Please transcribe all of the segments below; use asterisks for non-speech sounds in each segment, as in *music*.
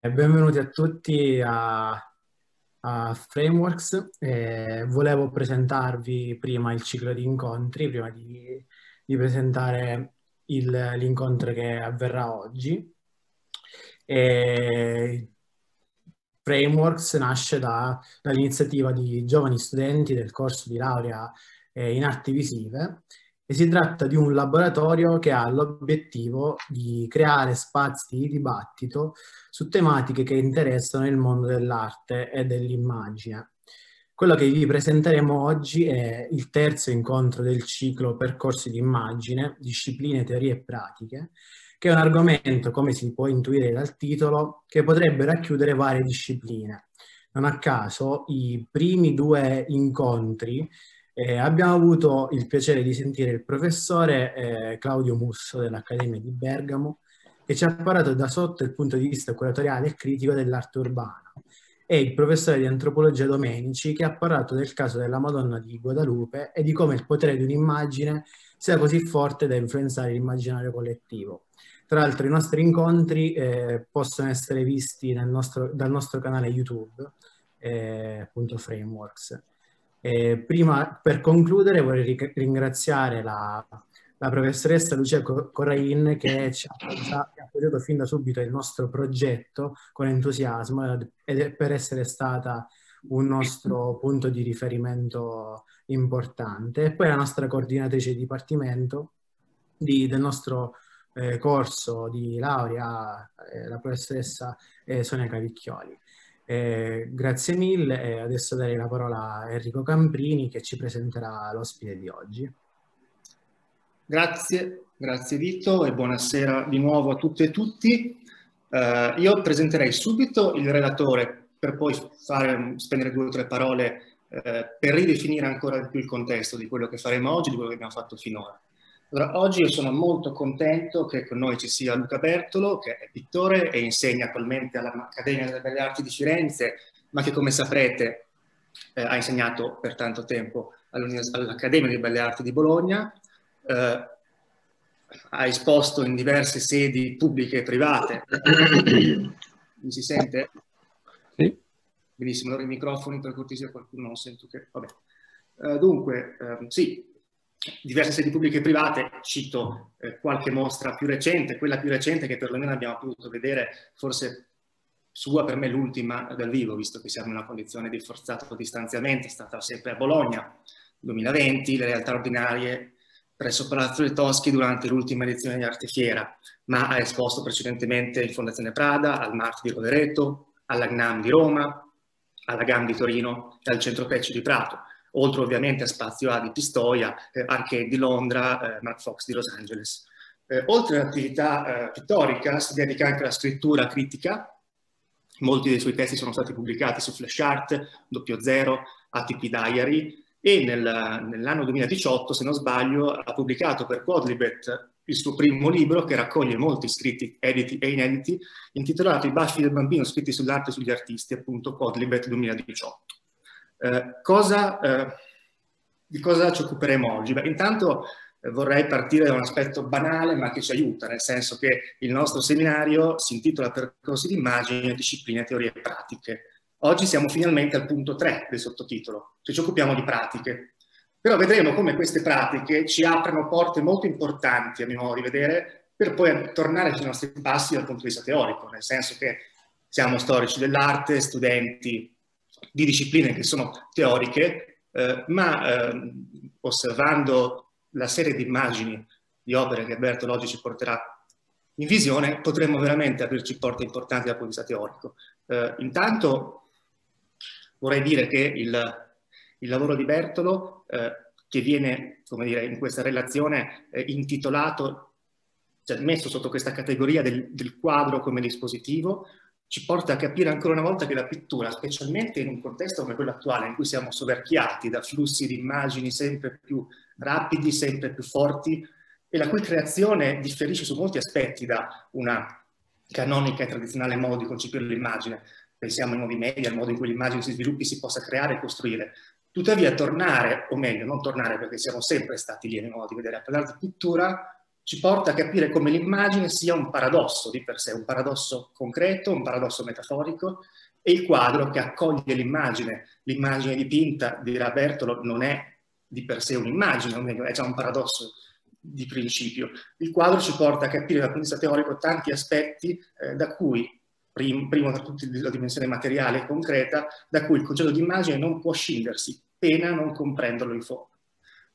E benvenuti a tutti a, a Frameworks. Eh, volevo presentarvi prima il ciclo di incontri, prima di, di presentare il, l'incontro che avverrà oggi. E Frameworks nasce da, dall'iniziativa di giovani studenti del corso di laurea eh, in arti visive e si tratta di un laboratorio che ha l'obiettivo di creare spazi di dibattito su tematiche che interessano il mondo dell'arte e dell'immagine. Quello che vi presenteremo oggi è il terzo incontro del ciclo Percorsi di immagine, discipline, teorie e pratiche, che è un argomento, come si può intuire dal titolo, che potrebbe racchiudere varie discipline. Non a caso i primi due incontri eh, abbiamo avuto il piacere di sentire il professore eh, Claudio Musso dell'Accademia di Bergamo che ci ha parlato da sotto il punto di vista curatoriale e critico dell'arte urbana e il professore di antropologia Domenici che ha parlato del caso della Madonna di Guadalupe e di come il potere di un'immagine sia così forte da influenzare l'immaginario collettivo. Tra l'altro i nostri incontri eh, possono essere visti nostro, dal nostro canale YouTube, eh, appunto Frameworks. E prima, per concludere, vorrei ringraziare la, la professoressa Lucia Corain che ci ha, appoggiato fin da subito il nostro progetto con entusiasmo ed per essere stata un nostro punto di riferimento importante. E poi la nostra coordinatrice di dipartimento di, del nostro eh, corso di laurea, eh, la professoressa eh, Sonia Cavicchioli. Eh, grazie mille e adesso darei la parola a Enrico Camprini che ci presenterà l'ospite di oggi. Grazie, grazie Vito e buonasera di nuovo a tutte e tutti. Eh, io presenterei subito il relatore per poi fare, spendere due o tre parole eh, per ridefinire ancora di più il contesto di quello che faremo oggi, di quello che abbiamo fatto finora. Allora, oggi io sono molto contento che con noi ci sia Luca Bertolo, che è pittore e insegna attualmente all'Accademia delle Belle Arti di Firenze, ma che come saprete eh, ha insegnato per tanto tempo all'Accademia delle Belle Arti di Bologna, eh, ha esposto in diverse sedi pubbliche e private. *coughs* Mi si sente? Sì. Benissimo, allora i microfoni per cortesia qualcuno non sento che... Vabbè. Eh, dunque, ehm, sì, diverse sedi pubbliche e private, cito eh, qualche mostra più recente, quella più recente che perlomeno abbiamo potuto vedere, forse sua per me l'ultima dal vivo, visto che siamo in una condizione di forzato distanziamento, è stata sempre a Bologna, 2020, le realtà ordinarie presso Palazzo dei Toschi durante l'ultima edizione di Arte Fiera, ma ha esposto precedentemente in Fondazione Prada, al Mart di Rovereto, alla GNAM di Roma, alla GAM di Torino e al Centro Pecci di Prato oltre ovviamente a spazio A di Pistoia, eh, Arcade di Londra, eh, Mark Fox di Los Angeles. Eh, oltre all'attività eh, pittorica si dedica anche alla scrittura critica, molti dei suoi testi sono stati pubblicati su Flash Art, Doppio Zero, ATP Diary e nel, nell'anno 2018, se non sbaglio, ha pubblicato per Quadlibet il suo primo libro che raccoglie molti scritti editi e inediti, intitolato I baci del bambino scritti sull'arte e sugli artisti, appunto Quadlibet 2018. Eh, cosa, eh, di cosa ci occuperemo oggi? Beh, intanto eh, vorrei partire da un aspetto banale ma che ci aiuta, nel senso che il nostro seminario si intitola Percorsi di immagine, discipline, teorie e pratiche. Oggi siamo finalmente al punto 3 del sottotitolo, cioè ci occupiamo di pratiche. Però vedremo come queste pratiche ci aprono porte molto importanti, a mio modo di vedere, per poi tornare sui nostri passi dal punto di vista teorico, nel senso che siamo storici dell'arte, studenti di discipline che sono teoriche, eh, ma eh, osservando la serie di immagini di opere che Bertolo oggi ci porterà in visione, potremmo veramente aprirci porte importanti dal punto di vista teorico. Eh, intanto vorrei dire che il, il lavoro di Bertolo, eh, che viene come dire, in questa relazione eh, intitolato, cioè messo sotto questa categoria del, del quadro come dispositivo, ci porta a capire ancora una volta che la pittura, specialmente in un contesto come quello attuale, in cui siamo soverchiati da flussi di immagini sempre più rapidi, sempre più forti, e la cui creazione differisce su molti aspetti da una canonica e tradizionale modo di concepire l'immagine. Pensiamo ai nuovi media, al modo in cui l'immagine si sviluppi, si possa creare e costruire. Tuttavia tornare, o meglio non tornare perché siamo sempre stati lì nel modo di vedere, a parlare di pittura ci porta a capire come l'immagine sia un paradosso di per sé, un paradosso concreto, un paradosso metaforico, e il quadro che accoglie l'immagine, l'immagine dipinta, dirà Bertolo, non è di per sé un'immagine, o meglio, è già un paradosso di principio. Il quadro ci porta a capire dal punto di vista teorico tanti aspetti eh, da cui primo tra tutti la dimensione materiale e concreta, da cui il concetto di immagine non può scindersi, pena non comprenderlo in fondo.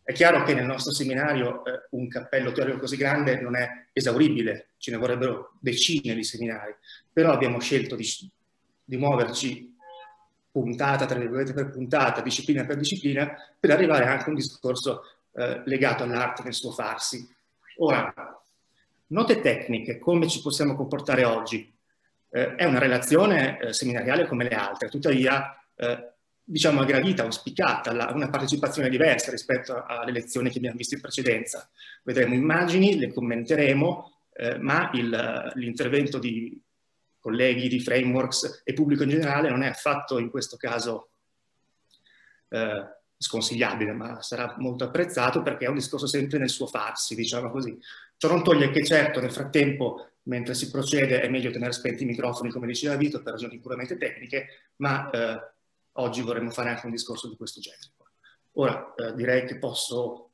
È chiaro che nel nostro seminario eh, un cappello teorico così grande non è esauribile, ce ne vorrebbero decine di seminari, però abbiamo scelto di, di muoverci puntata, tra virgolette per puntata, disciplina per disciplina, per arrivare anche a un discorso eh, legato all'arte nel suo farsi. Ora, note tecniche, come ci possiamo comportare oggi, eh, è una relazione eh, seminariale come le altre, tuttavia eh, diciamo, aggradita, auspicata, la, una partecipazione diversa rispetto alle elezioni che abbiamo visto in precedenza. Vedremo immagini, le commenteremo, eh, ma il, l'intervento di colleghi di frameworks e pubblico in generale non è affatto in questo caso eh, sconsigliabile, ma sarà molto apprezzato perché è un discorso sempre nel suo farsi, diciamo così. Ciò non toglie che certo nel frattempo, mentre si procede, è meglio tenere spenti i microfoni, come diceva Vito, per ragioni puramente tecniche, ma eh, oggi vorremmo fare anche un discorso di questo genere. Ora eh, direi che posso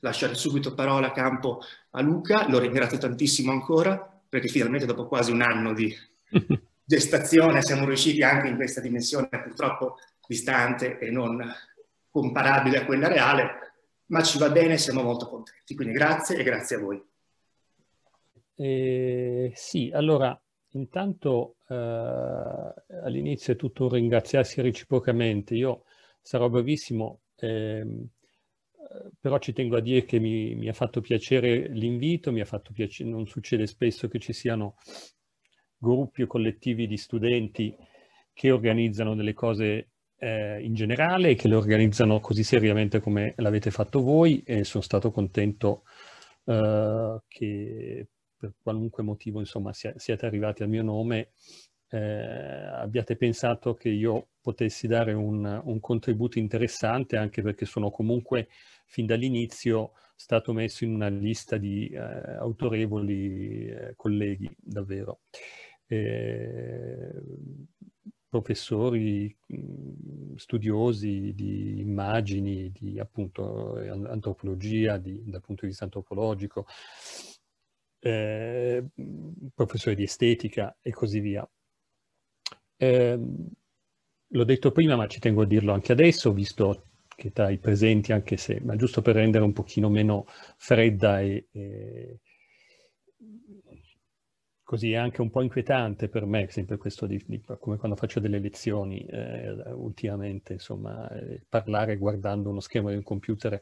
lasciare subito parola a campo a Luca, lo ringrazio tantissimo ancora perché finalmente dopo quasi un anno di *laughs* gestazione siamo riusciti anche in questa dimensione purtroppo distante e non comparabile a quella reale, ma ci va bene, siamo molto contenti. Quindi grazie e grazie a voi. Eh, sì, allora Intanto eh, all'inizio è tutto un ringraziarsi reciprocamente. Io sarò brevissimo, ehm, eh, però ci tengo a dire che mi, mi ha fatto piacere l'invito, mi ha fatto piacere, non succede spesso che ci siano gruppi o collettivi di studenti che organizzano delle cose eh, in generale e che le organizzano così seriamente come l'avete fatto voi e sono stato contento eh, che per qualunque motivo insomma, siete arrivati al mio nome, eh, abbiate pensato che io potessi dare un, un, contributo interessante, anche perché sono comunque fin dall'inizio stato messo in una lista di eh, autorevoli eh, colleghi, davvero. Eh, professori, mm, studiosi di immagini, di appunto antropologia, di, dal punto di vista antropologico, eh, professore di estetica e così via. Eh, l'ho detto prima, ma ci tengo a dirlo anche adesso, visto che tra i presenti, anche se, ma giusto per rendere un pochino meno fredda e, e Così è anche un po' inquietante per me, sempre questo di, di, come quando faccio delle lezioni eh, ultimamente, insomma, eh, parlare guardando uno schermo di un computer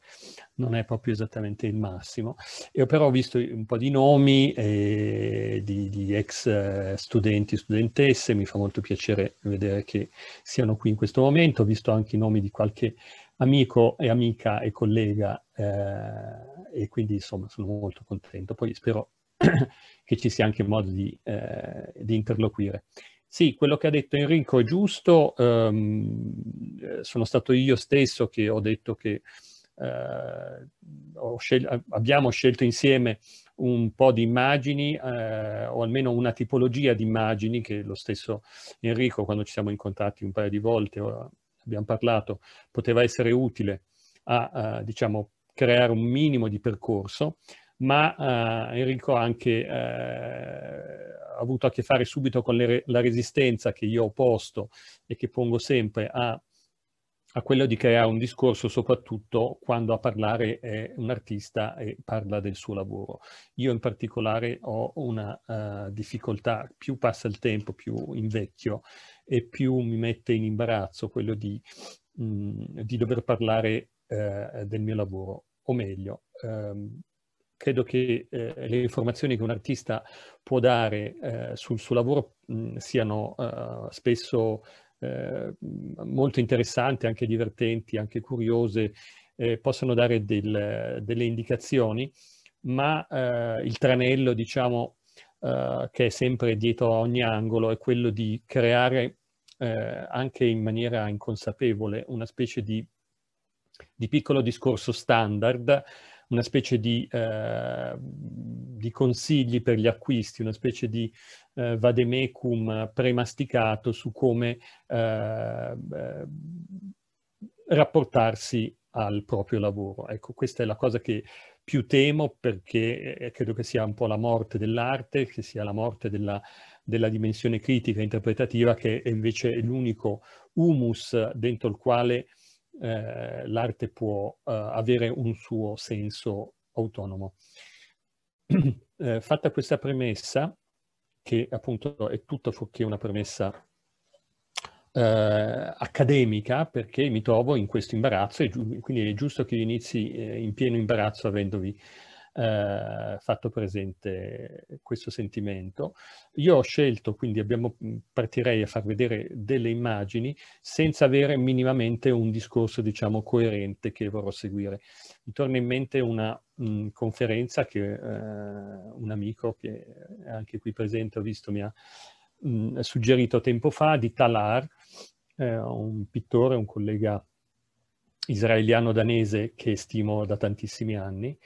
non è proprio esattamente il massimo. Io però ho visto un po' di nomi eh, di, di, ex eh, studenti, studentesse, mi fa molto piacere vedere che siano qui in questo momento, ho visto anche i nomi di qualche amico e amica e collega eh, e quindi insomma sono molto contento. Poi spero *coughs* che ci sia anche modo di, eh, di, interloquire. Sì, quello che ha detto Enrico è giusto, ehm, sono stato io stesso che ho detto che eh, ho scel abbiamo scelto insieme un po' di immagini eh, o almeno una tipologia di immagini che lo stesso Enrico quando ci siamo incontrati un paio di volte abbiamo parlato poteva essere utile a, a eh, diciamo, creare un minimo di percorso ma eh, Enrico ha anche eh, avuto a che fare subito con le, la resistenza che io ho posto e che pongo sempre a, a quello di creare un discorso, soprattutto quando a parlare è un artista e parla del suo lavoro. Io in particolare ho una uh, difficoltà, più passa il tempo, più invecchio e più mi mette in imbarazzo quello di, mh, mm, di dover parlare uh, del mio lavoro, o meglio, um, credo che eh, le informazioni che un artista può dare eh, sul suo lavoro mh, siano uh, spesso eh, molto interessanti, anche divertenti, anche curiose, possono dare del, delle indicazioni, ma eh, il tranello, diciamo, eh, che è sempre dietro a ogni angolo, è quello di creare anche in maniera inconsapevole una specie di, di piccolo discorso standard una specie di, eh, di, consigli per gli acquisti, una specie di eh, vademecum premasticato su come eh, rapportarsi al proprio lavoro. Ecco, questa è la cosa che più temo perché eh, credo che sia un po' la morte dell'arte, che sia la morte della, della dimensione critica interpretativa che è invece l'unico humus dentro il quale eh, l'arte può eh, avere un suo senso autonomo. *clears throat* eh, fatta questa premessa, che appunto è tutta fuorché una premessa eh, accademica, perché mi trovo in questo imbarazzo e quindi è giusto che io inizi eh, in pieno imbarazzo avendovi eh, fatto presente questo sentimento. Io ho scelto, quindi abbiamo, partirei a far vedere delle immagini senza avere minimamente un discorso, diciamo, coerente che vorrò seguire. Mi torna in mente una mh, conferenza che eh, un amico, che è anche qui presente, ho visto, mi ha mh, suggerito tempo fa, di Talar, eh, un pittore, un collega israeliano-danese che stimo da tantissimi anni,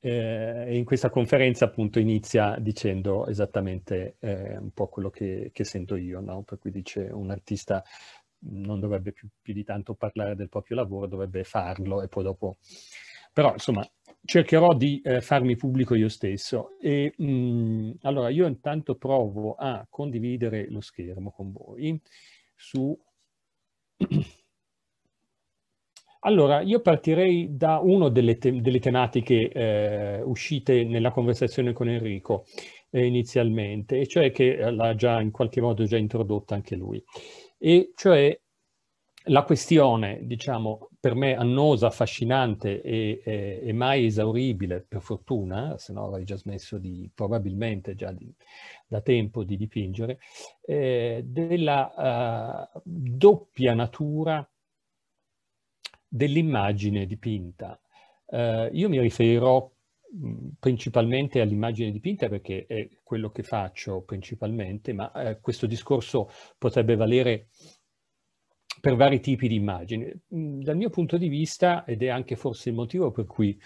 eh, e in questa conferenza appunto inizia dicendo esattamente eh, un po' quello che, che sento io, no? per cui dice un artista non dovrebbe più, più, di tanto parlare del proprio lavoro, dovrebbe farlo e poi dopo... Però insomma cercherò di eh, farmi pubblico io stesso e mh, mm, allora io intanto provo a condividere lo schermo con voi su allora, io partirei da una delle, te delle tematiche eh, uscite nella conversazione con Enrico eh, inizialmente, e cioè che eh, l'ha già in qualche modo già introdotta anche lui, e cioè la questione, diciamo, per me annosa, affascinante e, e, e mai esauribile, per fortuna, se no avrei già smesso di, probabilmente già di, da tempo di dipingere, eh, della uh, doppia natura dell'immagine dipinta. Eh, io mi riferirò mm, principalmente all'immagine dipinta perché è quello che faccio principalmente, ma eh, questo discorso potrebbe valere per vari tipi di immagini. Mm, dal mio punto di vista, ed è anche forse il motivo per cui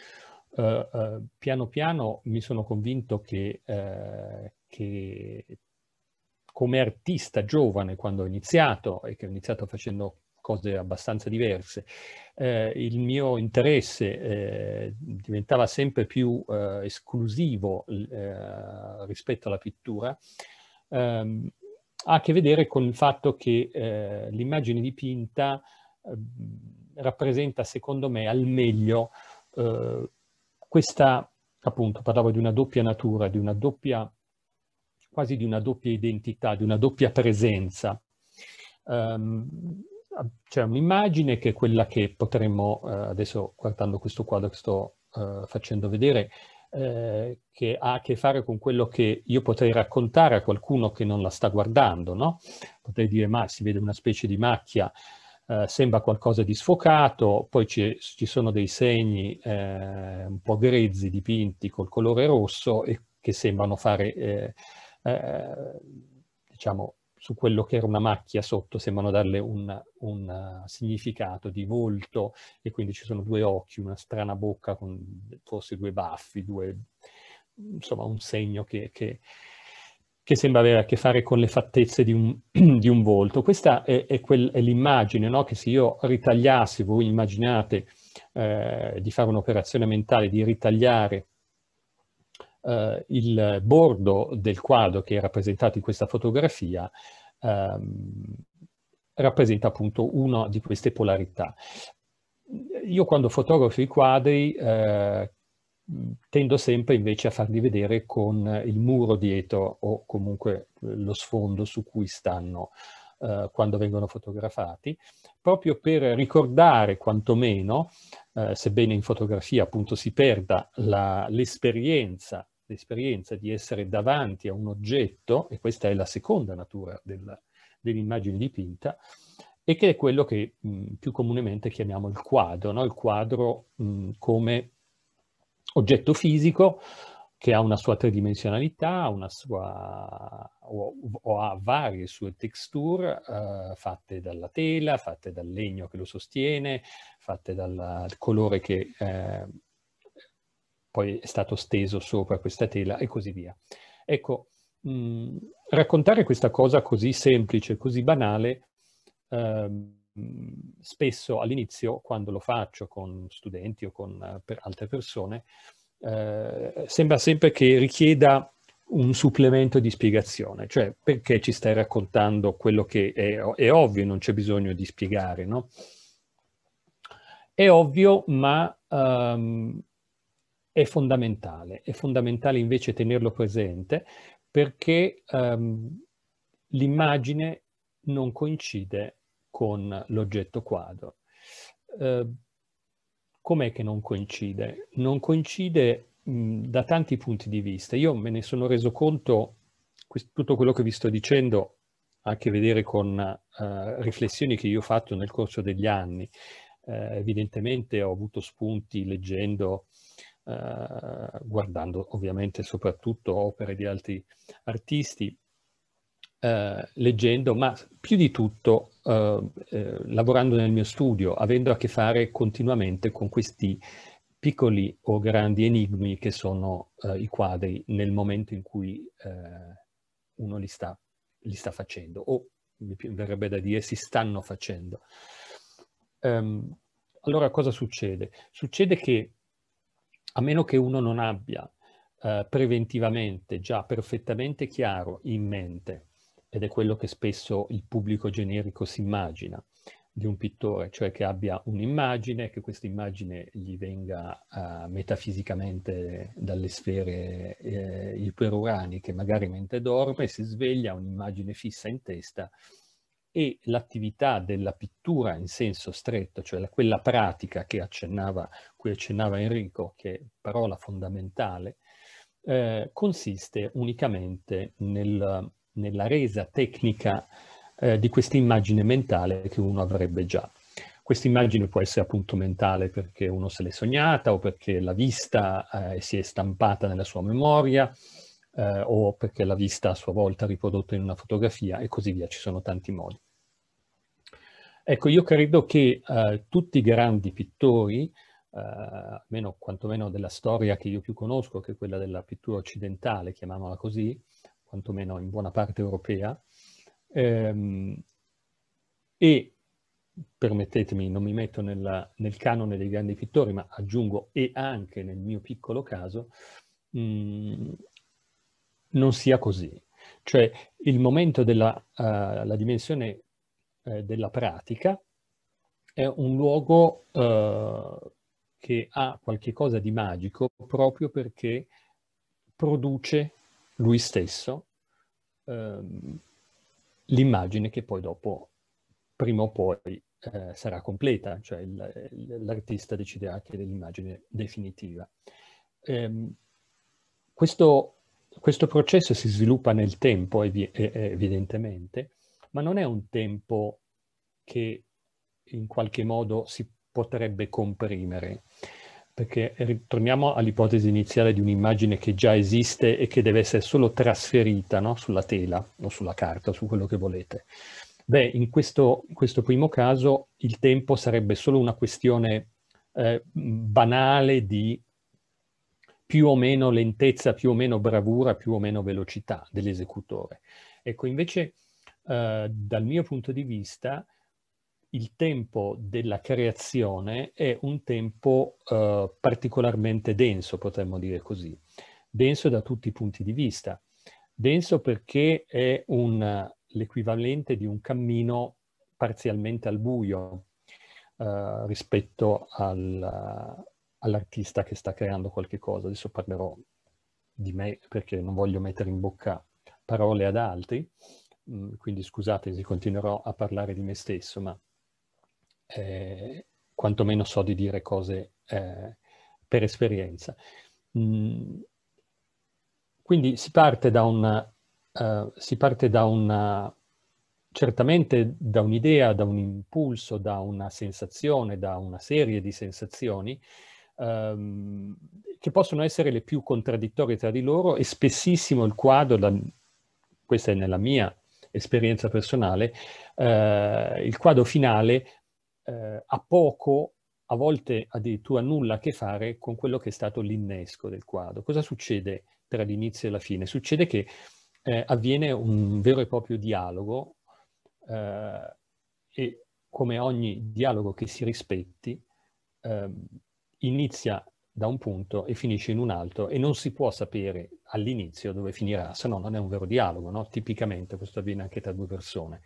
eh, eh, piano piano mi sono convinto che, eh, che come artista giovane, quando ho iniziato, e che ho iniziato facendo cose abbastanza diverse, eh, il mio interesse eh, diventava sempre più eh, esclusivo eh, rispetto alla pittura, ehm, ha a che vedere con il fatto che eh, l'immagine dipinta ehm, rappresenta, secondo me, al meglio eh, questa, appunto, parlavo di una doppia natura, di una doppia, quasi di una doppia identità, di una doppia presenza. Um, c'è cioè, un'immagine che è quella che potremmo, eh, adesso guardando questo quadro che sto eh, facendo vedere, eh, che ha a che fare con quello che io potrei raccontare a qualcuno che non la sta guardando, no? Potrei dire, ma si vede una specie di macchia, eh, sembra qualcosa di sfocato, poi ci, ci sono dei segni eh, un po' grezzi dipinti col colore rosso e che sembrano fare, eh, diciamo, su quello che era una macchia sotto, sembrano darle un, un eh, significato di volto e quindi ci sono due occhi, una strana bocca con forse due baffi, due, insomma un segno che, che, che, sembra avere a che fare con le fattezze di un, *clears throat* di un volto. Questa è, è, quel, è l'immagine no? che se io ritagliassi, voi immaginate eh, di fare un'operazione mentale, di ritagliare eh, il bordo del quadro che è rappresentato in questa fotografia ehm, rappresenta appunto una di queste polarità. Io quando fotografo i quadri eh, tendo sempre invece a farli vedere con il muro dietro o comunque lo sfondo su cui stanno eh, quando vengono fotografati, proprio per ricordare quantomeno, eh, sebbene in fotografia appunto si perda l'esperienza l'esperienza di essere davanti a un oggetto, e questa è la seconda natura del, dell'immagine dipinta, e che è quello che mh, più comunemente chiamiamo il quadro, no? il quadro mh, come oggetto fisico che ha una sua tridimensionalità, una sua, o, o ha varie sue texture eh, fatte dalla tela, fatte dal legno che lo sostiene, fatte dal colore che eh, poi è stato steso sopra questa tela e così via. Ecco, mh, raccontare questa cosa così semplice, così banale, ehm, spesso all'inizio, quando lo faccio con studenti o con eh, per altre persone, eh, sembra sempre che richieda un supplemento di spiegazione, cioè perché ci stai raccontando quello che è, è ovvio, non c'è bisogno di spiegare, no? È ovvio, ma um, è fondamentale, è fondamentale invece tenerlo presente perché um, l'immagine non coincide con l'oggetto quadro. Uh, com'è che non coincide? Non coincide mh, da tanti punti di vista. Io me ne sono reso conto, tutto quello che vi sto dicendo ha a che vedere con uh, riflessioni che io ho fatto nel corso degli anni. Uh, evidentemente ho avuto spunti leggendo eh, guardando ovviamente soprattutto opere di altri artisti, eh, leggendo, ma più di tutto eh, eh, lavorando nel mio studio, avendo a che fare continuamente con questi piccoli o grandi enigmi che sono i quadri nel momento in cui uno li sta, li sta facendo o mi verrebbe da dire si stanno facendo. Um, allora cosa succede? Succede che a meno che uno non abbia eh, preventivamente già perfettamente chiaro in mente, ed è quello che spesso il pubblico generico si immagina, di un pittore, cioè che abbia un'immagine, che questa immagine gli venga uh, metafisicamente dalle sfere eh, iperuraniche, magari mentre dorme, si sveglia, un'immagine fissa in testa e l'attività della pittura in senso stretto, cioè quella pratica che accennava, cui accennava Enrico, che è parola fondamentale, eh, consiste unicamente nel, nella resa tecnica eh, di questa immagine mentale che uno avrebbe già. Questa immagine può essere appunto mentale perché uno se l'è sognata o perché l'ha vista eh, si è stampata nella sua memoria, eh, o perché l'ha vista a sua volta riprodotta in una fotografia e così via, ci sono tanti modi. Ecco, io credo che eh, tutti i grandi pittori, eh, meno, quantomeno della storia che io più conosco, che è quella della pittura occidentale, chiamiamola così, quantomeno in buona parte europea, ehm, e permettetemi, non mi metto nella, nel canone dei grandi pittori, ma aggiungo e anche nel mio piccolo caso, mh, mm, non sia così. Cioè il momento della uh, dimensione eh, della pratica, è un luogo eh, che ha qualche cosa di magico proprio perché produce lui stesso ehm, l'immagine che poi dopo, prima o poi, eh, sarà completa, cioè il, l'artista deciderà che è l'immagine definitiva. Ehm, questo, questo, processo si sviluppa nel tempo, evi- evidentemente, ma non è un tempo che in qualche modo si potrebbe comprimere, perché ritorniamo all'ipotesi iniziale di un'immagine che già esiste e che deve essere solo trasferita no? sulla tela o sulla carta, su quello che volete. Beh, in questo, in questo primo caso il tempo sarebbe solo una questione eh, banale di più o meno lentezza, più o meno bravura, più o meno velocità dell'esecutore. Ecco, invece eh, dal mio punto di vista, il tempo della creazione è un tempo eh, particolarmente denso, potremmo dire così, denso da tutti i punti di vista. Denso perché è l'equivalente di un cammino parzialmente al buio eh, rispetto al, all'artista che sta creando qualche cosa. Adesso parlerò di me perché non voglio mettere in bocca parole ad altri. Mm, quindi scusate se continuerò a parlare di me stesso, ma eh, quantomeno so di dire cose eh, per esperienza. Mm, quindi si parte da una, uh, si parte da una certamente da un'idea, da un impulso, da una sensazione, da una serie di sensazioni um, che possono essere le più contraddittorie tra di loro e spessissimo il quadro, da, questa è nella mia esperienza personale, eh, il quadro finale eh, ha poco, a volte addirittura nulla a che fare con quello che è stato l'innesco del quadro. Cosa succede tra l'inizio e la fine? Succede che eh, avviene un vero e proprio dialogo eh, e come ogni dialogo che si rispetti ehm, inizia da un punto e finisce in un altro e non si può sapere all'inizio dove finirà, se no non è un vero dialogo, no? tipicamente questo avviene anche tra due persone.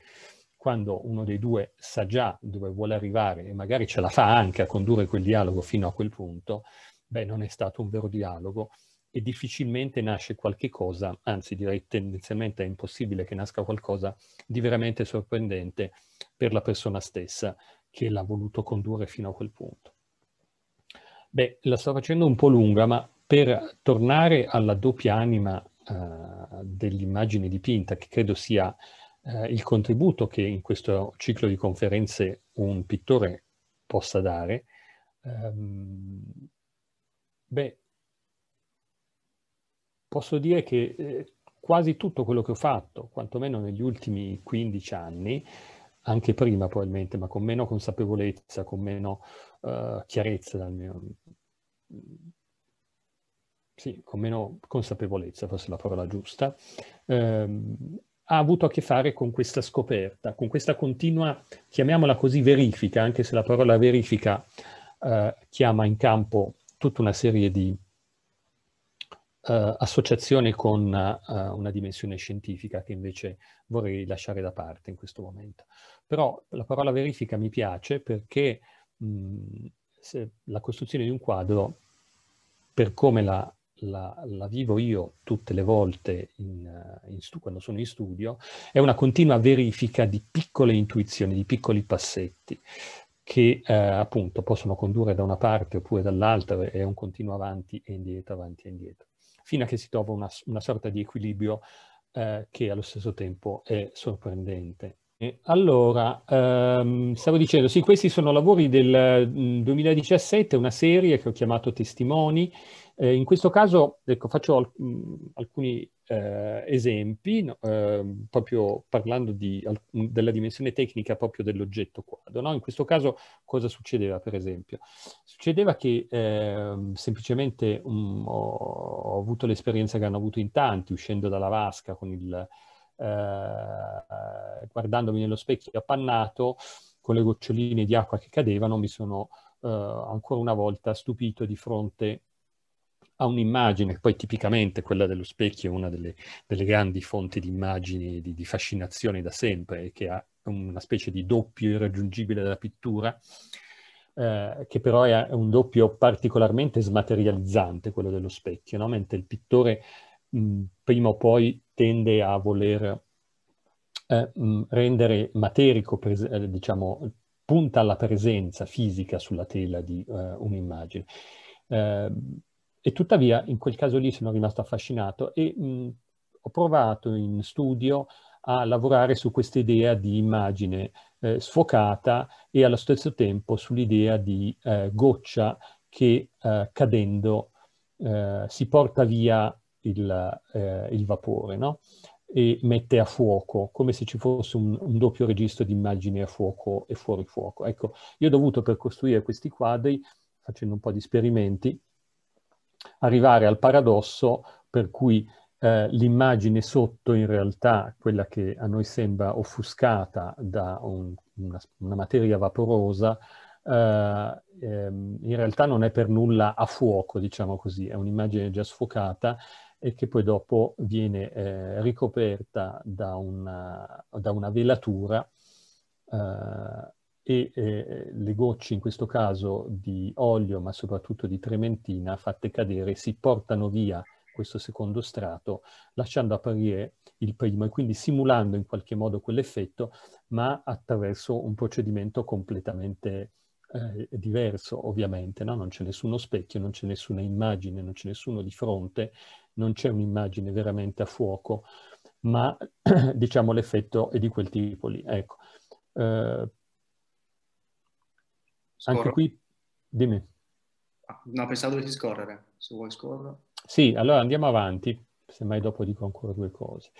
Quando uno dei due sa già dove vuole arrivare e magari ce la fa anche a condurre quel dialogo fino a quel punto, beh, non è stato un vero dialogo e difficilmente nasce qualche cosa, anzi direi tendenzialmente è impossibile che nasca qualcosa di veramente sorprendente per la persona stessa che l'ha voluto condurre fino a quel punto. Beh, la sto facendo un po' lunga, ma per tornare alla doppia anima eh, dell'immagine dipinta, che credo sia eh, il contributo che in questo ciclo di conferenze un pittore possa dare, ehm, beh, posso dire che eh, quasi tutto quello che ho fatto, quantomeno negli ultimi 15 anni, anche prima probabilmente, ma con meno consapevolezza, con meno eh, chiarezza, dal mio... sì, con meno consapevolezza, forse la parola giusta, ehm, ha avuto a che fare con questa scoperta, con questa continua, chiamiamola così, verifica, anche se la parola verifica uh, chiama in campo tutta una serie di Uh, eh, associazione con uh, una dimensione scientifica che invece vorrei lasciare da parte in questo momento. Però la parola verifica mi piace perché mh, la costruzione di un quadro, per come la, la, la vivo io tutte le volte in, eh, in quando sono in studio, è una continua verifica di piccole intuizioni, di piccoli passetti che eh, appunto possono condurre da una parte oppure dall'altra, è un continuo avanti e indietro, avanti e indietro, fino a che si trova una, una sorta di equilibrio eh, che allo stesso tempo è sorprendente. Allora, ehm, stavo dicendo, sì, questi sono lavori del 2017, una serie che ho chiamato Testimoni. Eh, in questo caso, ecco, faccio alc alcuni eh, esempi, no? eh, proprio parlando di, della dimensione tecnica proprio dell'oggetto quadro. No? In questo caso cosa succedeva, per esempio? Succedeva che ehm, semplicemente um, ho, ho avuto l'esperienza che hanno avuto in tanti, uscendo dalla vasca con il eh, guardandomi nello specchio appannato, con le goccioline di acqua che cadevano, mi sono eh, ancora una volta stupito di fronte a un'immagine, poi tipicamente quella dello specchio è una delle, delle grandi fonti di immagini, di, di fascinazione da sempre, che ha una specie di doppio irraggiungibile della pittura, eh, che però è un doppio particolarmente smaterializzante, quello dello specchio, no? mentre il pittore mh, prima o poi tende a voler eh, mm, rendere materico, eh, diciamo, punta alla presenza fisica sulla tela di eh, un'immagine. Eh, e tuttavia in quel caso lì sono rimasto affascinato e mh, mm, ho provato in studio a lavorare su questa idea di immagine eh, sfocata e allo stesso tempo sull'idea di eh, goccia che eh, cadendo si porta via il, eh, il vapore, no? E mette a fuoco, come se ci fosse un, un, doppio registro di immagini a fuoco e fuori fuoco. Ecco, io ho dovuto per costruire questi quadri, facendo un po' di esperimenti, arrivare al paradosso per cui eh, l'immagine sotto in realtà, quella che a noi sembra offuscata da un, una, una, materia vaporosa, eh, ehm, in realtà non è per nulla a fuoco, diciamo così, è un'immagine già sfocata e che poi dopo viene eh, ricoperta da una, da una velatura eh, e eh, le gocce in questo caso di olio ma soprattutto di trementina fatte cadere si portano via questo secondo strato lasciando apparire il primo e quindi simulando in qualche modo quell'effetto ma attraverso un procedimento completamente eh, diverso ovviamente, no? non c'è nessuno specchio, non c'è nessuna immagine, non c'è nessuno di fronte non c'è un'immagine veramente a fuoco, ma *clears throat* diciamo l'effetto è di quel tipo lì. Ecco. Eh, anche qui, dimmi. Ah, no, pensavo di scorrere, se vuoi scorrere. Sì, allora andiamo avanti, semmai dopo dico ancora due cose.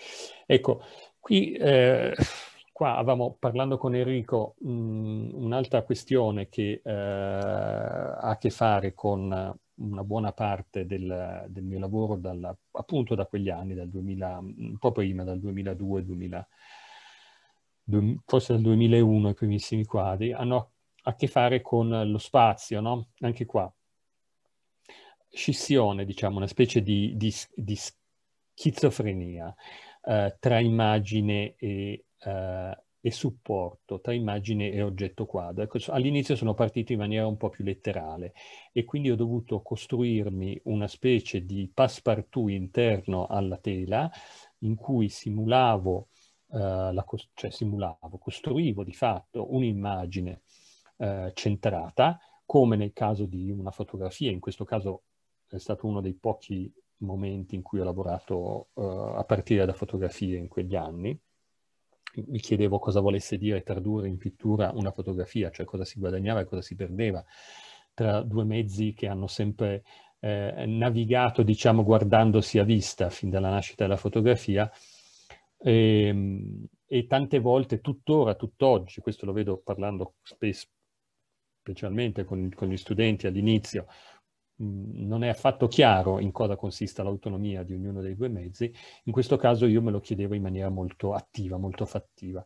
Ecco, qui... Eh qua avevamo, parlando con Enrico, mm, un'altra questione che eh, ha a che fare con una buona parte del, del mio lavoro dalla, appunto da quegli anni, dal 2000, un po' prima, dal 2002, 2000, forse dal 2001 i primissimi quadri, hanno a che fare con lo spazio, no? Anche qua. Scissione, diciamo, una specie di, di, di schizofrenia eh, tra immagine e, eh, e supporto tra immagine e oggetto quadro. Ecco, all'inizio sono partito in maniera un po' più letterale e quindi ho dovuto costruirmi una specie di passepartout interno alla tela in cui simulavo, eh, cost- cioè simulavo costruivo di fatto un'immagine eh, centrata, come nel caso di una fotografia, in questo caso è stato uno dei pochi momenti in cui ho lavorato eh, a partire da fotografie in quegli anni, mi chiedevo cosa volesse dire tradurre in pittura una fotografia, cioè cosa si guadagnava e cosa si perdeva tra due mezzi che hanno sempre eh, navigato, diciamo, guardandosi a vista fin dalla nascita della fotografia. E, ehm, e tante volte, tuttora, tutt'oggi, questo lo vedo parlando spesso, specialmente con, con gli studenti all'inizio, Mhmm, non è affatto chiaro in cosa consista l'autonomia di ognuno dei due mezzi, in questo caso io me lo chiedevo in maniera molto attiva, molto fattiva.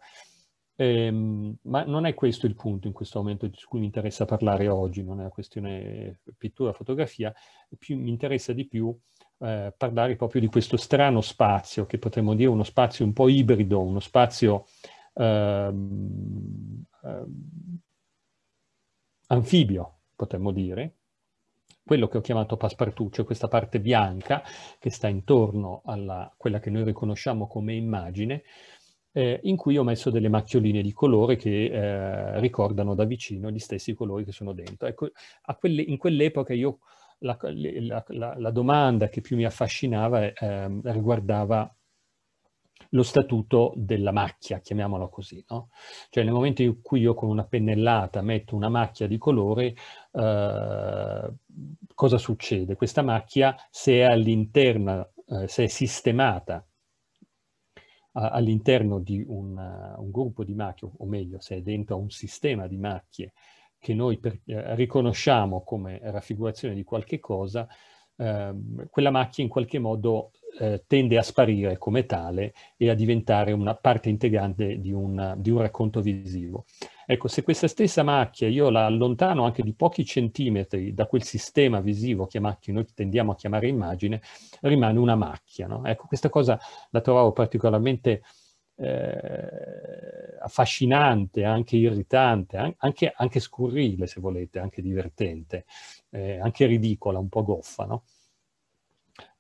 Ehm, ma non è questo il punto in questo momento di cui mi interessa parlare oggi, non è una questione pittura-fotografia, mi interessa di più eh, parlare proprio di questo strano spazio, che potremmo dire uno spazio un po' ibrido, uno spazio ehm, ehm, anfibio, potremmo dire, quello che ho chiamato passepartout, cioè questa parte bianca che sta intorno a quella che noi riconosciamo come immagine, eh, in cui ho messo delle macchioline di colore che eh, ricordano da vicino gli stessi colori che sono dentro. Ecco, quelle, in quell'epoca io la, la, la, la, domanda che più mi affascinava eh, riguardava lo statuto della macchia, chiamiamolo così, no? Cioè nel momento in cui io con una pennellata metto una macchia di colore, eh, cosa succede? Questa macchia, se è all'interno, eh, se è sistemata all'interno di un, uh, un, gruppo di macchie, o meglio, se è dentro a un sistema di macchie che noi per, eh, riconosciamo come raffigurazione di qualche cosa, eh, quella macchia in qualche modo eh, tende a sparire come tale e a diventare una parte integrante di, una, di un racconto visivo. Ecco, se questa stessa macchia io la allontano anche di pochi centimetri da quel sistema visivo che macchia noi tendiamo a chiamare immagine, rimane una macchia. No? Ecco, questa cosa la trovavo particolarmente eh, affascinante, anche irritante, anche, anche, scurrile se volete, anche divertente, eh, anche ridicola, un po' goffa. No?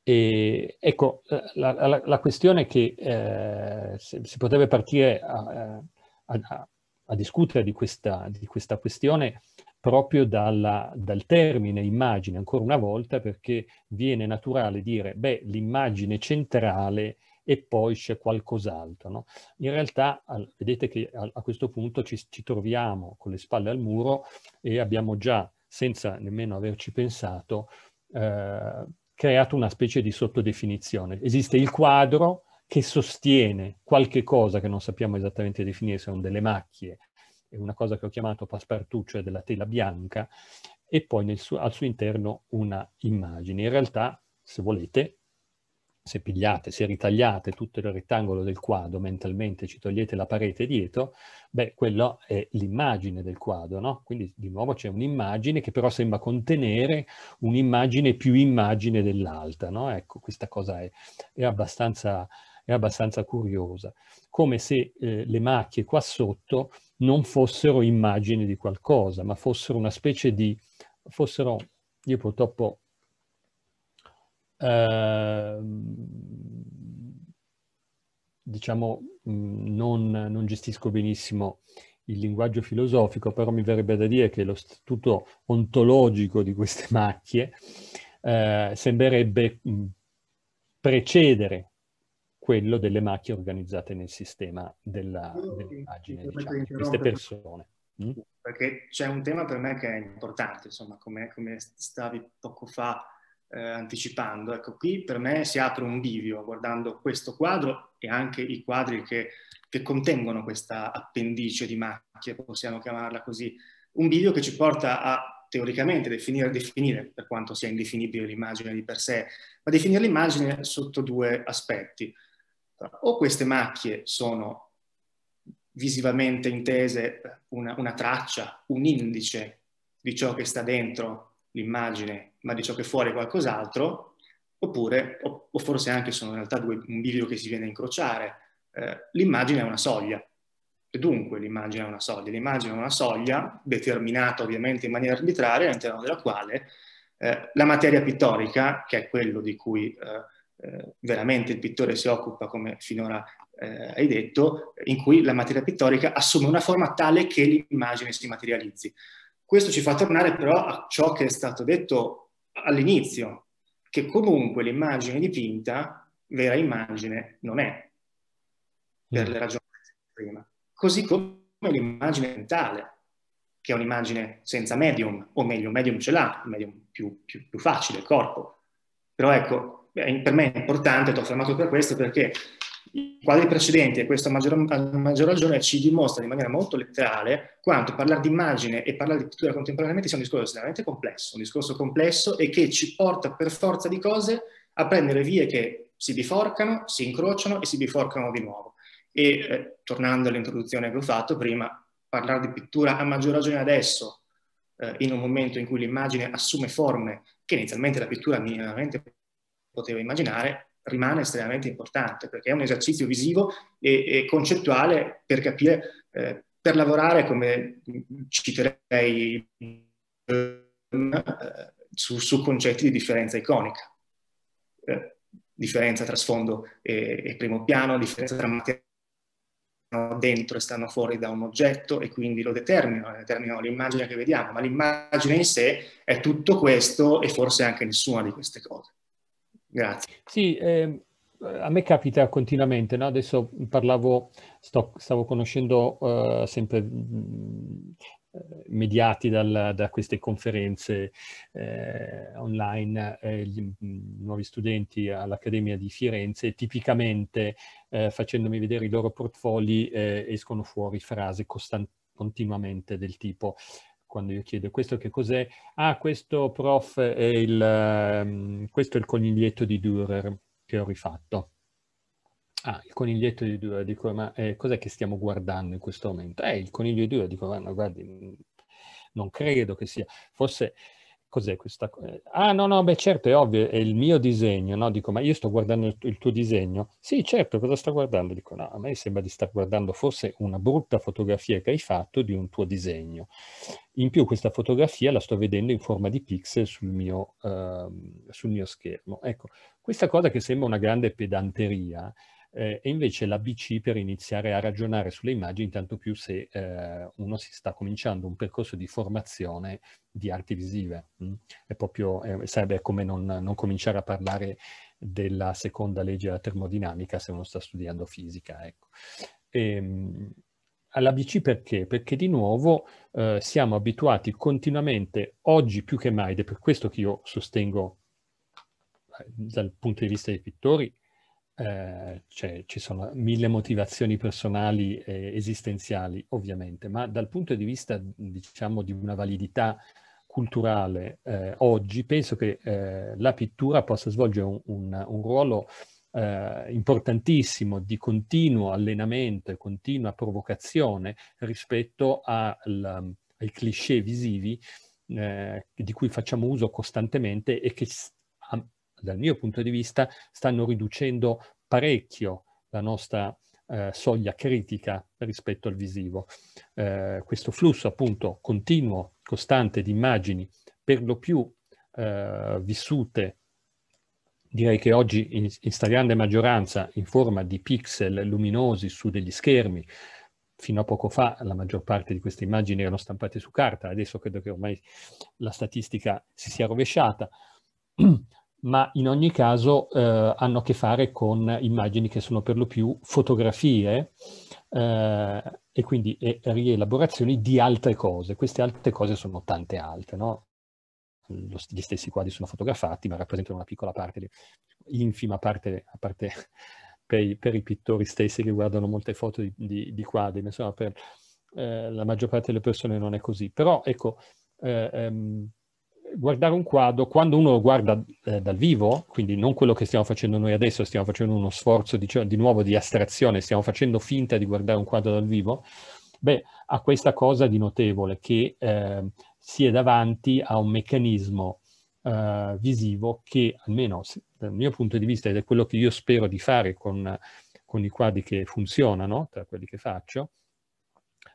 E, ecco, la, la, la questione che eh, si potrebbe partire a, a, a a discutere di questa, di questa questione proprio dalla, dal termine immagine, ancora una volta, perché viene naturale dire, beh, l'immagine centrale e poi c'è qualcos'altro. No? In realtà al, vedete che a, a questo punto ci, ci, troviamo con le spalle al muro e abbiamo già, senza nemmeno averci pensato, eh, creato una specie di sottodefinizione. Esiste il quadro, che sostiene qualche cosa che non sappiamo esattamente definire, sono delle macchie, è una cosa che ho chiamato passepartout, cioè della tela bianca, e poi suo, al suo interno una immagine. In realtà, se volete, se pigliate, se ritagliate tutto il rettangolo del quadro mentalmente, ci togliete la parete dietro, beh, quella è l'immagine del quadro, no? Quindi di nuovo c'è un'immagine che però sembra contenere un'immagine più immagine dell'altra, no? Ecco, questa cosa è, è abbastanza è abbastanza curiosa, come se eh, le macchie qua sotto non fossero immagini di qualcosa, ma fossero una specie di, fossero, io purtroppo eh, diciamo mm, non, non, gestisco benissimo il linguaggio filosofico, però mi verrebbe da dire che lo statuto ontologico di queste *laughs* macchie eh, sembrerebbe mh, mm, precedere quello delle macchie organizzate nel sistema della, dell'immagine, diciamo, queste persone. Mm? Perché c'è un tema per me che è importante, insomma, come, come stavi poco fa eh, anticipando. Ecco, qui per me si apre un bivio guardando questo quadro e anche i quadri che, che contengono questa appendice di macchie, possiamo chiamarla così. Un bivio che ci porta a teoricamente definire, definire, per quanto sia indefinibile l'immagine di per sé, ma definire l'immagine sotto due aspetti. Certo. O queste macchie sono visivamente intese una, una traccia, un indice di ciò che sta dentro l'immagine, ma di ciò che fuori è qualcos'altro, oppure, o, o, forse anche sono in realtà due, un bivio che si viene a incrociare, eh, l'immagine è una soglia. E dunque l'immagine è una soglia. L'immagine è una soglia determinata ovviamente in maniera arbitraria all'interno della quale eh, la materia pittorica, che è quello di cui eh, eh, veramente il pittore si occupa, come finora eh, hai detto, in cui la materia pittorica assume una forma tale che l'immagine si materializzi. Questo ci fa tornare però a ciò che è stato detto all'inizio, che comunque l'immagine dipinta, vera immagine, non è, per le ragioni prima. Così come l'immagine mentale, che è un'immagine senza medium, o meglio, medium ce l'ha, medium più, più, più facile, il corpo. Però ecco, eh, per me è importante, ti ho fermato per questo, perché i quadri precedenti e questa maggior, maggior ragione ci dimostra in maniera molto letterale quanto parlare di immagine e parlare di pittura contemporaneamente sia un discorso estremamente complesso, un discorso complesso e che ci porta per forza di cose a prendere vie che si biforcano, si incrociano e si biforcano di nuovo. E eh, tornando all'introduzione che ho fatto prima, parlare di pittura a maggior ragione adesso, eh, in un momento in cui l'immagine assume forme che inizialmente la pittura minimamente poteva immaginare, rimane estremamente importante perché è un esercizio visivo e, e concettuale per capire, eh, per lavorare, come citerei, eh, su, su concetti di differenza iconica. Eh, differenza tra sfondo e, e, primo piano, differenza tra materia dentro e stanno fuori da un oggetto e quindi lo determinano, determinano l'immagine che vediamo, ma l'immagine in sé è tutto questo e forse anche nessuna di queste cose. Grazie. Sì, eh, a me capita continuamente, no? adesso parlavo, sto, stavo conoscendo uh, sempre mh, mm, eh, mediati dal, da queste conferenze eh, online, eh, gli, mm, nuovi studenti all'Accademia di Firenze, tipicamente eh, facendomi vedere i loro portfoli eh, escono fuori frasi costantemente continuamente del tipo quando io chiedo questo che cos'è, ah questo prof è il, ehm, questo è il coniglietto di Dürer che ho rifatto. Ah, il coniglietto di Dürer, dico ma eh, cos'è che stiamo guardando in questo momento? Eh, il coniglio di Dürer, dico ma no, guardi, non credo che sia, forse cos'è questa cosa? Eh, ah no, no, beh certo, è ovvio, è il mio disegno, no? Dico, ma io sto guardando il, il tuo disegno? Sì, certo, cosa sto guardando? Dico, no, a me sembra di star guardando forse una brutta fotografia che hai fatto di un tuo disegno. In più questa fotografia la sto vedendo in forma di pixel sul mio, uh, sul mio schermo. Ecco, questa cosa che sembra una grande pedanteria, eh, e invece l'ABC per iniziare a ragionare sulle immagini, tanto più se eh, uno si sta cominciando un percorso di formazione di arti visive. Mm? È proprio, eh, sarebbe come non, non, cominciare a parlare della seconda legge della termodinamica se uno sta studiando fisica. Ecco. E, ehm, alla perché? Perché di nuovo eh, siamo abituati continuamente, oggi più che mai, ed è per questo che io sostengo eh, dal punto di vista dei pittori eh, cioè, ci sono mille motivazioni personali e esistenziali, ovviamente, ma dal punto di vista, diciamo, di una validità culturale eh, oggi, penso che eh, la pittura possa svolgere un, un, un ruolo eh, importantissimo di continuo allenamento e continua provocazione rispetto al, ai cliché visivi eh, di cui facciamo uso costantemente e che dal mio punto di vista, stanno riducendo parecchio la nostra eh, soglia critica rispetto al visivo. Eh, questo flusso appunto continuo, costante di immagini, per lo più eh, vissute, direi che oggi in, in stragrande maggioranza in forma di pixel luminosi su degli schermi, fino a poco fa la maggior parte di queste immagini erano stampate su carta, adesso credo che ormai la statistica si sia rovesciata, *clears throat* ma in ogni caso eh, hanno a che fare con immagini che sono per lo più fotografie eh, e quindi e rielaborazioni di altre cose. Queste altre cose sono tante altre, no? gli stessi quadri sono fotografati, ma rappresentano una piccola parte, infima parte, a parte *laughs* per i, per i, pittori stessi che guardano molte foto di, di, di quadri, insomma per eh, la maggior parte delle persone non è così. Però ecco, eh, ehm, guardare un quadro, quando uno lo guarda eh, dal vivo, quindi non quello che stiamo facendo noi adesso, stiamo facendo uno sforzo di, cioè, di, nuovo di astrazione, stiamo facendo finta di guardare un quadro dal vivo, beh, ha questa cosa di notevole che eh, si è davanti a un meccanismo eh, visivo che, almeno dal mio punto di vista, ed è quello che io spero di fare con, con i quadri che funzionano, tra quelli che faccio,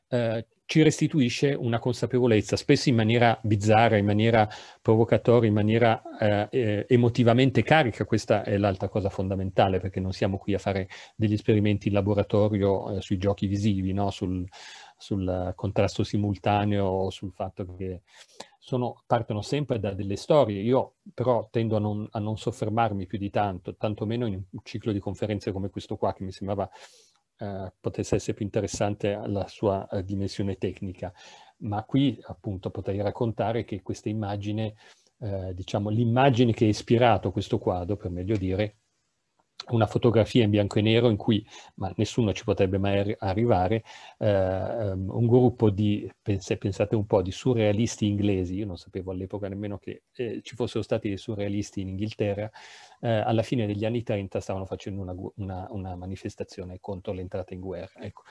eh, ci restituisce una consapevolezza, spesso in maniera bizzarra, in maniera provocatoria, in maniera eh, emotivamente carica. Questa è l'altra cosa fondamentale, perché non siamo qui a fare degli esperimenti in laboratorio eh, sui giochi visivi, no? sul, sul, contrasto simultaneo, sul fatto che sono, partono sempre da delle storie. Io però tendo a non, a non soffermarmi più di tanto, tantomeno in un ciclo di conferenze come questo qua, che mi sembrava eh, potesse essere più interessante alla sua eh, dimensione tecnica. Ma qui appunto potrei raccontare che questa immagine, eh, diciamo l'immagine che ha ispirato questo quadro, per meglio dire, una fotografia in bianco e nero in cui, ma nessuno ci potrebbe mai arrivare, eh, un gruppo di, pensate un po', di surrealisti inglesi, io non sapevo all'epoca nemmeno che eh, ci fossero stati dei surrealisti in Inghilterra, eh, alla fine degli anni 30 stavano facendo una, una, una manifestazione contro l'entrata in guerra. Ecco.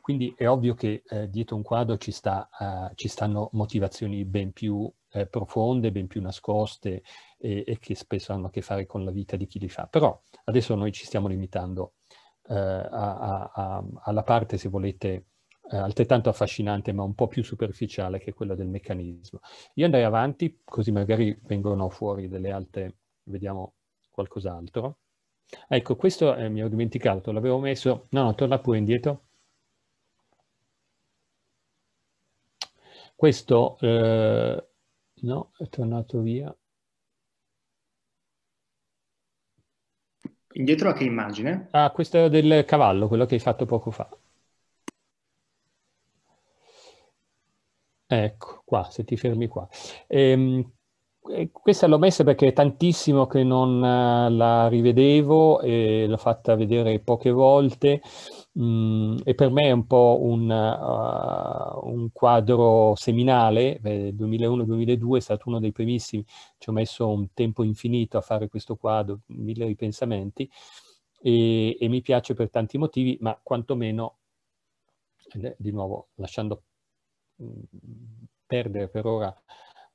Quindi è ovvio che eh, dietro un quadro ci, sta, eh, ci stanno motivazioni ben più eh, profonde, ben più nascoste e, e, che spesso hanno a che fare con la vita di chi li fa. Però adesso noi ci stiamo limitando eh, a, a, alla parte, se volete, eh, altrettanto affascinante ma un po' più superficiale che è quella del meccanismo. Io andrei avanti, così magari vengono fuori delle altre, vediamo qualcos'altro. Ecco, questo eh, mi ho dimenticato, l'avevo messo, no, no, torna pure indietro. Questo eh, No, è tornato via. Indietro a che immagine? Ah, questo era del cavallo, quello che hai fatto poco fa. Ecco, qua, se ti fermi qua. Ehm, eh, questa l'ho messa perché è tantissimo che non eh, la rivedevo e l'ho fatta vedere poche volte mm, e per me è un po' un, uh, un quadro seminale, eh, 2001-2002 è stato uno dei primissimi, ci ho messo un tempo infinito a fare questo quadro, mille ripensamenti e, e mi piace per tanti motivi, ma quantomeno, di nuovo lasciando mm, perdere per ora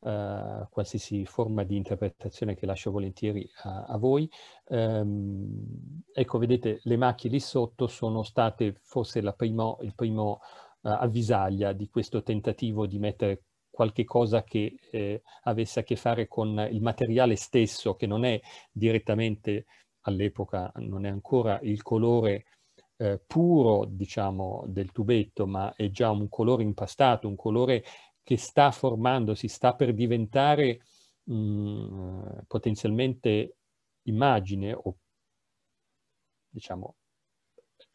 eh, qualsiasi forma di interpretazione che lascio volentieri a, a voi. Um, ecco, vedete, le macchie lì sotto sono state forse primo, il primo uh, avvisaglia di questo tentativo di mettere qualche cosa che eh, avesse a che fare con il materiale stesso, che non è direttamente, all'epoca non è ancora il colore eh, puro, diciamo, del tubetto, ma è già un colore impastato, un colore che sta formandosi, sta per diventare mh, potenzialmente immagine o diciamo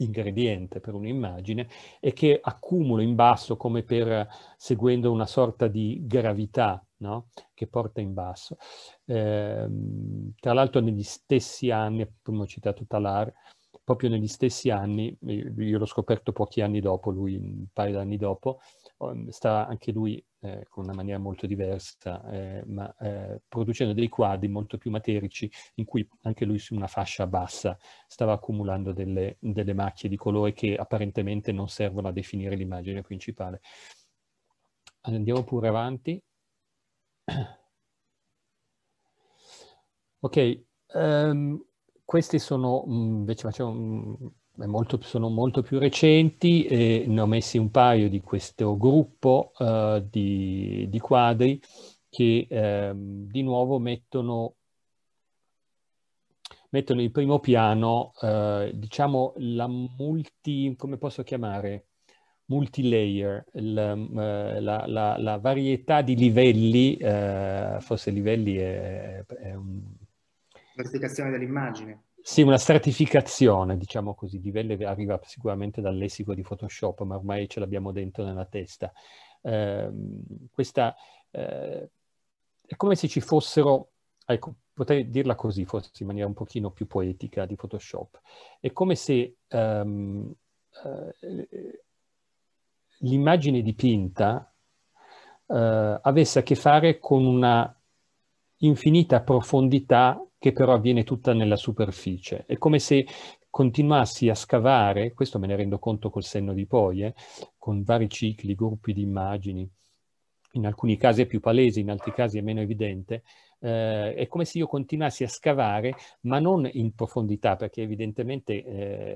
ingrediente per un'immagine e che accumulo in basso come per seguendo una sorta di gravità no? che porta in basso. Eh, tra l'altro negli stessi anni, come ho citato Talar, proprio negli stessi anni, eh, io l'ho scoperto pochi anni dopo, lui un paio d'anni dopo, Ehm, sta anche lui eh, con una maniera molto diversa, eh, ma eh, producendo dei quadri molto più materici in cui anche lui su una fascia bassa stava accumulando delle, delle macchie di colore che apparentemente non servono a definire l'immagine principale. Andiamo pure avanti. Ok, um, ehm, questi sono, mm, invece facciamo mm, molto, sono molto più recenti e ne ho messi un paio di questo gruppo uh, di, di, quadri che ehm, di nuovo mettono, mettono, in primo piano, eh, diciamo, la multi, come posso chiamare? multilayer, la, eh, la, la, la, varietà di livelli, eh, forse livelli è, è un... Versificazione dell'immagine. Sì, una stratificazione, diciamo così, di Velle arriva sicuramente dal lessico di Photoshop, ma ormai ce l'abbiamo dentro nella testa. Eh, questa eh, è come se ci fossero, ecco, potrei dirla così, forse in maniera un pochino più poetica di Photoshop, è come se um, eh, l'immagine dipinta eh, avesse a che fare con una infinita profondità che però avviene tutta nella superficie. È come se continuassi a scavare, questo me ne rendo conto col senno di poi, eh, con vari cicli, gruppi di immagini, in alcuni casi è più palese, in altri casi è meno evidente, eh, è come se io continuassi a scavare, ma non in profondità, perché evidentemente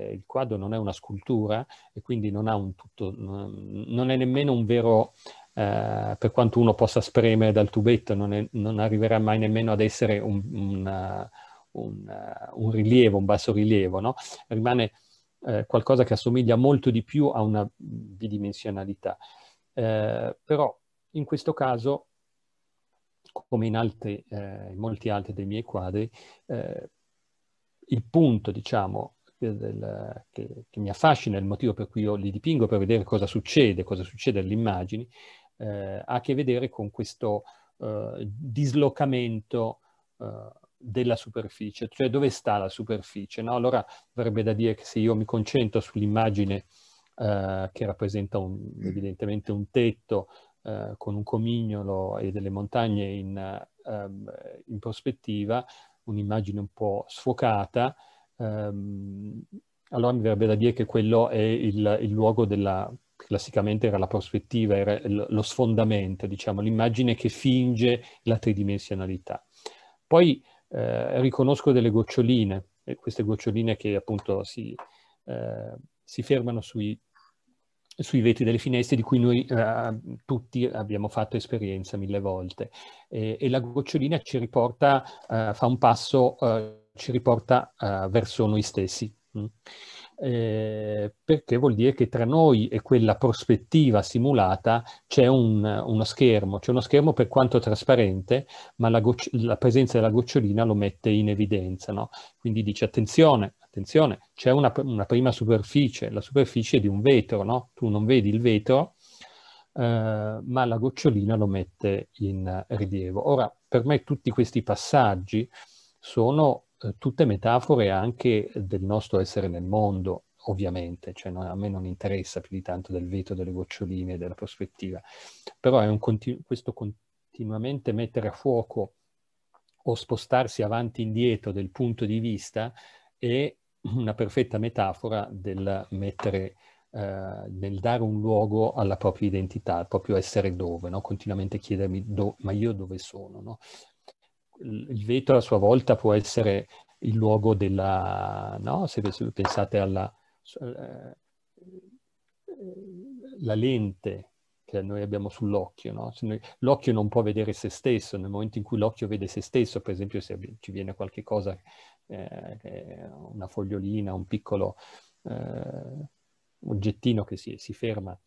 eh, il quadro non è una scultura e quindi non ha un tutto, non è nemmeno un vero eh, per quanto uno possa spremere dal tubetto, non, è, non arriverà mai nemmeno ad essere un, un, eh, un, eh, un rilievo, un basso rilievo, no? Rimane eh, qualcosa che assomiglia molto di più a una bidimensionalità. Eh, però in questo caso, come in, altri, eh, in molti altri dei miei quadri, il punto, diciamo, del, che, che, mi affascina, il motivo per cui io li dipingo per vedere cosa succede, cosa succede alle immagini, eh, ha a che vedere con questo eh, dislocamento eh, della superficie, cioè dove sta la superficie. No? Allora verrebbe da dire che se io mi concentro sull'immagine eh, che rappresenta un, evidentemente un tetto eh, con un comignolo e delle montagne in, ehm, in prospettiva, un'immagine un po' sfocata, ehm, allora mi verrebbe da dire che quello è il, il luogo della classicamente era la prospettiva, era lo sfondamento, diciamo, l'immagine che finge la tridimensionalità. Poi eh, riconosco delle goccioline, queste goccioline che appunto si, eh, si fermano sui, sui, vetri delle finestre di cui noi eh, tutti abbiamo fatto esperienza mille volte. E, e la gocciolina ci riporta, eh, fa un passo, eh, ci riporta eh, verso noi stessi. Mm eh, perché vuol dire che tra noi e quella prospettiva simulata c'è un, uno schermo, c'è uno schermo per quanto trasparente, ma la, la presenza della gocciolina lo mette in evidenza, no? Quindi dice attenzione, attenzione, c'è una, una, prima superficie, la superficie di un vetro, no? Tu non vedi il vetro, eh, ma la gocciolina lo mette in rilievo. Ora, per me tutti questi passaggi sono eh, tutte metafore anche del nostro essere nel mondo, ovviamente, cioè non, a me non interessa più di tanto del veto, delle goccioline, della prospettiva, però è un continu- questo continuamente mettere a fuoco o spostarsi avanti e indietro del punto di vista è una perfetta metafora del mettere eh, nel dare un luogo alla propria identità, al proprio essere dove, no? continuamente chiedermi do, ma io dove sono, no? il vetro a sua volta può essere il luogo della, no? Se pensate alla eh, eh, la lente che noi abbiamo sull'occhio, no? l'occhio non può vedere se stesso, nel momento in cui l'occhio vede se stesso, per esempio se ci viene qualche cosa, eh, una fogliolina, un piccolo eh, oggettino che si, si ferma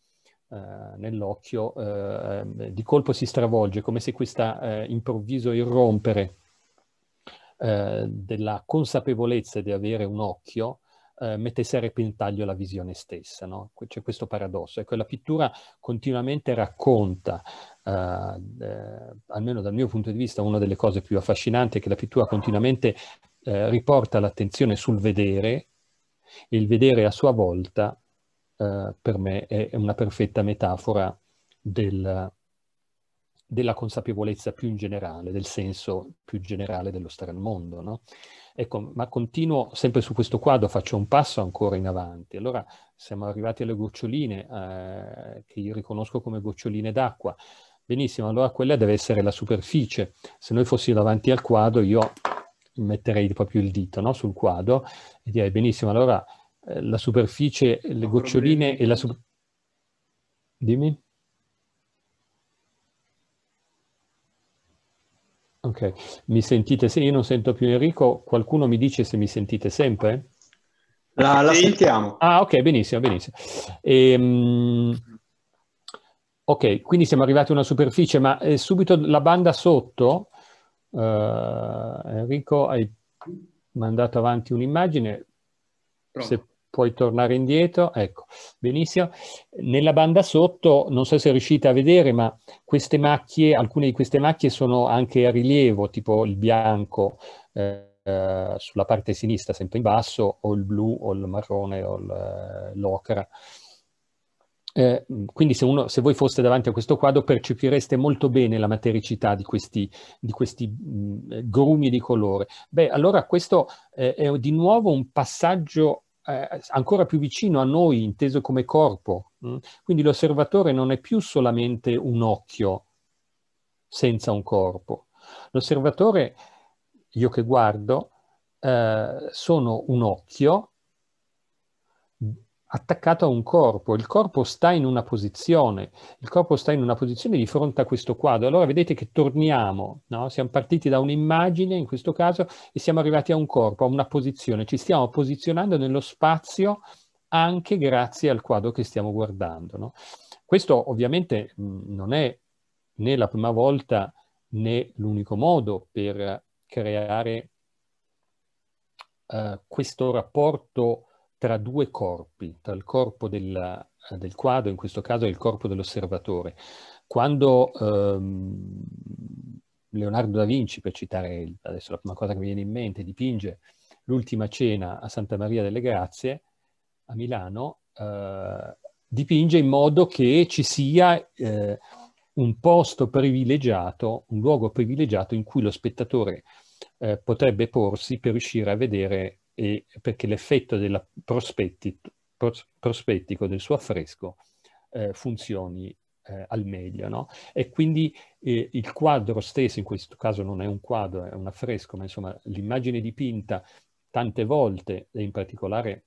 eh, nell'occhio, eh, di colpo si stravolge, come se questo eh, improvviso irrompere della consapevolezza di avere un occhio mettesse a repentaglio la visione stessa. No? C'è questo paradosso. Ecco, la pittura continuamente racconta, eh, eh, almeno dal mio punto di vista, una delle cose più affascinanti è che la pittura continuamente eh, riporta l'attenzione sul vedere e il vedere a sua volta eh, per me è una perfetta metafora del, della consapevolezza più in generale, del senso più generale dello stare al mondo. No? Ecco, ma continuo sempre su questo quadro, faccio un passo ancora in avanti. Allora siamo arrivati alle goccioline, eh, che io riconosco come goccioline d'acqua. Benissimo, allora quella deve essere la superficie. Se noi fossimo davanti al quadro, io metterei proprio il dito no? sul quadro e direi benissimo, allora eh, la superficie, le goccioline e la superficie... Dimmi? Ok, mi sentite? Se io non sento più Enrico, qualcuno mi dice se mi sentite sempre? La, la sentiamo. Ah, ok, benissimo, benissimo. Ehm... ok, quindi siamo arrivati a una superficie, ma eh, subito la banda sotto, uh, Enrico, hai mandato avanti un'immagine. Se puoi tornare indietro, ecco, benissimo. Nella banda sotto, non so se riuscite a vedere, ma queste macchie, alcune di queste macchie sono anche a rilievo, tipo il bianco eh, eh sulla parte sinistra, sempre in basso, o il blu, o il marrone, o eh, l'ocra. Eh, quindi se, uno, se, voi foste davanti a questo quadro percepireste molto bene la matericità di questi, di questi mh, mm, grumi di colore. Beh, allora questo eh, è di nuovo un passaggio eh, ancora più vicino a noi, inteso come corpo. Mm? Quindi l'osservatore non è più solamente un occhio senza un corpo. L'osservatore, io che guardo, eh, sono un occhio attaccato a un corpo, il corpo sta in una posizione, il corpo sta in una posizione di fronte a questo quadro. Allora vedete che torniamo, no? siamo partiti da un'immagine in questo caso e siamo arrivati a un corpo, a una posizione, ci stiamo posizionando nello spazio anche grazie al quadro che stiamo guardando. No? Questo ovviamente mm, non è né la prima volta né l'unico modo per creare uh, questo rapporto tra due corpi, tra il corpo della, eh, del quadro, in questo caso è il corpo dell'osservatore. Quando ehm, Leonardo da Vinci, per citare adesso la prima cosa che mi viene in mente, dipinge l'ultima cena a Santa Maria delle Grazie a Milano, eh, dipinge in modo che ci sia eh, un posto privilegiato, un luogo privilegiato in cui lo spettatore eh, potrebbe porsi per riuscire a vedere e perché l'effetto pros, prospettico del suo affresco eh, funzioni eh, al meglio. No? E quindi eh, il quadro stesso, in questo caso non è un quadro, è un affresco, ma insomma l'immagine dipinta tante volte, e in particolare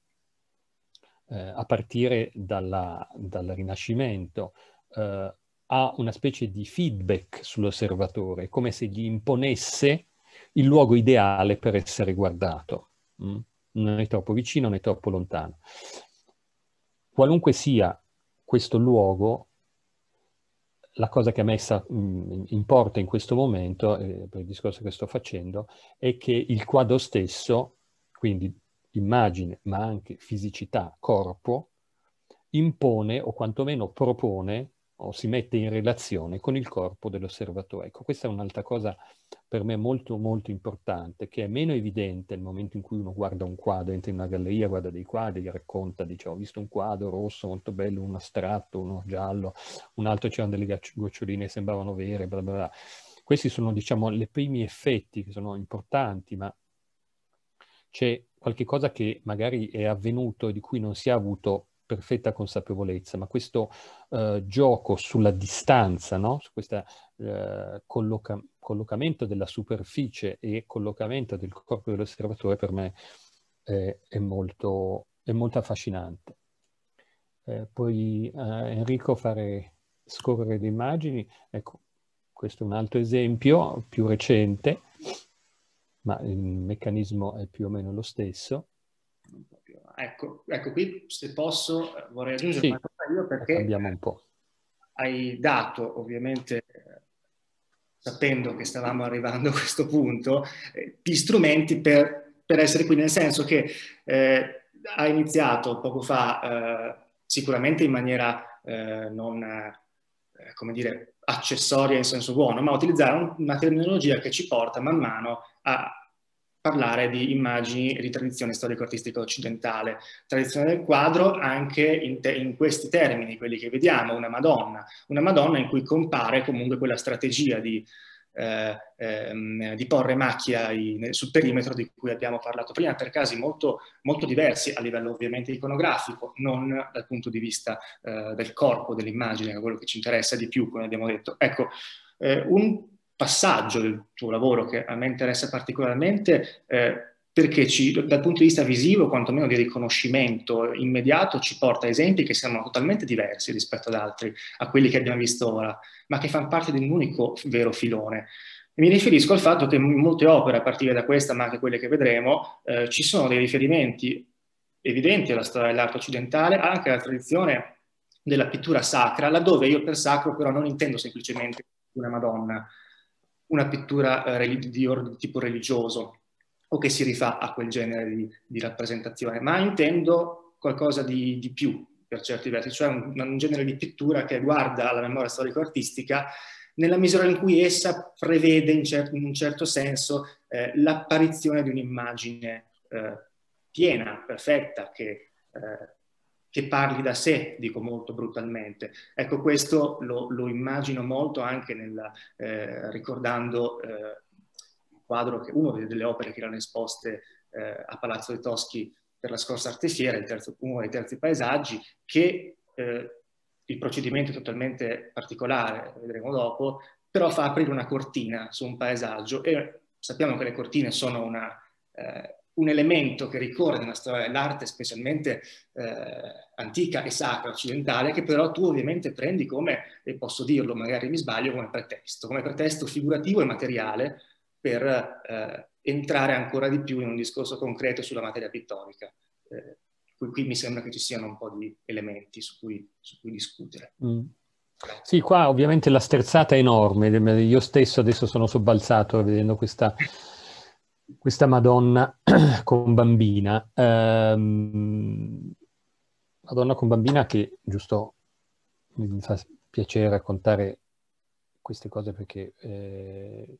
eh, a partire dalla, dal Rinascimento, eh, ha una specie di feedback sull'osservatore, come se gli imponesse il luogo ideale per essere guardato. Mm. non è troppo vicino né troppo lontano. Qualunque sia questo luogo, la cosa che a me sta, mh, mm, importa in questo momento, eh, per il discorso che sto facendo, è che il quadro stesso, quindi immagine, ma anche fisicità, corpo, impone o quantomeno propone o si mette in relazione con il corpo dell'osservatore. Ecco, questa è un'altra cosa per me molto molto importante, che è meno evidente nel momento in cui uno guarda un quadro, entra in una galleria, guarda dei quadri, racconta, dice ho visto un quadro rosso molto bello, uno astratto, uno giallo, un altro c'erano delle goccioline che sembravano vere, bla bla bla. Questi sono, diciamo, i primi effetti che sono importanti, ma c'è qualche cosa che magari è avvenuto e di cui non si è avuto perfetta consapevolezza, ma questo eh, gioco sulla distanza, no? su questo eh, colloca- collocamento della superficie e collocamento del corpo dell'osservatore per me eh, è, molto, è, molto, affascinante. Eh, poi eh, Enrico fare scorrere le immagini, ecco, questo è un altro esempio più recente, ma il meccanismo è più o meno lo stesso Ecco, ecco qui se posso vorrei aggiungere sì, una io perché un po'. hai dato ovviamente sapendo che stavamo arrivando a questo punto, eh, gli strumenti per, per essere qui, nel senso che eh, ha iniziato poco fa eh, sicuramente in maniera eh, non, eh, come dire, accessoria in senso buono, ma utilizzare una terminologia che ci porta man mano a parlare di immagini di tradizione storico-artistica occidentale, tradizione del quadro anche in, te, in, questi termini, quelli che vediamo, una Madonna, una Madonna in cui compare comunque quella strategia di, eh, ehm, di porre macchia in, sul perimetro di cui abbiamo parlato prima, per casi molto, molto, diversi a livello ovviamente iconografico, non dal punto di vista eh, del corpo, dell'immagine, che è quello che ci interessa di più, come abbiamo detto. Ecco, eh, un passaggio del tuo lavoro che a me interessa particolarmente eh, perché ci, dal punto di vista visivo, quantomeno di riconoscimento immediato, ci porta a esempi che sembrano totalmente diversi rispetto ad altri, a quelli che abbiamo visto ora, ma che fanno parte di un unico vero filone. E mi riferisco al fatto che in molte opere, a partire da questa, ma anche quelle che vedremo, eh, ci sono dei riferimenti evidenti alla storia dell'arte occidentale, anche alla tradizione della pittura sacra, laddove io per sacro però non intendo semplicemente una Madonna, una pittura eh, di, di, tipo religioso o che si rifà a quel genere di, di rappresentazione, ma intendo qualcosa di, di, più per certi versi, cioè un, un genere di pittura che guarda la memoria storico-artistica nella misura in cui essa prevede in, cer in un certo senso eh, l'apparizione di un'immagine eh, piena, perfetta, che eh, che parli da sé, dico molto brutalmente. Ecco, questo lo, lo immagino molto anche nel, eh, ricordando eh, quadro che uno delle opere che erano esposte eh, a Palazzo dei Toschi per la scorsa artefiera, uno dei terzi paesaggi, che eh, il procedimento è totalmente particolare, vedremo dopo, però fa aprire una cortina su un paesaggio e sappiamo che le cortine sono una eh, un elemento che ricorre nella storia dell'arte, specialmente eh, antica e sacra occidentale, che però tu ovviamente prendi come, e posso dirlo, magari mi sbaglio, come pretesto, come pretesto figurativo e materiale per eh, entrare ancora di più in un discorso concreto sulla materia pittorica. Eh, qui, mi sembra che ci siano un po' di elementi su cui, su cui discutere. Mm. Sì, qua ovviamente la sterzata è enorme, io stesso adesso sono sobbalzato vedendo questa questa Madonna *clears throat* con bambina, ehm, Madonna con bambina che giusto mi fa piacere raccontare queste cose perché eh,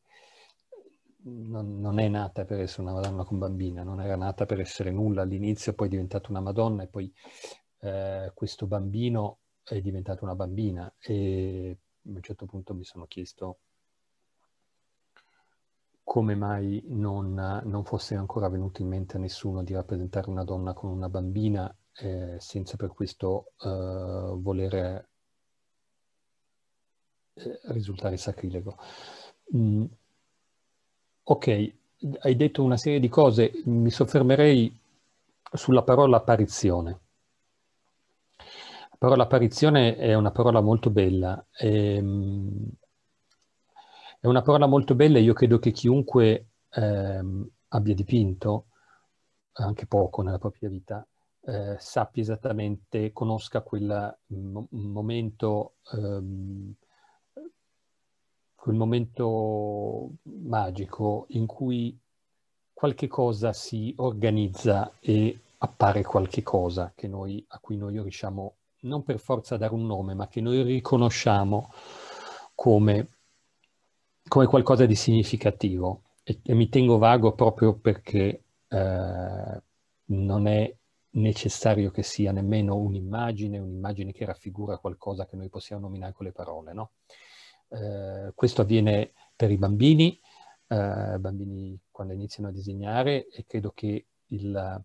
non, non, è nata per essere una Madonna con bambina, non era nata per essere nulla all'inizio, poi è diventata una Madonna e poi eh, questo bambino è diventato una bambina e a un certo punto mi sono chiesto come mai non, non, fosse ancora venuto in mente a nessuno di rappresentare una donna con una bambina eh, senza per questo eh, voler eh, risultare sacrilego. Mm. Ok, hai detto una serie di cose, mi soffermerei sulla parola apparizione. La parola apparizione è una parola molto bella. Ehm, è una parola molto bella io credo che chiunque ehm, abbia dipinto, anche poco nella propria vita, eh, sappia esattamente, conosca quel mm, momento, ehm, quel momento magico in cui qualche cosa si organizza e appare qualche cosa noi, a cui noi riusciamo non per forza a dare un nome, ma che noi riconosciamo come come qualcosa di significativo e, e mi tengo vago proprio perché eh, non è necessario che sia nemmeno un'immagine, un'immagine che raffigura qualcosa che noi possiamo nominare con le parole, no? eh, questo avviene per i bambini, eh, bambini quando iniziano a disegnare e credo che il, eh,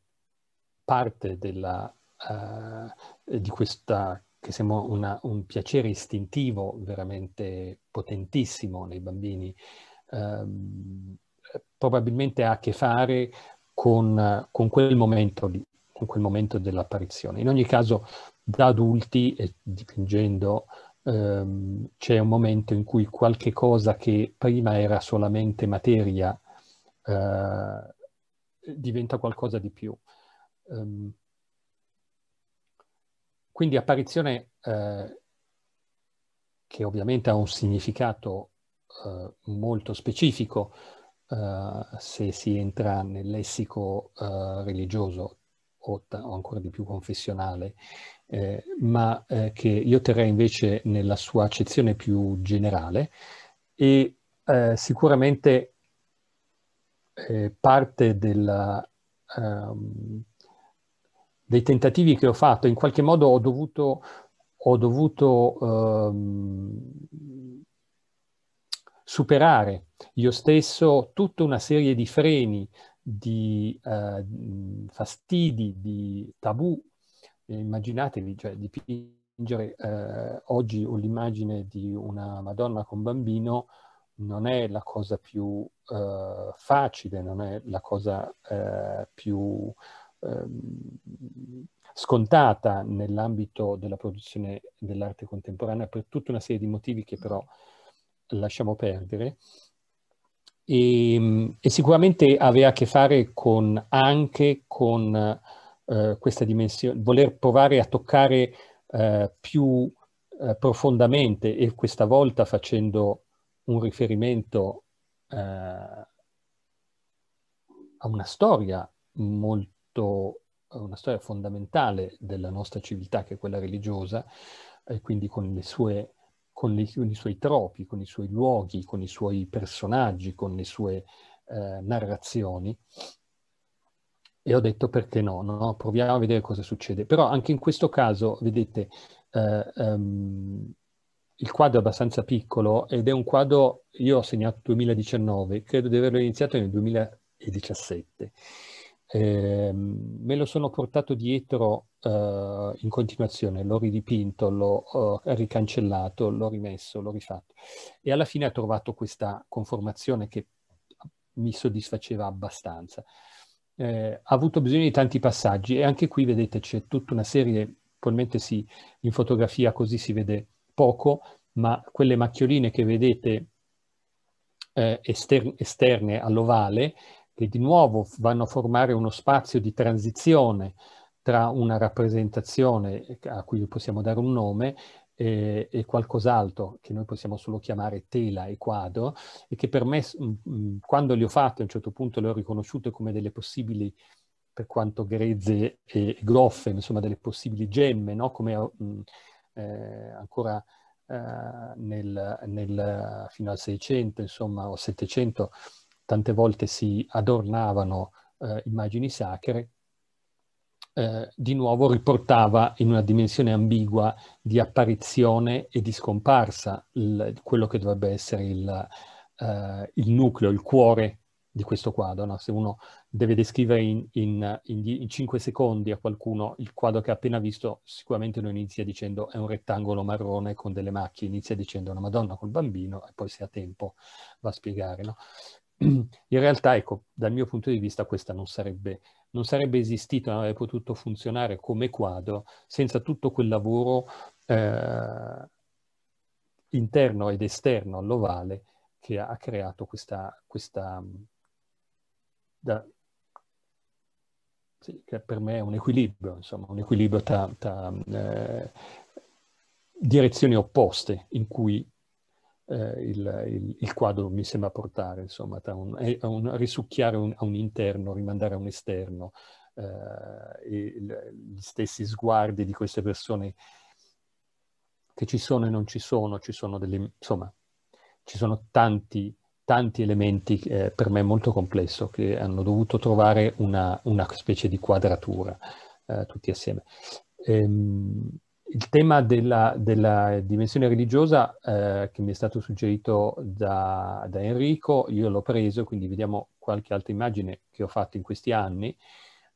parte della, eh, di questa che sembra una, un piacere istintivo veramente potentissimo nei bambini, ehm, probabilmente ha a che fare con, con quel momento lì, con quel momento dell'apparizione. In ogni caso, da adulti, e dipingendo, ehm, c'è un momento in cui qualche cosa che prima era solamente materia eh, diventa qualcosa di più. Um, quindi apparizione eh, che ovviamente ha un significato eh, molto specifico eh, se si entra nel lessico eh, religioso o, o, ancora di più confessionale, eh, ma eh, che io terrei invece nella sua accezione più generale e sicuramente parte della... Um, dei tentativi che ho fatto, in qualche modo ho dovuto, ho dovuto ehm, superare io stesso tutta una serie di freni, di eh, fastidi, di tabù. immaginatevi, cioè, dipingere eh, oggi l'immagine di una Madonna con bambino non è la cosa più eh, facile, non è la cosa eh, più Ehm, scontata nell'ambito della produzione dell'arte contemporanea per tutta una serie di motivi che però lasciamo perdere. E, ehm, e sicuramente aveva a che fare con, anche con eh, questa dimensione, voler provare a toccare eh, più eh, profondamente e questa volta facendo un riferimento eh, a una storia molto fatto eh, una storia fondamentale della nostra civiltà, che è quella religiosa, e quindi con, sue, con, le, con i suoi tropi, con i suoi luoghi, con i suoi personaggi, con le sue eh, narrazioni. E ho detto perché no, no, proviamo a vedere cosa succede. Però anche in questo caso, vedete, eh, um, il quadro è abbastanza piccolo ed è un quadro, io ho segnato 2019, credo di averlo iniziato nel 2017 eh, me lo sono portato dietro eh, in continuazione, l'ho ridipinto, l'ho eh, ricancellato, l'ho rimesso, l'ho rifatto e alla fine ho trovato questa conformazione che mi soddisfaceva abbastanza. Eh, ha avuto bisogno di tanti passaggi e anche qui vedete c'è tutta una serie, probabilmente sì, in fotografia così si vede poco, ma quelle macchioline che vedete eh, esterne all'ovale che di nuovo vanno a formare uno spazio di transizione tra una rappresentazione eh, a cui possiamo dare un nome e, e qualcos'altro che noi possiamo solo chiamare tela e quadro e che per me, quando le ho fatte, a un certo punto le ho riconosciute come delle possibili per quanto grezze e groffe, insomma delle possibili gemme, no? come eh, ancora eh, nel, nel, fino al 600, insomma, o 700, tante volte si adornavano eh, immagini sacre, eh, di nuovo riportava in una dimensione ambigua di apparizione e di scomparsa il, quello che dovrebbe essere il, eh, il, nucleo, il cuore di questo quadro. No? Se uno deve descrivere in, in, in, in 5 secondi a qualcuno il quadro che ha appena visto, sicuramente non inizia dicendo è un rettangolo marrone con delle macchie, inizia dicendo una Madonna col bambino e poi se ha tempo va a spiegare. No? *clears throat* In realtà, ecco, dal mio punto di vista questa non sarebbe, non sarebbe esistita, non avrebbe potuto funzionare come quadro senza tutto quel lavoro eh, interno ed esterno all'ovale che ha creato questa, questa mm, da, sì, che per me è un equilibrio, insomma, un equilibrio tra, tra mm, eh, direzioni opposte in cui eh, il, il, il, quadro mi sembra portare, insomma, un, a, un, risucchiare un, a un interno, rimandare a un esterno, eh, il, gli stessi sguardi di queste persone che ci sono e non ci sono, ci sono delle, insomma, ci sono tanti, tanti elementi eh, per me molto complesso che hanno dovuto trovare una, una specie di quadratura eh, tutti assieme. Ehm, il tema della, della dimensione religiosa eh, che mi è stato suggerito da, da, Enrico, io l'ho preso, quindi vediamo qualche altra immagine che ho fatto in questi anni.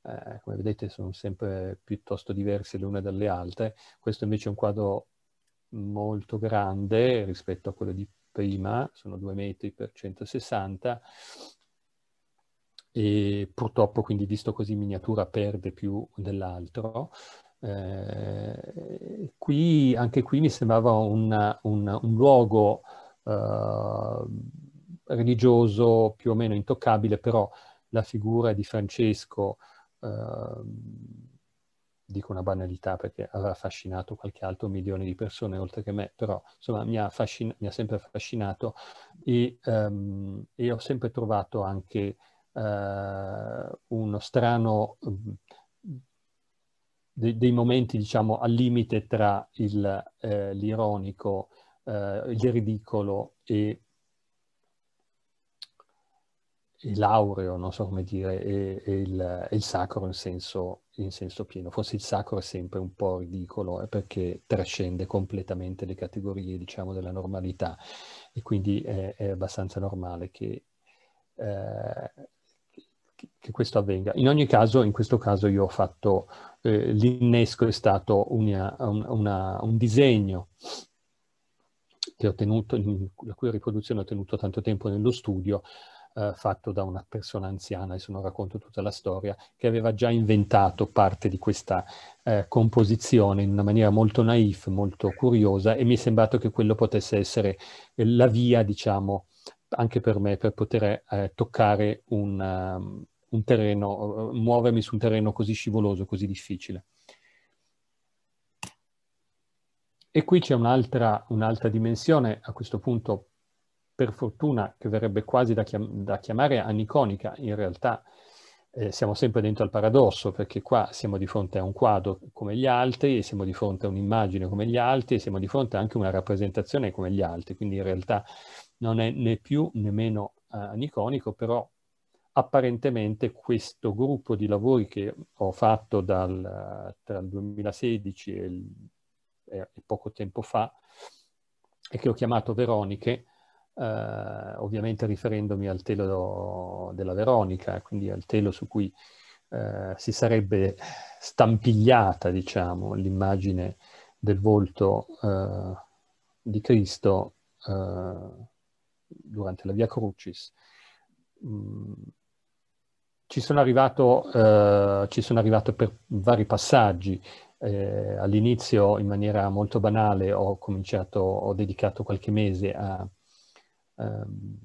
Eh, come vedete sono sempre piuttosto diverse le une dalle altre. Questo invece è un quadro molto grande rispetto a quello di prima, sono 2 metri per 160 e purtroppo quindi visto così miniatura perde più dell'altro. Eh, qui, anche qui mi sembrava un, un, un luogo eh, religioso più o meno intoccabile, però la figura di Francesco, eh, dico una banalità perché avrà affascinato qualche altro milione di persone oltre che me, però insomma mi ha, fascin- mi ha sempre affascinato e, ehm, e, ho sempre trovato anche eh, uno strano de dei momenti, diciamo, al limite tra eh, l'ironico, eh, eh, il ridicolo e, l'aureo, non so come dire, e, e, il, e il, sacro in senso, in senso pieno. Forse il sacro è sempre un po' ridicolo eh, perché trascende completamente le categorie, diciamo, della normalità e quindi è, è abbastanza normale che eh, che questo avvenga. In ogni caso, in questo caso io ho fatto, eh, l'innesco è stato una, una, un disegno che ho tenuto, la cui riproduzione ho tenuto tanto tempo nello studio, eh, fatto da una persona anziana, adesso non racconto tutta la storia, che aveva già inventato parte di questa eh, composizione in una maniera molto naif, molto curiosa e mi è sembrato che quello potesse essere eh, la via, diciamo, anche per me per poter eh, toccare un, um, un terreno, eh, muovermi su un terreno così scivoloso, così difficile. E qui c'è un'altra, un'altra dimensione, a questo punto per fortuna che verrebbe quasi da, chiam- da chiamare aniconica, in realtà eh, siamo sempre dentro al paradosso, perché qua siamo di fronte a un quadro come gli altri, e siamo di fronte a un'immagine come gli altri, e siamo di fronte anche a una rappresentazione come gli altri, quindi in realtà non è né più né meno aniconico, eh, però apparentemente questo gruppo di lavori che ho fatto dal, tra il 2016 e, il, e poco tempo fa, e che ho chiamato Veroniche, eh, ovviamente riferendomi al telo della Veronica, quindi al telo su cui eh, si sarebbe stampigliata, diciamo, l'immagine del volto eh, di Cristo eh, durante la Via Crucis. Mm, ci, sono arrivato, eh, ci sono arrivato per vari passaggi. Eh, all'inizio, in maniera molto banale, ho cominciato, ho dedicato qualche mese a, ehm,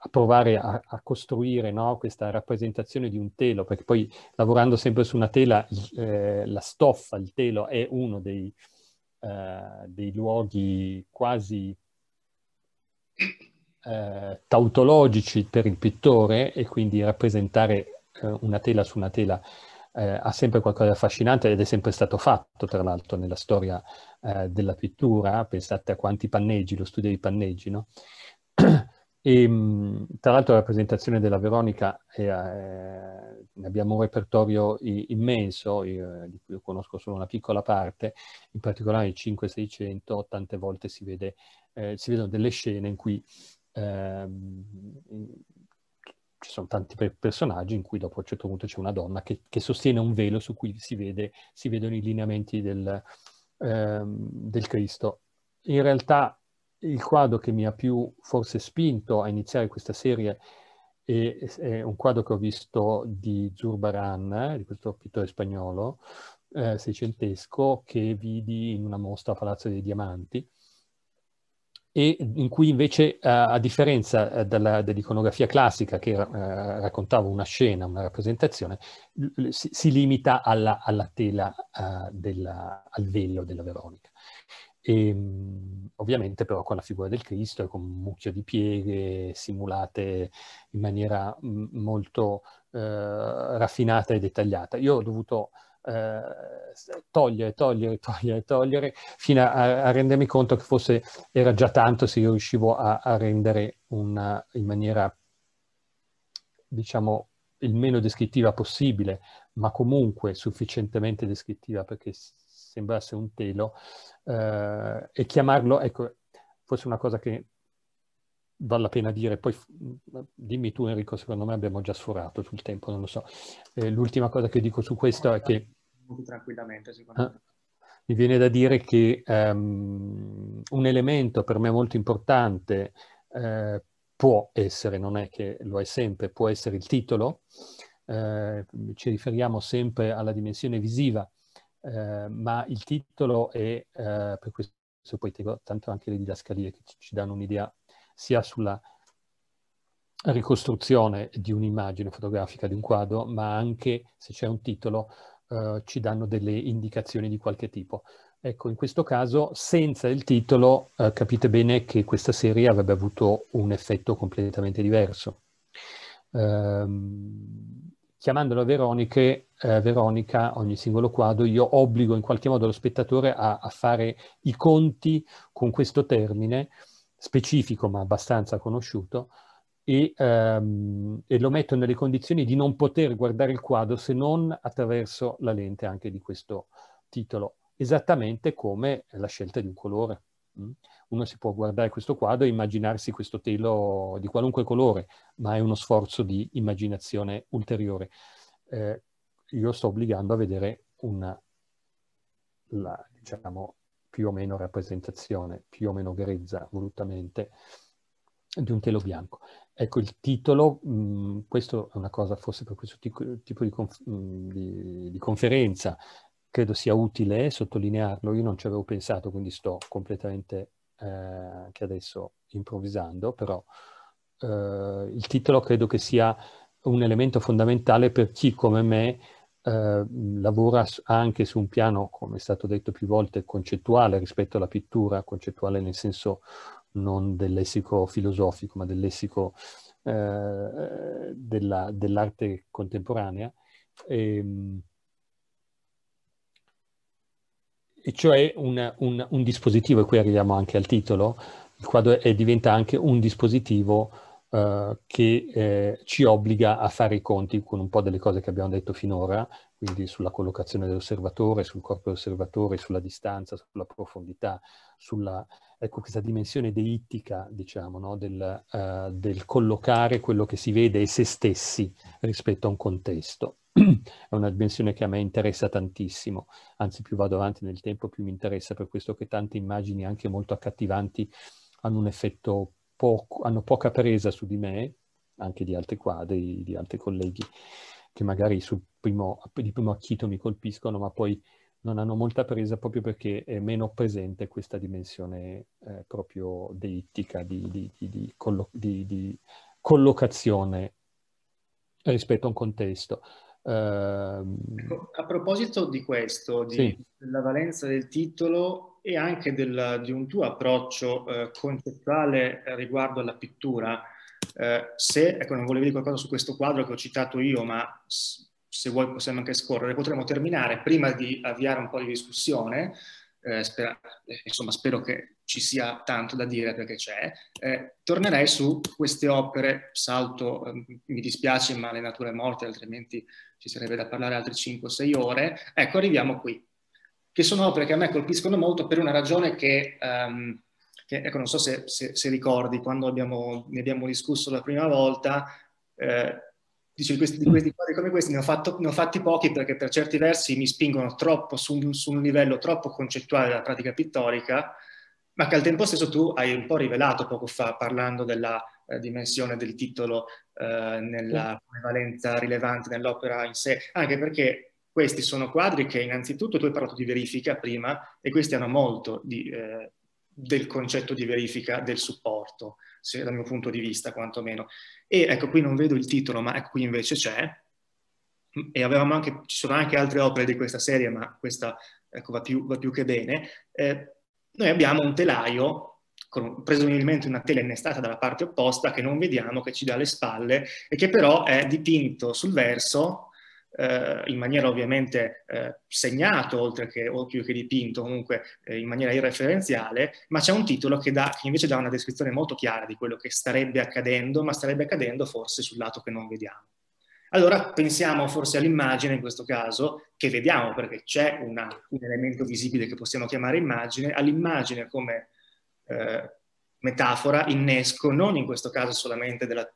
a provare a, a costruire no, questa rappresentazione di un telo, perché poi lavorando sempre su una tela, eh, la stoffa, il telo è uno dei, eh, dei luoghi quasi eh, tautologici per il pittore e quindi rappresentare eh, una tela su una tela eh, ha sempre qualcosa di affascinante ed è sempre stato fatto, tra l'altro, nella storia eh, della pittura. Pensate a quanti panneggi, lo studio dei panneggi, no? *clears throat* E, mm, tra l'altro la rappresentazione della Veronica, è, eh, abbiamo un repertorio immenso, io, eh, di cui io conosco solo una piccola parte, in particolare il 5-600, tante volte si, vede, eh, si vedono delle scene in cui Ehm, ci sono tanti personaggi in cui dopo a un certo punto c'è una donna che, che sostiene un velo su cui si, vede, si vedono i lineamenti del, ehm, del, Cristo. In realtà il quadro che mi ha più forse spinto a iniziare questa serie è, è un quadro che ho visto di Zurbaran, di questo pittore spagnolo, eh, seicentesco, che vidi in una mostra a Palazzo dei Diamanti, e in cui invece, eh, a differenza eh, dalla, dell'iconografia classica che eh, raccontava una scena, una rappresentazione, si, si limita alla, alla tela, della, al velo della Veronica. E, ehm, ovviamente però con la figura del Cristo e con un mucchio di pieghe simulate in maniera molto eh, raffinata e dettagliata. Io ho dovuto eh, togliere, togliere, togliere, togliere, fino a, a, rendermi conto che forse era già tanto se io riuscivo a, a rendere una, in maniera, diciamo, il meno descrittiva possibile, ma comunque sufficientemente descrittiva perché sembrasse un telo, eh, e chiamarlo, ecco, forse una cosa che vale la pena dire, poi dimmi tu Enrico, secondo me abbiamo già sforato sul tempo, non lo so. Eh, l'ultima cosa che dico su questo è che molto tranquillamente, secondo ah. me. Mi viene da dire che um, un elemento per me molto importante eh, può essere, non è che lo è sempre, può essere il titolo. Eh, ci riferiamo sempre alla dimensione visiva, eh, ma il titolo è, eh, per questo poi tengo tanto anche le didascalie che ci danno un'idea sia sulla ricostruzione di un'immagine fotografica, di un quadro, ma anche se c'è un titolo, eh, ci danno delle indicazioni di qualche tipo. Ecco, in questo caso, senza il titolo, eh, capite bene che questa serie avrebbe avuto un effetto completamente diverso. Ehm, chiamandolo Veroniche, eh, Veronica, ogni singolo quadro, io obbligo in qualche modo lo spettatore a, a fare i conti con questo termine specifico ma abbastanza conosciuto, e, ehm, e, lo metto nelle condizioni di non poter guardare il quadro se non attraverso la lente anche di questo titolo, esattamente come la scelta di un colore. Mm. Uno si può guardare questo quadro e immaginarsi questo telo di qualunque colore, ma è uno sforzo di immaginazione ulteriore. Eh, io sto obbligando a vedere una, la, diciamo, più o meno rappresentazione, più o meno grezza volutamente, di un telo bianco. Ecco, il titolo, mh, mhmm, questo è una cosa forse per questo tico, tipo di, conf, mh, mhmm, di, di, conferenza, credo sia utile sottolinearlo, io non ci avevo pensato, quindi sto completamente eh, anche adesso improvvisando, però eh, il titolo credo che sia un elemento fondamentale per chi come me eh, lavora anche su un piano, come è stato detto più volte, concettuale rispetto alla pittura, concettuale nel senso non del lessico filosofico, ma del lessico eh, della, dell'arte contemporanea. E, ehm, e cioè una, un, un, dispositivo, e qui arriviamo anche al titolo, il quadro è, diventa anche un dispositivo Uh, che eh, ci obbliga a fare i conti con un po' delle cose che abbiamo detto finora, quindi sulla collocazione dell'osservatore, sul corpo dell'osservatore, sulla distanza, sulla profondità, sulla ecco questa dimensione deittica, diciamo, no? del, uh, del, collocare quello che si vede e se stessi rispetto a un contesto. *clears throat* È una dimensione che a me interessa tantissimo, anzi più vado avanti nel tempo più mi interessa, per questo che tante immagini anche molto accattivanti hanno un effetto poco, hanno poca presa su di me, anche di altri quadri, di altri colleghi, che magari sul primo, di primo acchito mi colpiscono, ma poi non hanno molta presa proprio perché è meno presente questa dimensione eh, proprio deittica di, di, di, collo- di, collocazione rispetto a un contesto. Ehm, ecco, a proposito di questo, sì. della valenza del titolo e anche del, di un tuo approccio eh, concettuale riguardo alla pittura, eh, se, ecco non volevi dire qualcosa su questo quadro che ho citato io, ma se vuoi possiamo anche scorrere, potremmo terminare prima di avviare un po' di discussione, eh, spera, eh, insomma spero che ci sia tanto da dire perché c'è, eh, tornerei su queste opere, salto, eh, mi dispiace ma le nature morte, altrimenti ci sarebbe da parlare altre 5-6 ore, ecco arriviamo qui, che sono opere che a me colpiscono molto per una ragione che, ehm, che ecco non so se, se, se ricordi, quando abbiamo, ne abbiamo discusso la prima volta, eh, dice questi, di, questi, quadri come questi ne ho, fatto, ne ho, fatti pochi perché per certi versi mi spingono troppo su un, su un, livello troppo concettuale della pratica pittorica, ma che al tempo stesso tu hai un po' rivelato poco fa parlando della eh, dimensione del titolo eh, nella prevalenza rilevante nell'opera in sé, anche perché questi sono quadri che innanzitutto tu hai parlato di verifica prima e questi hanno molto di, eh, del concetto di verifica del supporto se, dal mio punto di vista quantomeno. E ecco, qui non vedo il titolo, ma ecco qui invece c'è, e anche, ci sono anche altre opere di questa serie, ma questa ecco, va, più, va più che bene, eh, noi abbiamo un telaio con presumibilmente una tela innestata dalla parte opposta che non vediamo, che ci dà le spalle e che però è dipinto sul verso eh, in maniera ovviamente eh, segnato, oltre che, o più che dipinto, comunque eh, in maniera irreferenziale, ma c'è un titolo che, dà, che invece dà una descrizione molto chiara di quello che starebbe accadendo, ma starebbe accadendo forse sul lato che non vediamo. Allora pensiamo forse all'immagine in questo caso, che vediamo perché c'è una, un elemento visibile che possiamo chiamare immagine, all'immagine come eh, metafora innesco non in questo caso solamente della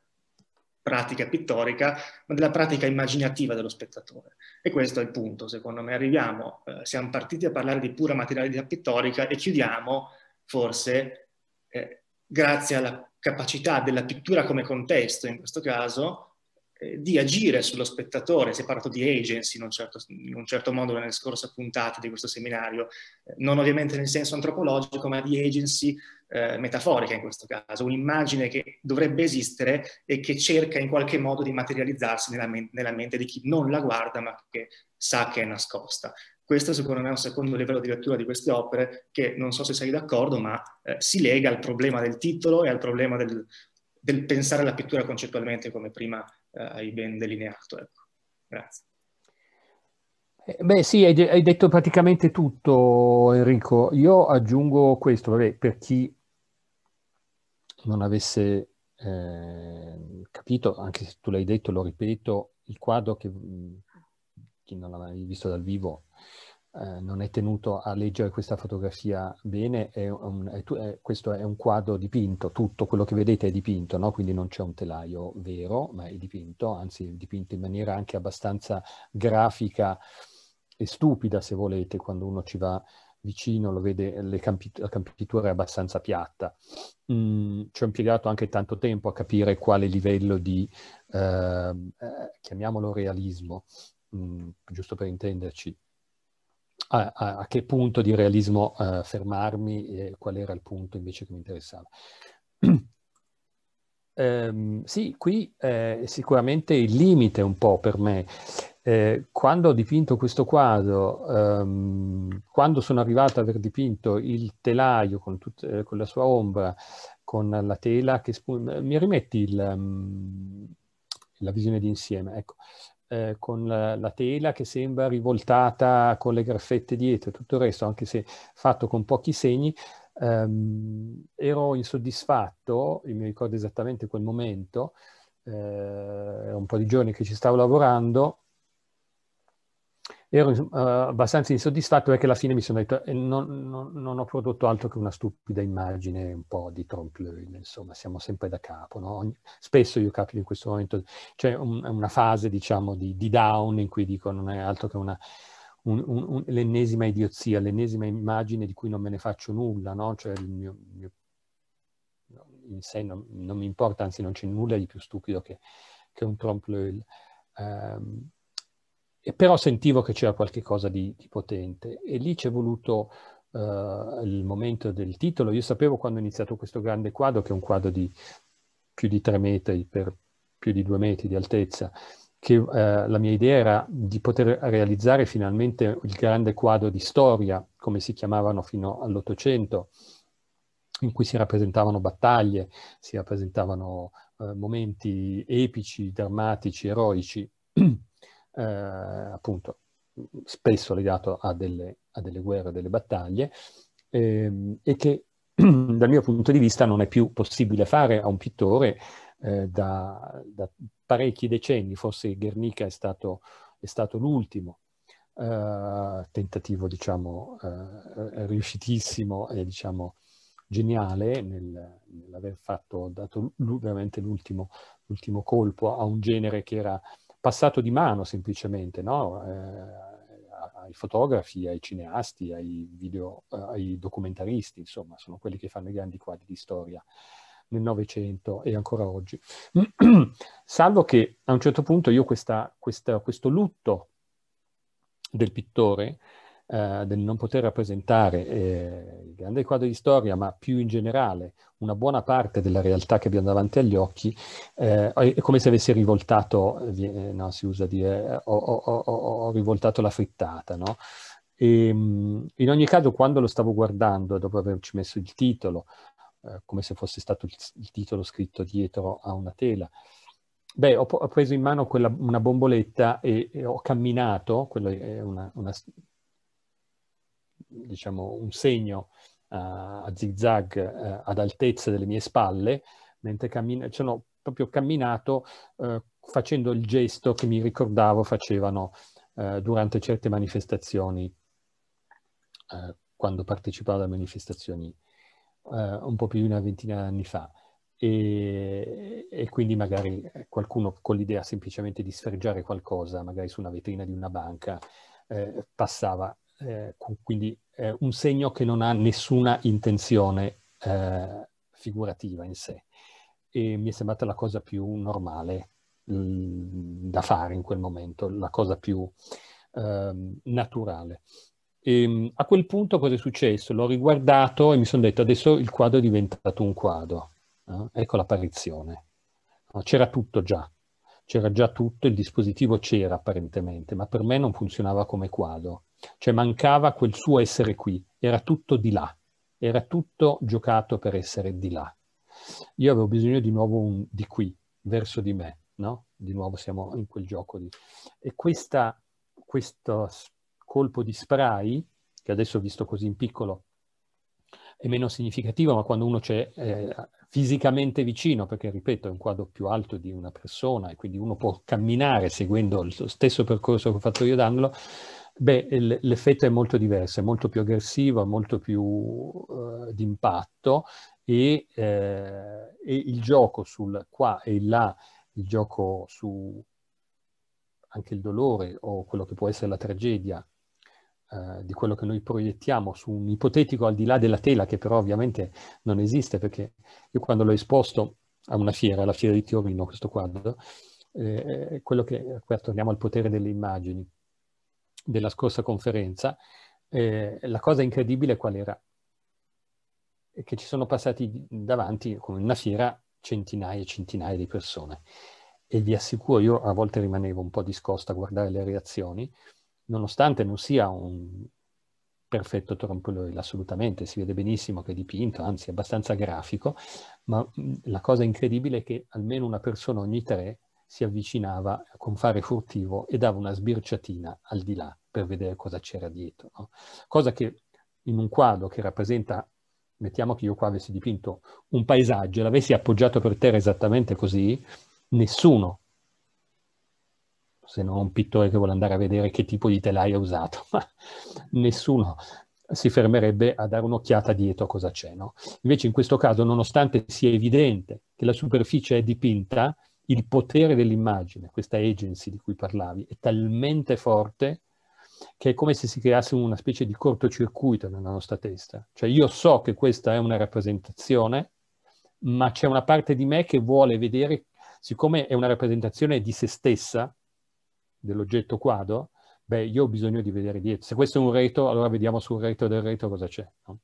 pratica pittorica, ma della pratica immaginativa dello spettatore. E questo è il punto, secondo me. Arriviamo, eh, siamo partiti a parlare di pura materialità pittorica e chiudiamo, forse, eh, grazie alla capacità della pittura come contesto, in questo caso, eh, di agire sullo spettatore. Si è parlato di agency in un certo, in un certo modo nelle scorse puntate di questo seminario, eh, non ovviamente nel senso antropologico, ma di agency eh, metaforica in questo caso, un'immagine che dovrebbe esistere e che cerca in qualche modo di materializzarsi nella, men- nella mente di chi non la guarda ma che sa che è nascosta. Questo secondo me è un secondo livello di lettura di queste opere che non so se sei d'accordo, ma eh, si lega al problema del titolo e al problema del, del pensare alla pittura concettualmente come prima eh, hai ben delineato. Ecco. Grazie. Eh, beh sì, hai, hai, detto praticamente tutto Enrico. Io aggiungo questo, vabbè, per chi non avesse eh, capito, anche se tu l'hai detto, lo ripeto, il quadro che chi non l'ha mai visto dal vivo eh, non è tenuto a leggere questa fotografia bene, è un, è, è, questo è un quadro dipinto, tutto quello che vedete è dipinto, no? quindi non c'è un telaio vero, ma è dipinto, anzi è dipinto in maniera anche abbastanza grafica e stupida, se volete, quando uno ci va vicino, lo vede, campi, la campitura è abbastanza piatta. Mm, ci ho impiegato anche tanto tempo a capire quale livello di, ehm, eh, chiamiamolo realismo, mm, giusto per intenderci, a, a, a, che punto di realismo uh, fermarmi e qual era il punto invece che mi interessava. um, *clears throat* sì, qui eh, sicuramente il limite un po' per me eh, quando ho dipinto questo quadro, ehm, quando sono arrivato ad aver dipinto il telaio con, tut- eh, con la sua ombra, con la tela che spugna, mi rimetti il, um, la visione di ecco, eh, con la, la, tela che sembra rivoltata con le graffette dietro e tutto il resto, anche se fatto con pochi segni, ehm, ero insoddisfatto, e mi ricordo esattamente quel momento, eh, un po' di giorni che ci stavo lavorando, ero uh, abbastanza insoddisfatto perché alla fine mi sono detto eh, non, non, non, ho prodotto altro che una stupida immagine un po' di trompe-l'œil, insomma siamo sempre da capo, no? Ogni, spesso io capito in questo momento, c'è un, una fase diciamo di, di, down in cui dico non è altro che una, un, un, l'ennesima idiozia, l'ennesima immagine di cui non me ne faccio nulla, no? Cioè il mio, il mio in sé non, non, mi importa, anzi non c'è nulla di più stupido che, che un trompe-l'œil. Um, ehm, e però sentivo che c'era qualcosa di, di potente e lì c'è voluto uh, il momento del titolo. Io sapevo quando ho iniziato questo grande quadro, che è un quadro di più di tre metri per più di due metri di altezza, che uh, la mia idea era di poter realizzare finalmente il grande quadro di storia, come si chiamavano fino all'Ottocento, in cui si rappresentavano battaglie, si rappresentavano uh, momenti epici, drammatici, eroici. *clears throat* eh, appunto spesso legato a delle, a delle guerre, a delle battaglie, ehm, e che *clears throat* dal mio punto di vista non è più possibile fare a un pittore eh, da, da, parecchi decenni, forse Guernica è stato, è stato l'ultimo eh, tentativo, diciamo, eh, riuscitissimo e, diciamo, geniale nel, nell'aver fatto, dato veramente l'ultimo, l'ultimo colpo a un genere che era passato di mano semplicemente, no? eh, ai fotografi, ai cineasti, ai, video, eh, ai documentaristi, insomma, sono quelli che fanno i grandi quadri di storia nel Novecento e ancora oggi. *clears throat* Salvo che a un certo punto io questa, questa, questo lutto del pittore eh, del non poter rappresentare eh, il grande quadro di storia, ma più in generale una buona parte della realtà che abbiamo davanti agli occhi, eh, è come se avesse rivoltato, eh, eh, no, si usa dire, ho, ho, ho, ho rivoltato la frittata, no? E, ehm, in ogni caso, quando lo stavo guardando, dopo averci messo il titolo, come se fosse stato il, il, titolo scritto dietro a una tela, Beh, ho, ho, preso in mano quella, una bomboletta e, e, ho camminato, quella è una, una diciamo, un segno uh, a zigzag uh, ad altezza delle mie spalle, mentre cammin- cioè, no, proprio camminato uh, facendo il gesto che mi ricordavo facevano durante certe manifestazioni, quando partecipavo a manifestazioni un po' più di una ventina di anni fa. E, e, quindi magari qualcuno con l'idea semplicemente di sfregiare qualcosa, magari su una vetrina di una banca, eh, passava eh, quindi eh, un segno che non ha nessuna intenzione eh, figurativa in sé. E mi è sembrata la cosa più normale mm, da fare in quel momento, la cosa più ehm, naturale. E, ehm, a quel punto cosa è successo? L'ho riguardato e mi sono detto adesso il quadro è diventato un quadro. Eh, ecco l'apparizione. C'era tutto già c'era già tutto, il dispositivo c'era apparentemente, ma per me non funzionava come quadro. Cioè mancava quel suo essere qui, era tutto di là, era tutto giocato per essere di là. Io avevo bisogno di nuovo un, di qui, verso di me, no? Di nuovo siamo in quel gioco lì. E questa, questo colpo di spray, che adesso ho visto così in piccolo, è meno significativo, ma quando uno c'è eh, fisicamente vicino, perché ripeto è un quadro più alto di una persona e quindi uno può camminare seguendo lo stesso percorso che ho fatto io d'angolo, beh l'effetto è molto diverso, è molto più aggressivo, è molto più uh, d'impatto e, eh, e, il gioco sul qua e là, il gioco su anche il dolore o quello che può essere la tragedia eh, di quello che noi proiettiamo su un ipotetico al di là della tela, che però ovviamente non esiste, perché io quando l'ho esposto a una fiera, alla fiera di Torino, questo quadro, eh, quello che, qua torniamo al potere delle immagini della scorsa conferenza, eh, la cosa incredibile qual era? È Che ci sono passati davanti, come una fiera, centinaia e centinaia di persone. E vi assicuro, io a volte rimanevo un po' discosta a guardare le reazioni, nonostante non sia un perfetto trompe-l'oeil, assolutamente, si vede benissimo che è dipinto, anzi è abbastanza grafico, ma mm, la cosa incredibile è che almeno una persona ogni tre si avvicinava con fare furtivo e dava una sbirciatina al di là per vedere cosa c'era dietro. No? Cosa che in un quadro che rappresenta, mettiamo che io qua avessi dipinto un paesaggio e l'avessi appoggiato per terra esattamente così, nessuno se non un pittore che vuole andare a vedere che tipo di telaio ha usato, *laughs* ma nessuno si fermerebbe a dare un'occhiata dietro a cosa c'è. No? Invece in questo caso, nonostante sia evidente che la superficie è dipinta, il potere dell'immagine, questa agency di cui parlavi, è talmente forte che è come se si creasse una specie di cortocircuito nella nostra testa. Cioè io so che questa è una rappresentazione, ma c'è una parte di me che vuole vedere, siccome è una rappresentazione di se stessa, dell'oggetto quadro, beh, io ho bisogno di vedere dietro. Se questo è un reto, allora vediamo sul reto del reto cosa c'è. No?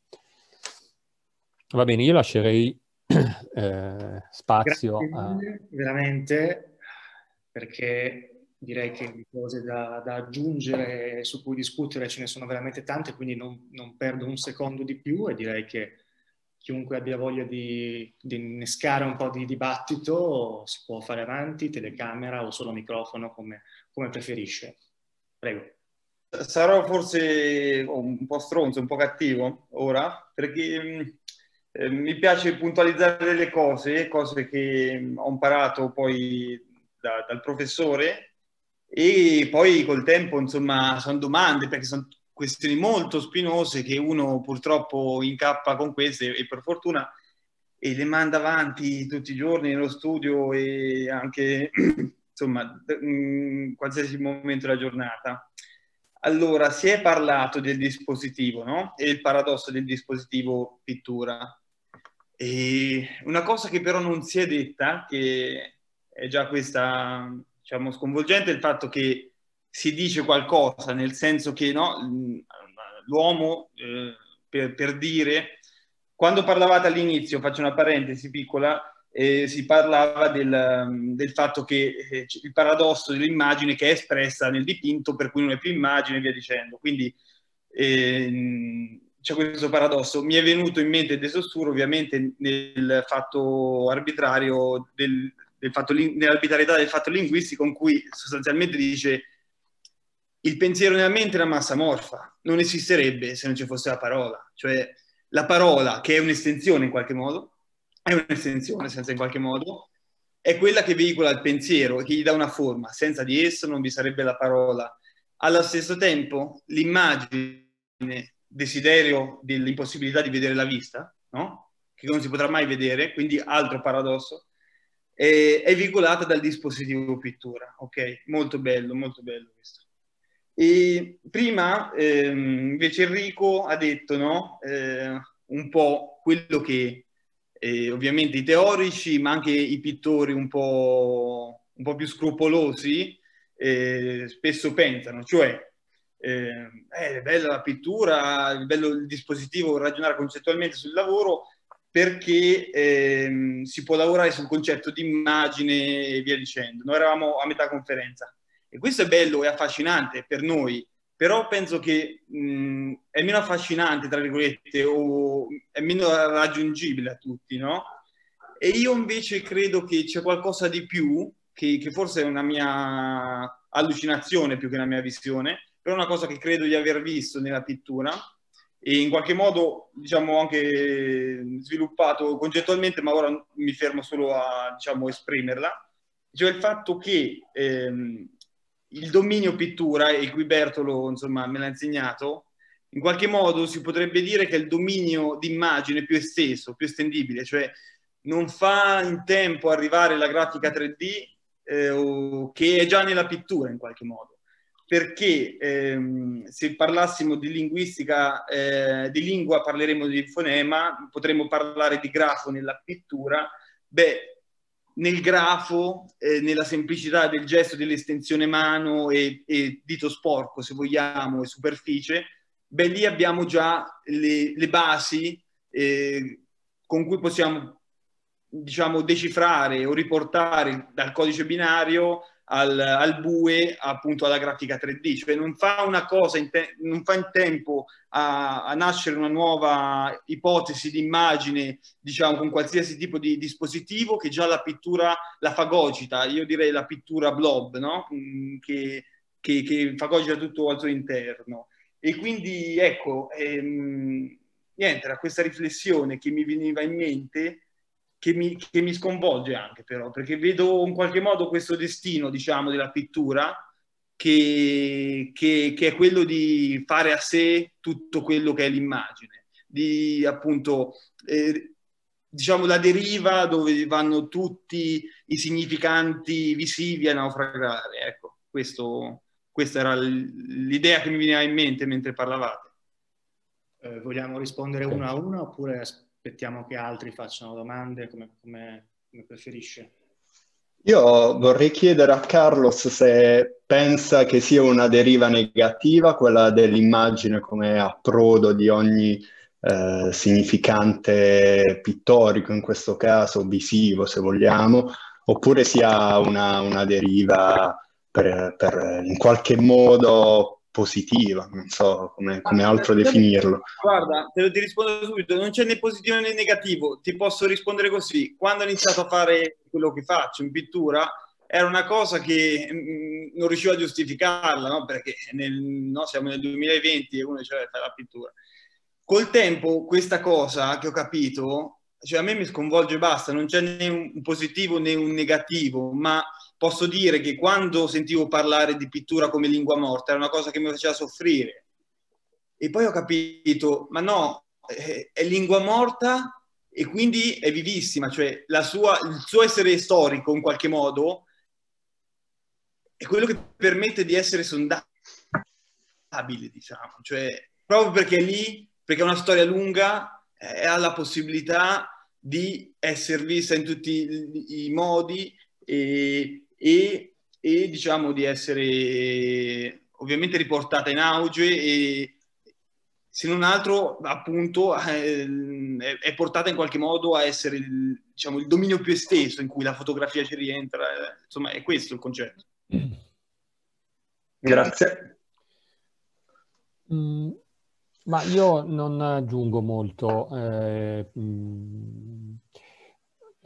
Va bene, io lascerei *clears throat* eh, spazio. A... Veramente, perché direi che di cose da, da, aggiungere su cui discutere ce ne sono veramente tante, quindi non, non perdo un secondo di più e direi che chiunque abbia voglia di, di innescare un po' di dibattito si può fare avanti, telecamera o solo microfono come come preferisce. Prego. Sarò forse un po' stronzo, un po' cattivo ora, perché eh, mi piace puntualizzare delle cose, cose che ho imparato poi da, dal professore e poi col tempo, insomma, sono domande perché sono questioni molto spinose che uno purtroppo incappa con queste e per fortuna e le manda avanti tutti i giorni nello studio e anche *clears throat* insomma, in mm, qualsiasi momento della giornata. Allora, si è parlato del dispositivo, no? E il paradosso del dispositivo pittura. E una cosa che però non si è detta, che è già questa, diciamo, sconvolgente, è il fatto che si dice qualcosa, nel senso che no, l'uomo, eh, per, per dire, quando parlavate all'inizio, faccio una parentesi piccola, eh, si parlava del, um, del, fatto che eh, il paradosso dell'immagine che è espressa nel dipinto, per cui non è più immagine, e via dicendo. Quindi eh, c'è questo paradosso. Mi è venuto in mente De Sossuro, ovviamente, nel fatto arbitrario, del, del fatto, nell'arbitrarietà del fatto linguistico, in cui sostanzialmente dice il pensiero nella mente è una massa morfa, non esisterebbe se non ci fosse la parola. Cioè la parola, che è un'estensione in qualche modo, è un'estensione senza in qualche modo, è quella che veicola il pensiero, e che gli dà una forma, senza di esso non vi sarebbe la parola. Allo stesso tempo l'immagine, desiderio dell'impossibilità di vedere la vista, no? che non si potrà mai vedere, quindi altro paradosso, è, è veicolata dal dispositivo pittura, ok? Molto bello, molto bello questo. E prima ehm, invece Enrico ha detto no? eh, un po' quello che e ovviamente i teorici, ma anche i pittori un po', un po più scrupolosi, eh, spesso pensano, cioè eh, eh è bella la pittura, è bello il dispositivo, ragionare concettualmente sul lavoro perché eh, si può lavorare sul concetto di immagine e via dicendo. Noi eravamo a metà conferenza e questo è bello e affascinante per noi però penso che mh, è meno affascinante, tra virgolette, o è meno raggiungibile a tutti, no? E io invece credo che c'è qualcosa di più, che, che forse è una mia allucinazione più che una mia visione, però è una cosa che credo di aver visto nella pittura e in qualche modo, diciamo, anche sviluppato concettualmente, ma ora mi fermo solo a, diciamo, esprimerla, cioè il fatto che... Ehm, il dominio pittura, e qui Bertolo insomma, me l'ha insegnato, in qualche modo si potrebbe dire che è il dominio d'immagine più esteso, più estendibile, cioè non fa in tempo arrivare la grafica 3D eh, che è già nella pittura in qualche modo. Perché ehm, se parlassimo di linguistica, eh, di lingua parleremo di fonema, potremmo parlare di grafo nella pittura, beh, nel grafo, eh, nella semplicità del gesto dell'estensione mano e, e, dito sporco, se vogliamo, e superficie, beh lì abbiamo già le, le basi eh, con cui possiamo, diciamo, decifrare o riportare dal codice binario al, al bue appunto alla grafica 3D, cioè non fa una cosa, in te- non fa in tempo a, a nascere una nuova ipotesi di immagine, diciamo, con qualsiasi tipo di dispositivo che già la pittura la fagocita, io direi la pittura blob, no? Mm, che, che, che fagocita tutto al suo interno. E quindi ecco, ehm, niente, era questa riflessione che mi veniva in mente che mi, che mi, sconvolge anche però, perché vedo in qualche modo questo destino, diciamo, della pittura, che, che, che è quello di fare a sé tutto quello che è l'immagine, di appunto, eh, diciamo, la deriva dove vanno tutti i significanti visivi a naufragare. Ecco, questo, questa era l'idea che mi veniva in mente mentre parlavate. Eh, vogliamo rispondere uno a uno oppure aspettiamo che altri facciano domande, come, come, come preferisce. Io vorrei chiedere a Carlos se pensa che sia una deriva negativa quella dell'immagine come approdo di ogni eh, significante pittorico, in questo caso visivo se vogliamo, oppure sia una, una deriva per, per in qualche modo positiva, non so come, come altro definirlo. Guarda, te lo ti rispondo subito, non c'è né positivo né negativo, ti posso rispondere così. Quando ho iniziato a fare quello che faccio in pittura, era una cosa che mh, mm, non riuscivo a giustificarla, no? perché nel, no, siamo nel 2020 e uno diceva fare la pittura. Col tempo questa cosa che ho capito, cioè a me mi sconvolge e basta, non c'è né un positivo né un negativo, ma posso dire che quando sentivo parlare di pittura come lingua morta era una cosa che mi faceva soffrire. E poi ho capito, ma no, eh, è lingua morta e quindi è vivissima, cioè sua, il suo essere storico in qualche modo è quello che permette di essere sondabile, diciamo, cioè proprio perché è lì, perché è una storia lunga, eh, ha la possibilità di essere vista in tutti i modi e e, e diciamo di essere ovviamente riportata in auge e se non altro appunto eh, è, portata in qualche modo a essere il, diciamo, il dominio più esteso in cui la fotografia ci rientra, insomma è questo il concetto. Grazie. Mm, ma io non aggiungo molto. Eh, mm,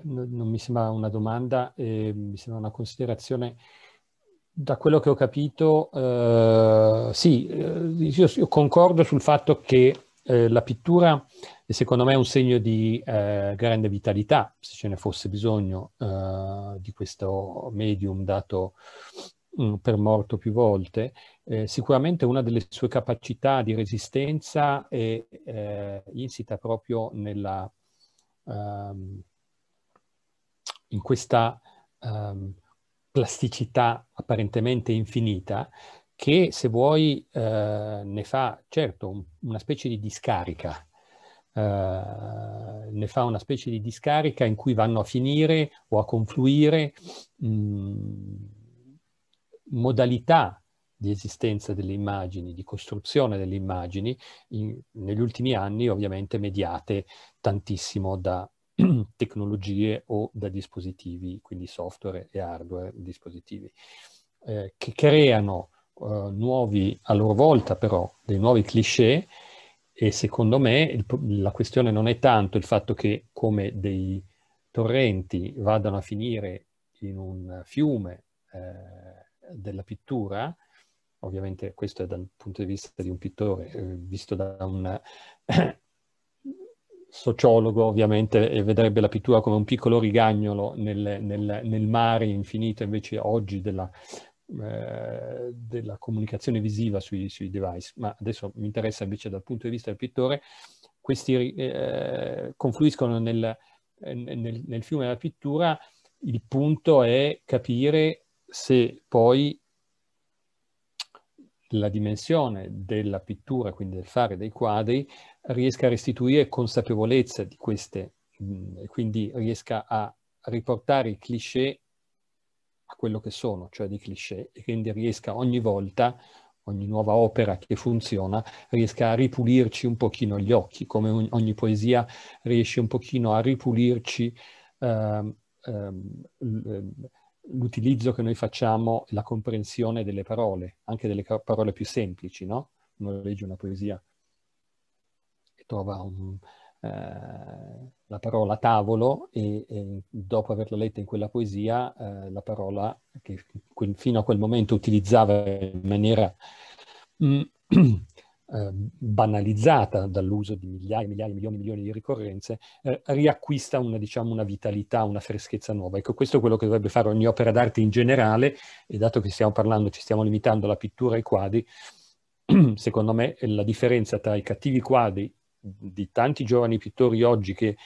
non mi sembra una domanda, eh, mi sembra una considerazione. Da quello che ho capito, eh, sì, eh, io, io, concordo sul fatto che eh, la pittura secondo me è un segno di eh, grande vitalità, se ce ne fosse bisogno, eh, di questo medium dato mm, per morto più volte. sicuramente una delle sue capacità di resistenza è insita proprio nella... Um, in questa um, plasticità apparentemente infinita che se vuoi eh, ne fa certo un, una specie di discarica, eh, ne fa una specie di discarica in cui vanno a finire o a confluire mh, mm, modalità di esistenza delle immagini, di costruzione delle immagini, in, negli ultimi anni ovviamente mediate tantissimo da *clears throat* tecnologie o da dispositivi, quindi software e hardware dispositivi, eh, che creano eh, nuovi, a loro volta però, dei nuovi cliché e secondo me il, la questione non è tanto il fatto che come dei torrenti vadano a finire in un fiume eh, della pittura, ovviamente questo è dal punto di vista di un pittore, eh, visto da un *clears throat* sociologo ovviamente e vedrebbe la pittura come un piccolo rigagnolo nel, nel, nel mare infinito invece oggi della, eh, della comunicazione visiva sui, sui, device, ma adesso mi interessa invece dal punto di vista del pittore, questi eh, confluiscono eh, nel, nel, nel fiume della pittura, il punto è capire se poi la dimensione della pittura, quindi del fare dei quadri, riesca a restituire consapevolezza di queste, mm, e quindi riesca a riportare i cliché a quello che sono, cioè dei cliché, e quindi riesca ogni volta, ogni nuova opera che funziona, riesca a ripulirci un pochino gli occhi, come ogni, ogni poesia riesce un pochino a ripulirci ehm, ehm, ehm l'utilizzo che noi facciamo, la comprensione delle parole, anche delle parole più semplici, no? Uno legge una poesia trova un, eh, la parola tavolo e, e, dopo averla letta in quella poesia eh, la parola che quel, fino a quel momento utilizzava in maniera mm, *clears throat* eh, banalizzata dall'uso di migliaia, migliaia, milioni, milioni di ricorrenze, eh, riacquista una, diciamo, una vitalità, una freschezza nuova. Ecco, questo è quello che dovrebbe fare ogni opera d'arte in generale e dato che stiamo parlando, ci stiamo limitando alla pittura e ai quadri, *clears throat* secondo me la differenza tra i cattivi quadri di tanti giovani pittori oggi che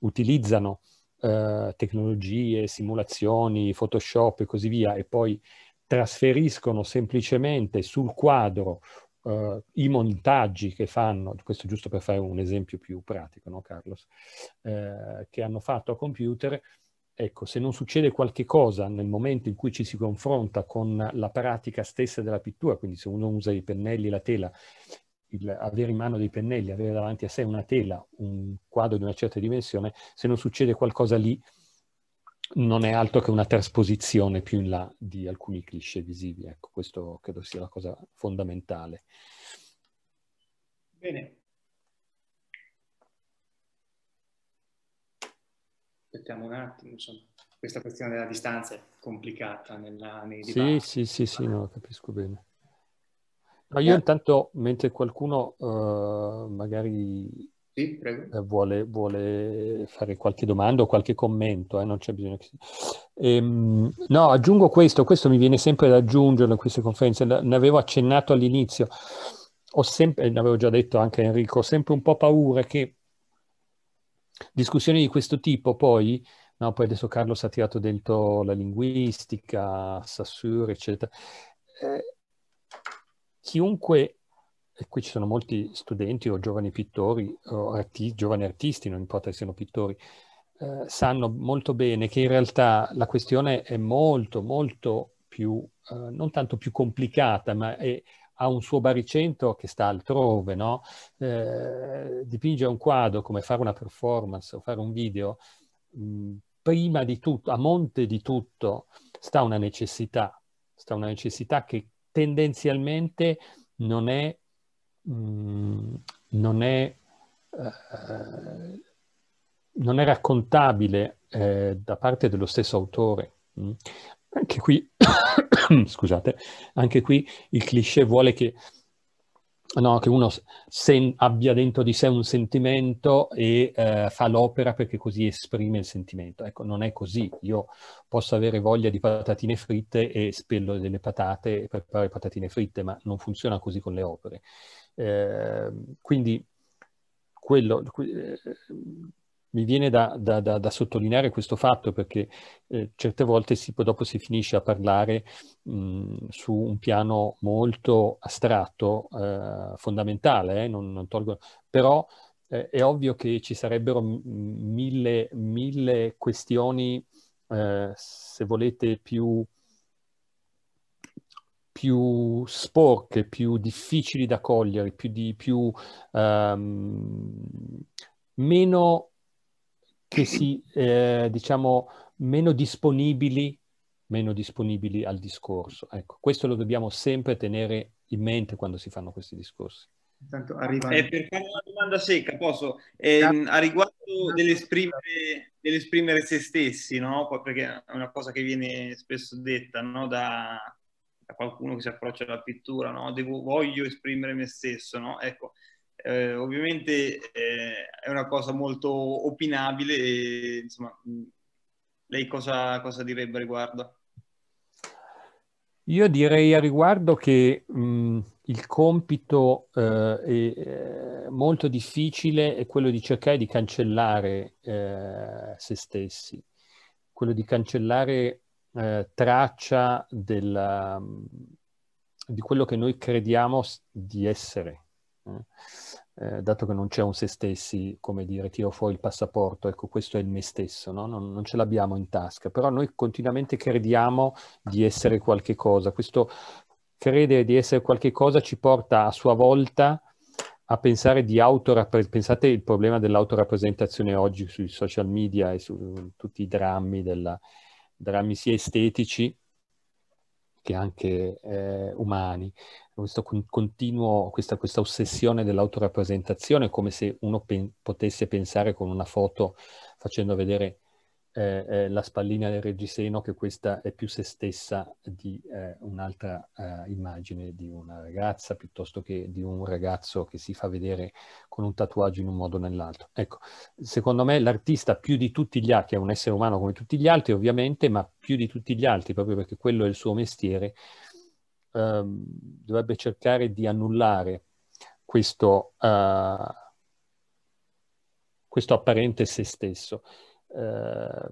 utilizzano eh, tecnologie, simulazioni, Photoshop e così via, e poi trasferiscono semplicemente sul quadro eh, i montaggi che fanno, questo giusto per fare un esempio più pratico, no Carlos, eh, che hanno fatto a computer, Ecco, se non succede qualche cosa nel momento in cui ci si confronta con la pratica stessa della pittura, quindi se uno usa i pennelli e la tela il avere in mano dei pennelli, avere davanti a sé una tela, un quadro di una certa dimensione, se non succede qualcosa lì non è altro che una trasposizione più in là di alcuni cliché visivi. Ecco, questo credo sia la cosa fondamentale. Bene. Aspettiamo un attimo, insomma. Questa questione della distanza è complicata nella, nei dibattiti. Sì, sì, sì, sì, no, capisco bene. Ma io eh. intanto, mentre qualcuno uh, magari sì, eh, vuole, vuole, fare qualche domanda o qualche commento, eh, non c'è bisogno che... Ehm, no, aggiungo questo, questo mi viene sempre da aggiungere in queste conferenze, ne avevo accennato all'inizio, ho sempre, ne avevo già detto anche a Enrico, ho sempre un po' paura che discussioni di questo tipo poi... No, poi adesso Carlo si è tirato dentro la linguistica, Sassur, eccetera. Eh, chiunque, e qui ci sono molti studenti o giovani pittori, o arti, giovani artisti, non importa se siano pittori, eh, sanno molto bene che in realtà la questione è molto, molto più, eh, non tanto più complicata, ma è, ha un suo baricentro che sta altrove, no? eh, dipingere un quadro come fare una performance o fare un video, mh, mm, prima di tutto, a monte di tutto, sta una necessità, sta una necessità che tendenzialmente non è, mh, mm, non è, eh, non è raccontabile eh, da parte dello stesso autore. Mm. Anche qui, *coughs* scusate, anche qui il cliché vuole che no? che uno sen- abbia dentro di sé un sentimento e eh, fa l'opera perché così esprime il sentimento. Ecco, non è così. Io posso avere voglia di patatine fritte e spello delle patate e preparare patatine fritte, ma non funziona così con le opere. Eh, quindi quello... Que- eh, mi viene da, da, da, da sottolineare questo fatto perché eh, certe volte si, dopo si finisce a parlare mh, su un piano molto astratto, eh, fondamentale, eh, non, non tolgo, però eh, è ovvio che ci sarebbero mille, mille questioni, eh, se volete, più più sporche, più difficili da cogliere, più di più um, meno che si, eh, diciamo, meno disponibili, meno disponibili al discorso. Ecco, questo lo dobbiamo sempre tenere in mente quando si fanno questi discorsi. Intanto arriva... Eh, per fare una domanda secca, posso? Eh, a riguardo dell'esprimere, dell'esprimere, se stessi, no? Perché è una cosa che viene spesso detta no? da, da, qualcuno che si approccia alla pittura, no? Devo, voglio esprimere me stesso, no? Ecco, eh, ovviamente eh, è una cosa molto opinabile e insomma, mm, lei cosa, cosa direbbe a riguardo? Io direi a riguardo che mh, mm, il compito eh, è eh, molto difficile è quello di cercare di cancellare eh, se stessi, quello di cancellare eh, traccia della, mm, di quello che noi crediamo di essere. Eh eh, dato che non c'è un se stessi, come dire, tiro fuori il passaporto, ecco questo è il me stesso, no? non, non, ce l'abbiamo in tasca, però noi continuamente crediamo di essere qualche cosa, questo credere di essere qualche cosa ci porta a sua volta a pensare di autorappresentazione, pensate il problema dell'autorappresentazione oggi sui social media e su tutti i drammi, della, drammi sia estetici che anche eh, umani, questo continuo, questa, questa, ossessione dell'autorappresentazione, come se uno pen- potesse pensare con una foto facendo vedere eh, la spallina del reggiseno che questa è più se stessa di eh, un'altra eh, immagine di una ragazza piuttosto che di un ragazzo che si fa vedere con un tatuaggio in un modo o nell'altro. Ecco, secondo me l'artista più di tutti gli altri, è un essere umano come tutti gli altri ovviamente, ma più di tutti gli altri, proprio perché quello è il suo mestiere, ehm, dovrebbe cercare di annullare questo, eh, questo apparente se stesso. Eh,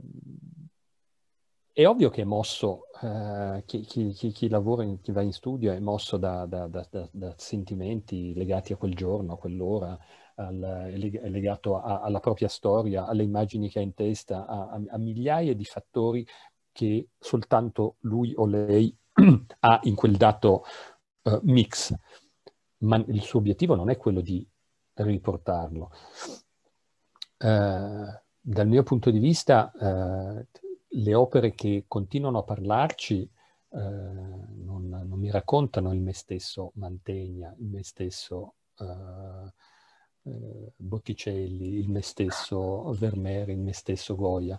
è ovvio che è mosso, eh, chi, chi, chi, lavora, in, chi va in studio è mosso da, da, da, da sentimenti legati a quel giorno, a quell'ora, al, legato a, alla propria storia, alle immagini che ha in testa, a, a, a migliaia di fattori che soltanto lui o lei *clears throat* ha in quel dato uh, mix, ma il suo obiettivo non è quello di riportarlo. Uh, dal mio punto di vista eh, le opere che continuano a parlarci eh, non, non, mi raccontano il me stesso Mantegna, il me stesso eh, eh, Botticelli, il me stesso Vermeer, il me stesso Goya.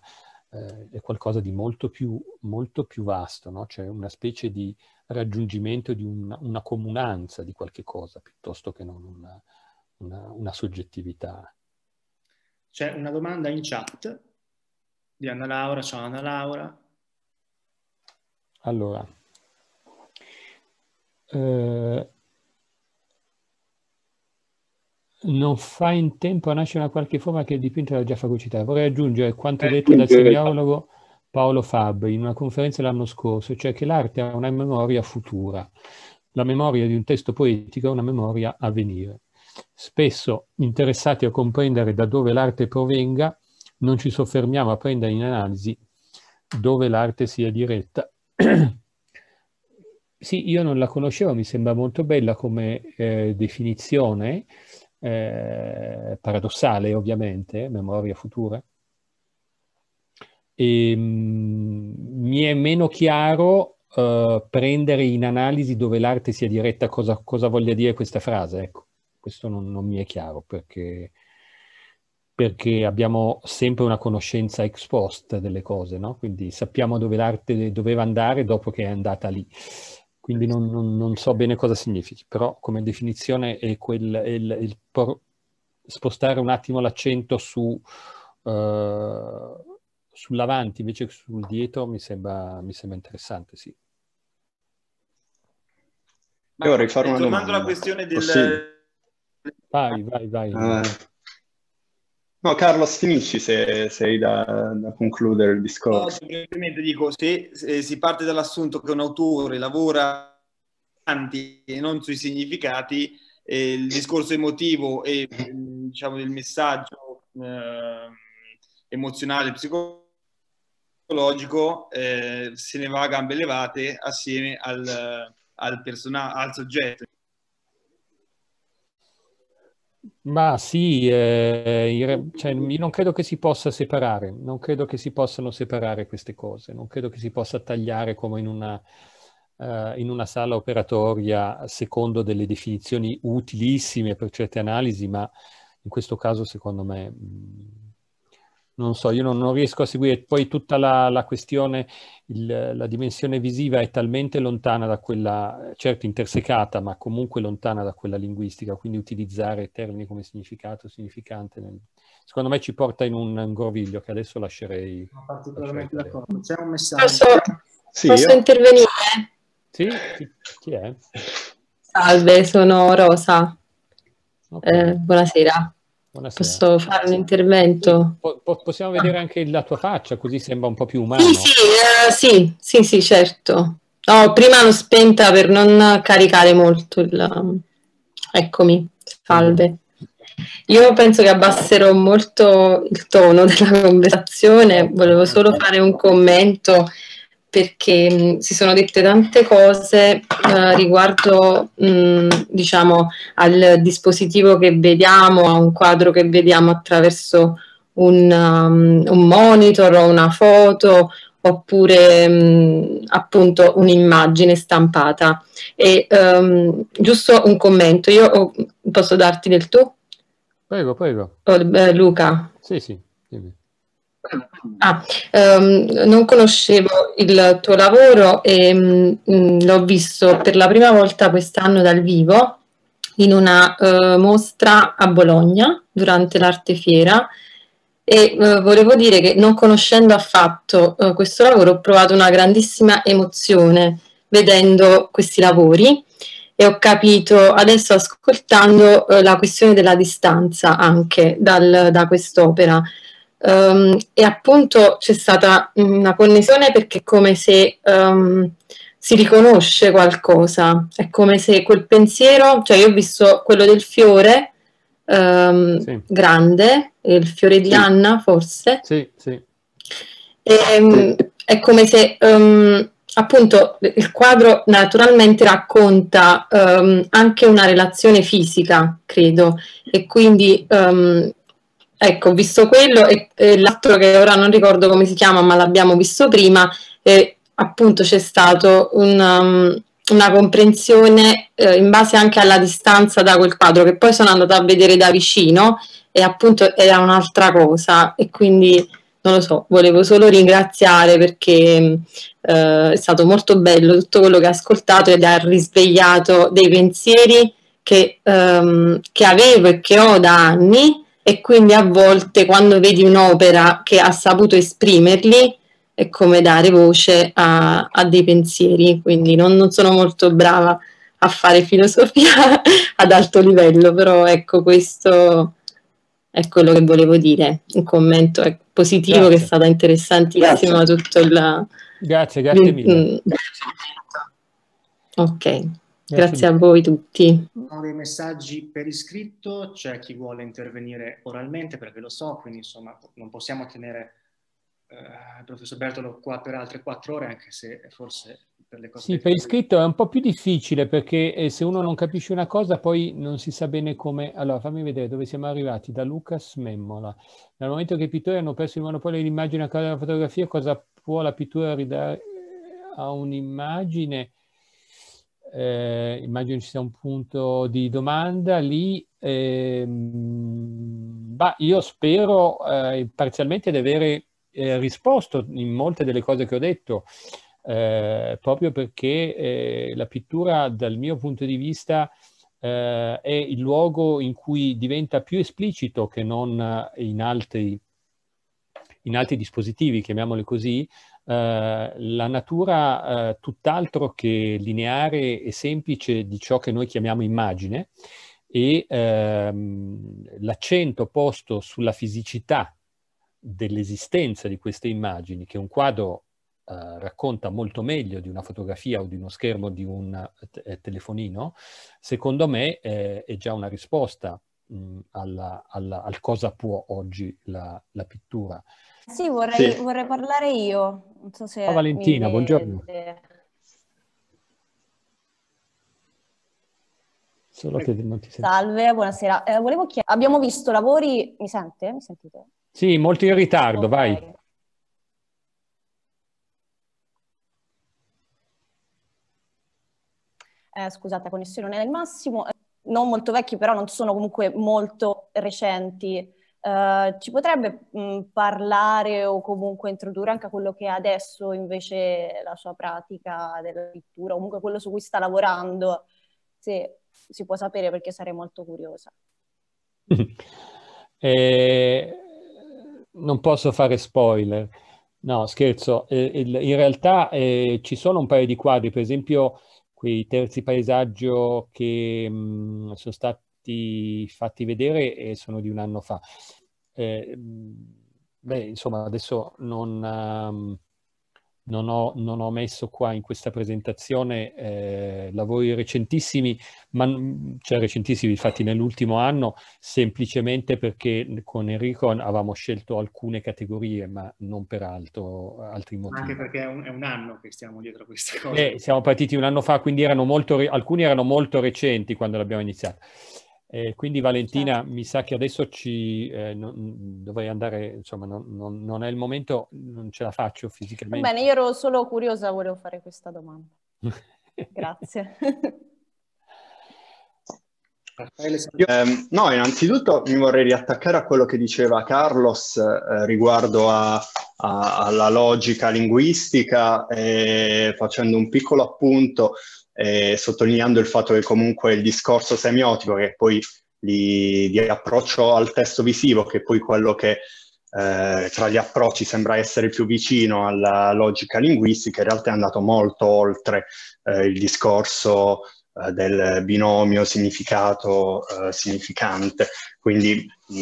Eh, è qualcosa di molto più, molto più vasto, no? c'è cioè una specie di raggiungimento di una, una comunanza di qualche cosa piuttosto che non una, una, una soggettività. C'è una domanda in chat di Anna Laura. Ciao Anna Laura. Allora, eh, non fa in tempo a nascere una qualche forma che il dipinto era già fagocitato. Vorrei aggiungere quanto eh, detto dal semiologo Paolo Fabri in una conferenza l'anno scorso, cioè che l'arte ha una memoria futura. La memoria di un testo poetico è una memoria a venire. Spesso, interessati a comprendere da dove l'arte provenga, non ci soffermiamo a prendere in analisi dove l'arte sia diretta. *clears throat* sì, io non la conoscevo, mi sembra molto bella come eh, definizione, eh, paradossale ovviamente, memoria futura. E, ehm, mh, mi è meno chiaro eh, prendere in analisi dove l'arte sia diretta, cosa, cosa voglia dire questa frase, ecco. Questo non, non mi è chiaro perché, perché, abbiamo sempre una conoscenza ex post delle cose, no? quindi sappiamo dove l'arte doveva andare dopo che è andata lì. Quindi non, non, non so bene cosa significhi, però come definizione è quel, è il, il por- spostare un attimo l'accento su... Uh, sull'avanti invece che sul dietro mi sembra, mi sembra interessante, sì. Ma Io vorrei fare una eh, domanda. la questione del, Vai, vai, vai. Uh, no, Carlos, finisci se sei da, da, concludere il discorso. No, dico, se, se, si parte dall'assunto che un autore lavora tanti e non sui significati, eh, il discorso emotivo e diciamo del messaggio eh, emozionale, psicologico, eh, se ne va a gambe levate assieme al, al, person- al soggetto Ma sì, eh, cioè, io non credo che si possa separare, non credo che si possano separare queste cose, non credo che si possa tagliare come in una, eh, in una sala operatoria secondo delle definizioni utilissime per certe analisi, ma in questo caso secondo me mm, non so, io non, non, riesco a seguire. Poi tutta la, la questione, il, la dimensione visiva è talmente lontana da quella, certo intersecata, ma comunque lontana da quella linguistica, quindi utilizzare termini come significato, significante, nel, secondo me ci porta in un groviglio che adesso lascerei. Sono particolarmente d'accordo. C'è un messaggio. Posso, sì, posso intervenire? Sì, chi, chi, è? Salve, sono Rosa. Okay. Eh, buonasera. Buonasera. Posso fare un intervento? Po- possiamo ah. vedere anche la tua faccia, così sembra un po' più umano. Sì, sì, eh, sì, sì, sì, certo. No, prima l'ho spenta per non caricare molto il... Eccomi, salve. Mm. Io penso che abbasserò molto il tono della conversazione, volevo solo fare un commento perché mh, mm, si sono dette tante cose eh, riguardo mh, mm, diciamo, al dispositivo che vediamo, a un quadro che vediamo attraverso un, um, un monitor o una foto oppure mh, mm, appunto un'immagine stampata. E um, giusto un commento, io oh, posso darti del tu? Prego, prego. Oh, eh, Luca. Sì, sì, dimmi. Ah, um, non conoscevo il tuo lavoro e um, l'ho visto per la prima volta quest'anno dal vivo in una uh, mostra a Bologna durante l'arte fiera e uh, volevo dire che non conoscendo affatto uh, questo lavoro ho provato una grandissima emozione vedendo questi lavori e ho capito adesso ascoltando la questione della distanza anche dal, da quest'opera Um, e appunto c'è stata una connessione perché è come se um, si riconosce qualcosa, è come se quel pensiero, cioè io ho visto quello del fiore um, sì. grande, il fiore di sì. Anna forse, sì, sì. E, è come se appunto il quadro naturalmente racconta anche una relazione fisica, credo, e quindi Ecco, visto quello e, e l'altro che ora non ricordo come si chiama, ma l'abbiamo visto prima, eh, appunto c'è stata un, um, una comprensione eh, in base anche alla distanza da quel quadro, che poi sono andata a vedere da vicino e appunto era un'altra cosa e quindi non lo so, volevo solo ringraziare perché eh, è stato molto bello tutto quello che ha ascoltato ed ha risvegliato dei pensieri che, ehm, che avevo e che ho da anni e quindi a volte quando vedi un'opera che ha saputo esprimerli è come dare voce a, a dei pensieri, quindi non, non, sono molto brava a fare filosofia *laughs* ad alto livello, però ecco questo è quello che volevo dire, un commento ecco, positivo grazie. che è stata interessantissimo grazie. tutto il... Grazie, grazie mille. Mm. Ok. Grazie a voi tutti. Ho dei messaggi per iscritto, c'è chi vuole intervenire oralmente perché lo so, quindi insomma non possiamo tenere eh, il professor Bertolo qua per altre quattro ore, anche se forse per le cose... Sì, per iscritto è un po' più difficile perché eh, se uno non capisce una cosa poi non si sa bene come... Allora fammi vedere dove siamo arrivati, da Lucas Memmola. Dal momento che i pittori hanno perso il monopolio dell'immagine a causa della fotografia, cosa può la pittura ridare eh, a un'immagine? eh, immagino ci sia un punto di domanda lì. Eh, bah, io spero eh, parzialmente di avere eh, risposto in molte delle cose che ho detto, eh, proprio perché la pittura dal mio punto di vista è il luogo in cui diventa più esplicito che non in altri in altri dispositivi, chiamiamoli così, eh, la natura eh, tutt'altro che lineare e semplice di ciò che noi chiamiamo immagine e ehm, l'accento posto sulla fisicità dell'esistenza di queste immagini, che un quadro eh, racconta molto meglio di una fotografia o di uno schermo di un eh, telefonino, secondo me eh, è già una risposta alla, alla, al cosa può oggi la, la pittura. Sì vorrei, sì, vorrei, parlare io. Non so se oh, Valentina, buongiorno. Solo che non ti Salve, buonasera. Eh, volevo chiedere, abbiamo visto lavori... Mi sente? Mi sentite? Sì, molto in ritardo, okay. vai. Eh, scusate, la connessione non è il massimo. Eh, non molto vecchi, però non sono comunque molto recenti eh, ci potrebbe mh, parlare o comunque introdurre anche a quello che è adesso invece la sua pratica della pittura, o comunque quello su cui sta lavorando, se si può sapere perché sarei molto curiosa. *laughs* Eh, non posso fare spoiler, no scherzo, eh, il, in realtà eh, ci sono un paio di quadri, per esempio quei terzi paesaggio che mh, sono stati fatti, fatti vedere e sono di un anno fa. Eh, beh, insomma, adesso non, um, non, ho, non, ho, messo qua in questa presentazione eh, lavori recentissimi, ma, cioè recentissimi fatti nell'ultimo anno, semplicemente perché con Enrico avevamo scelto alcune categorie, ma non per altro, altri motivi. Anche perché è un, è un anno che stiamo dietro a queste eh, cose. Eh, siamo partiti un anno fa, quindi erano molto, alcuni erano molto recenti quando l'abbiamo iniziato. Eh, quindi Valentina, certo. mi sa che adesso ci eh, non, dovrei andare, insomma, non, non, non, è il momento, non ce la faccio fisicamente. Bene, io ero solo curiosa, volevo fare questa domanda. *laughs* Grazie. Eh, no, innanzitutto mi vorrei riattaccare a quello che diceva Carlos eh, riguardo a, a, alla logica linguistica, eh, facendo un piccolo appunto eh, sottolineando il fatto che comunque il discorso semiotico, che poi li, di approccio al testo visivo, che è poi quello che eh, tra gli approcci sembra essere più vicino alla logica linguistica, in realtà è andato molto oltre eh, il discorso eh, del binomio significato eh, significante. Quindi mh,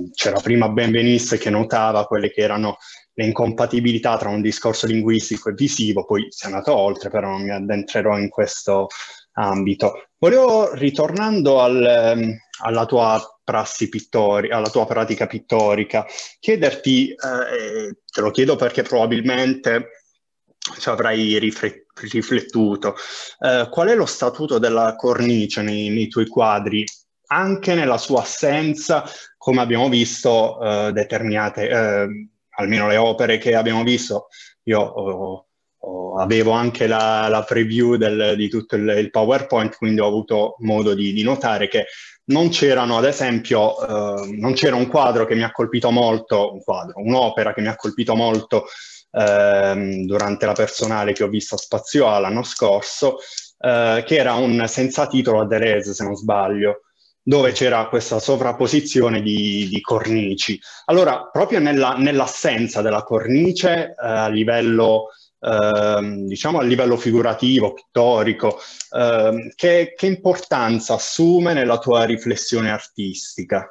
mm, c'era prima Benveniste che notava quelle che erano le incompatibilità tra un discorso linguistico e visivo, poi si è andato oltre, però non mi addentrerò in questo ambito. Volevo, ritornando al, eh, alla tua prassi pittorica, alla tua pratica pittorica, chiederti, eh, te lo chiedo perché probabilmente ci avrai riflettuto, riflettuto. Eh, qual è lo statuto della cornice nei, nei, tuoi quadri? Anche nella sua assenza, come abbiamo visto eh, determinate, eh, almeno le opere che abbiamo visto, io oh, oh, avevo anche la, la preview del, di tutto il, il, PowerPoint, quindi ho avuto modo di, di notare che non c'erano, ad esempio, eh, non c'era un quadro che mi ha colpito molto, un quadro, un'opera che mi ha colpito molto ehm, durante la personale che ho visto a Spazioa l'anno scorso, eh, che era un senza titolo a Deleuze, se non sbaglio, dove c'era questa sovrapposizione di, di cornici. Allora, proprio nella, nell'assenza della cornice eh, a livello Ehm, diciamo a livello figurativo, pittorico, ehm, che, che, importanza assume nella tua riflessione artistica?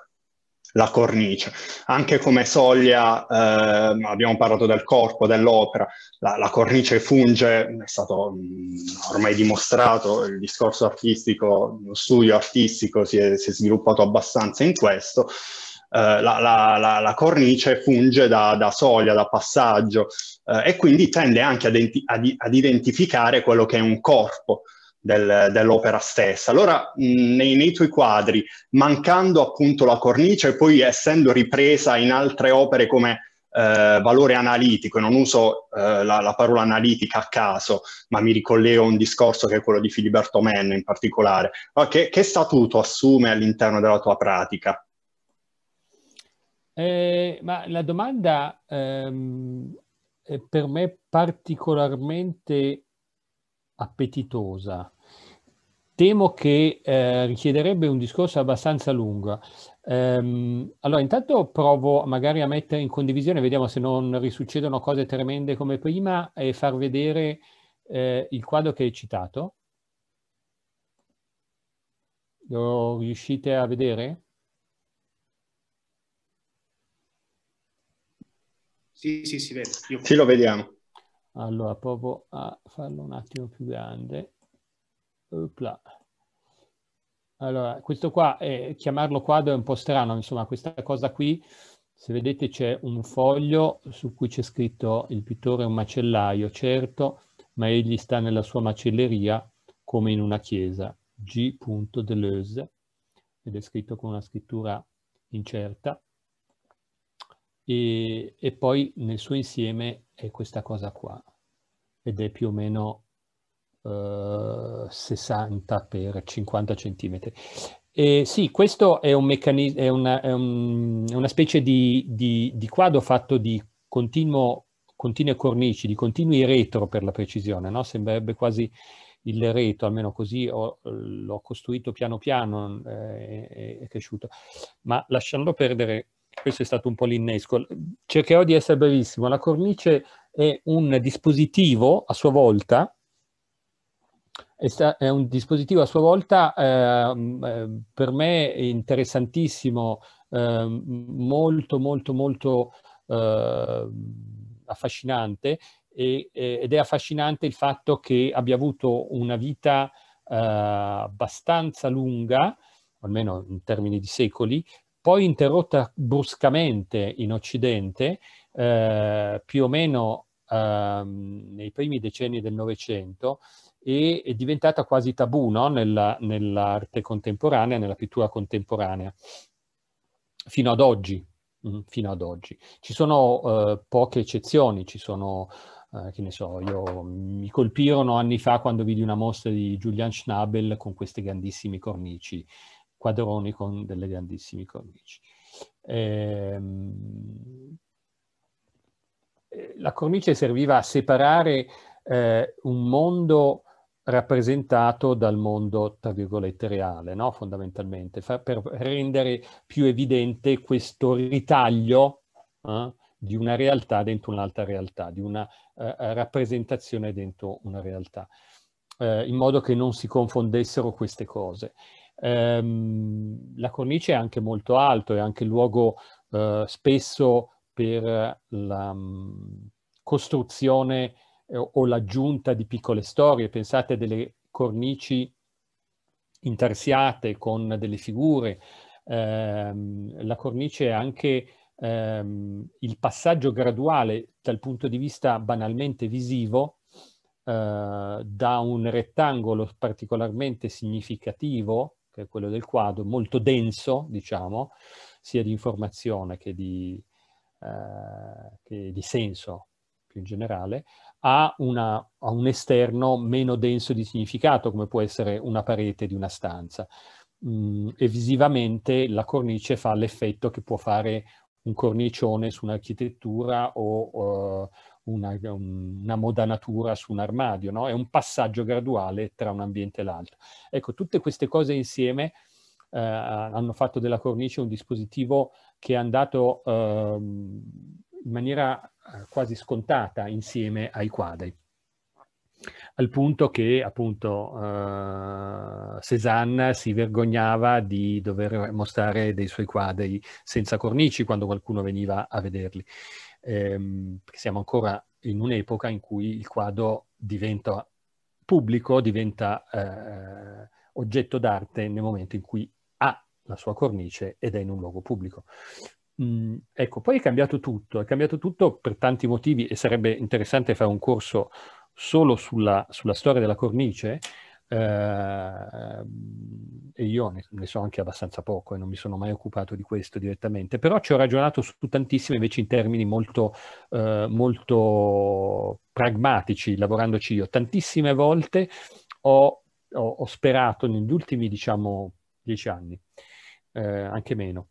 la cornice. Anche come soglia eh, abbiamo parlato del corpo, dell'opera, la, la cornice funge, è stato mh, mm, ormai dimostrato, il discorso artistico, lo studio artistico si è, si è sviluppato abbastanza in questo. Eh, la, la, la, cornice funge da, da soglia, da passaggio eh, e quindi tende anche ad, ad, ad identificare quello che è un corpo del, dell'opera stessa. Allora, mm, nei, nei tuoi quadri, mancando appunto la cornice e poi essendo ripresa in altre opere come eh, valore analitico, e non uso eh, la, la, parola analitica a caso, ma mi ricollego a un discorso che è quello di Filiberto Menno in particolare, ma che, che statuto assume all'interno della tua pratica? Eh, ma la domanda ehm, è per me particolarmente appetitosa. Temo che eh, richiederebbe un discorso abbastanza lungo. Ehm, allora, intanto provo magari a mettere in condivisione, vediamo se non risuccedono cose tremende come prima, e far vedere eh, il quadro che hai citato. Lo riuscite a vedere? Sì, sì, si vede. Io... Sì, lo vediamo. Allora provo a farlo un attimo più grande. Opla. Allora, questo qua, è, chiamarlo quadro è un po' strano, insomma, questa cosa qui, se vedete c'è un foglio su cui c'è scritto il pittore è un macellaio, certo, ma egli sta nella sua macelleria come in una chiesa, G. Deleuze, ed è scritto con una scrittura incerta e, e poi nel suo insieme è questa cosa qua ed è più o meno uh, eh, 60 per 50 centimetri. E sì, questo è, un meccanismo è, una, è un, una, specie di, di, di, quadro fatto di continuo, continue cornici, di continui retro per la precisione, no? sembrerebbe quasi il retro, almeno così ho, l'ho costruito piano piano, eh, è, è cresciuto. Ma lasciando perdere questo è stato un po' l'innesco. Cercherò di essere brevissimo. La cornice è un dispositivo a sua volta, è, un dispositivo a sua volta eh, per me interessantissimo, eh, molto molto molto eh, affascinante e, ed è affascinante il fatto che abbia avuto una vita eh, abbastanza lunga, almeno in termini di secoli, poi interrotta bruscamente in Occidente eh, più o meno ehm, nei primi decenni del Novecento e è diventata quasi tabù no? nella, nell'arte contemporanea, nella pittura contemporanea, fino ad oggi. Mm, fino ad oggi. Ci sono eh, poche eccezioni, ci sono Uh, che ne so, io, mi colpirono anni fa quando vidi una mostra di Julian Schnabel con queste grandissime cornici quadroni con delle grandissime cornici. Ehm, eh, la cornice serviva a separare eh, un mondo rappresentato dal mondo, tra virgolette, reale, no? fondamentalmente, fa, per rendere più evidente questo ritaglio eh, di una realtà dentro un'altra realtà, di una eh, eh rappresentazione dentro una realtà, eh, in modo che non si confondessero queste cose ehm, la cornice è anche molto alto, è anche il luogo eh, spesso per la mm, costruzione eh, o l'aggiunta di piccole storie. Pensate a delle cornici intarsiate con delle figure. Ehm, la cornice è anche ehm, il passaggio graduale dal punto di vista banalmente visivo eh, da un rettangolo particolarmente significativo che è quello del quadro, molto denso, diciamo, sia di informazione che di, eh, che di senso più in generale, ha, una, ha un esterno meno denso di significato, come può essere una parete di una stanza. Mm, e visivamente la cornice fa l'effetto che può fare un cornicione su un'architettura o... Uh, una, una modanatura su un armadio, no? è un passaggio graduale tra un ambiente e l'altro. Ecco, tutte queste cose insieme eh, hanno fatto della cornice un dispositivo che è andato eh, in maniera eh, quasi scontata insieme ai quadri al punto che appunto uh, Cézanne si vergognava di dover mostrare dei suoi quadri senza cornici quando qualcuno veniva a vederli ehm, siamo ancora in un'epoca in cui il quadro diventa pubblico, diventa eh, oggetto d'arte nel momento in cui ha la sua cornice ed è in un luogo pubblico. Mm, ecco, poi è cambiato tutto, è cambiato tutto per tanti motivi e sarebbe interessante fare un corso solo sulla, sulla storia della cornice, eh, e io ne, ne, so anche abbastanza poco e non mi sono mai occupato di questo direttamente, però ci ho ragionato su tantissime invece in termini molto, eh, molto pragmatici, lavorandoci io. Tantissime volte ho, ho, ho sperato negli ultimi, diciamo, dieci anni, eh, anche meno,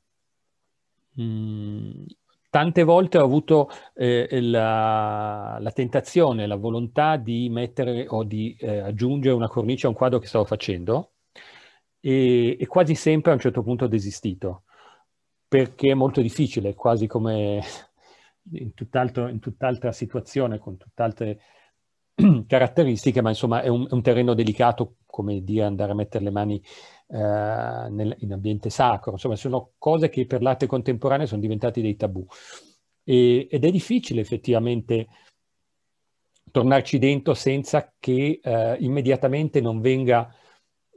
Mm, Tante volte ho avuto eh, la, la, tentazione, la volontà di mettere o di eh, aggiungere una cornice a un quadro che stavo facendo e, e, quasi sempre a un certo punto ho desistito perché è molto difficile, quasi come in, tutt'altro, in tutt'altra situazione, con tutt'altre *clears throat* caratteristiche, ma insomma è un, è un terreno delicato come dire andare a mettere le mani eh, nel, in ambiente sacro, insomma sono cose che per l'arte contemporanea sono diventate dei tabù e, ed è difficile effettivamente tornarci dentro senza che eh, immediatamente non venga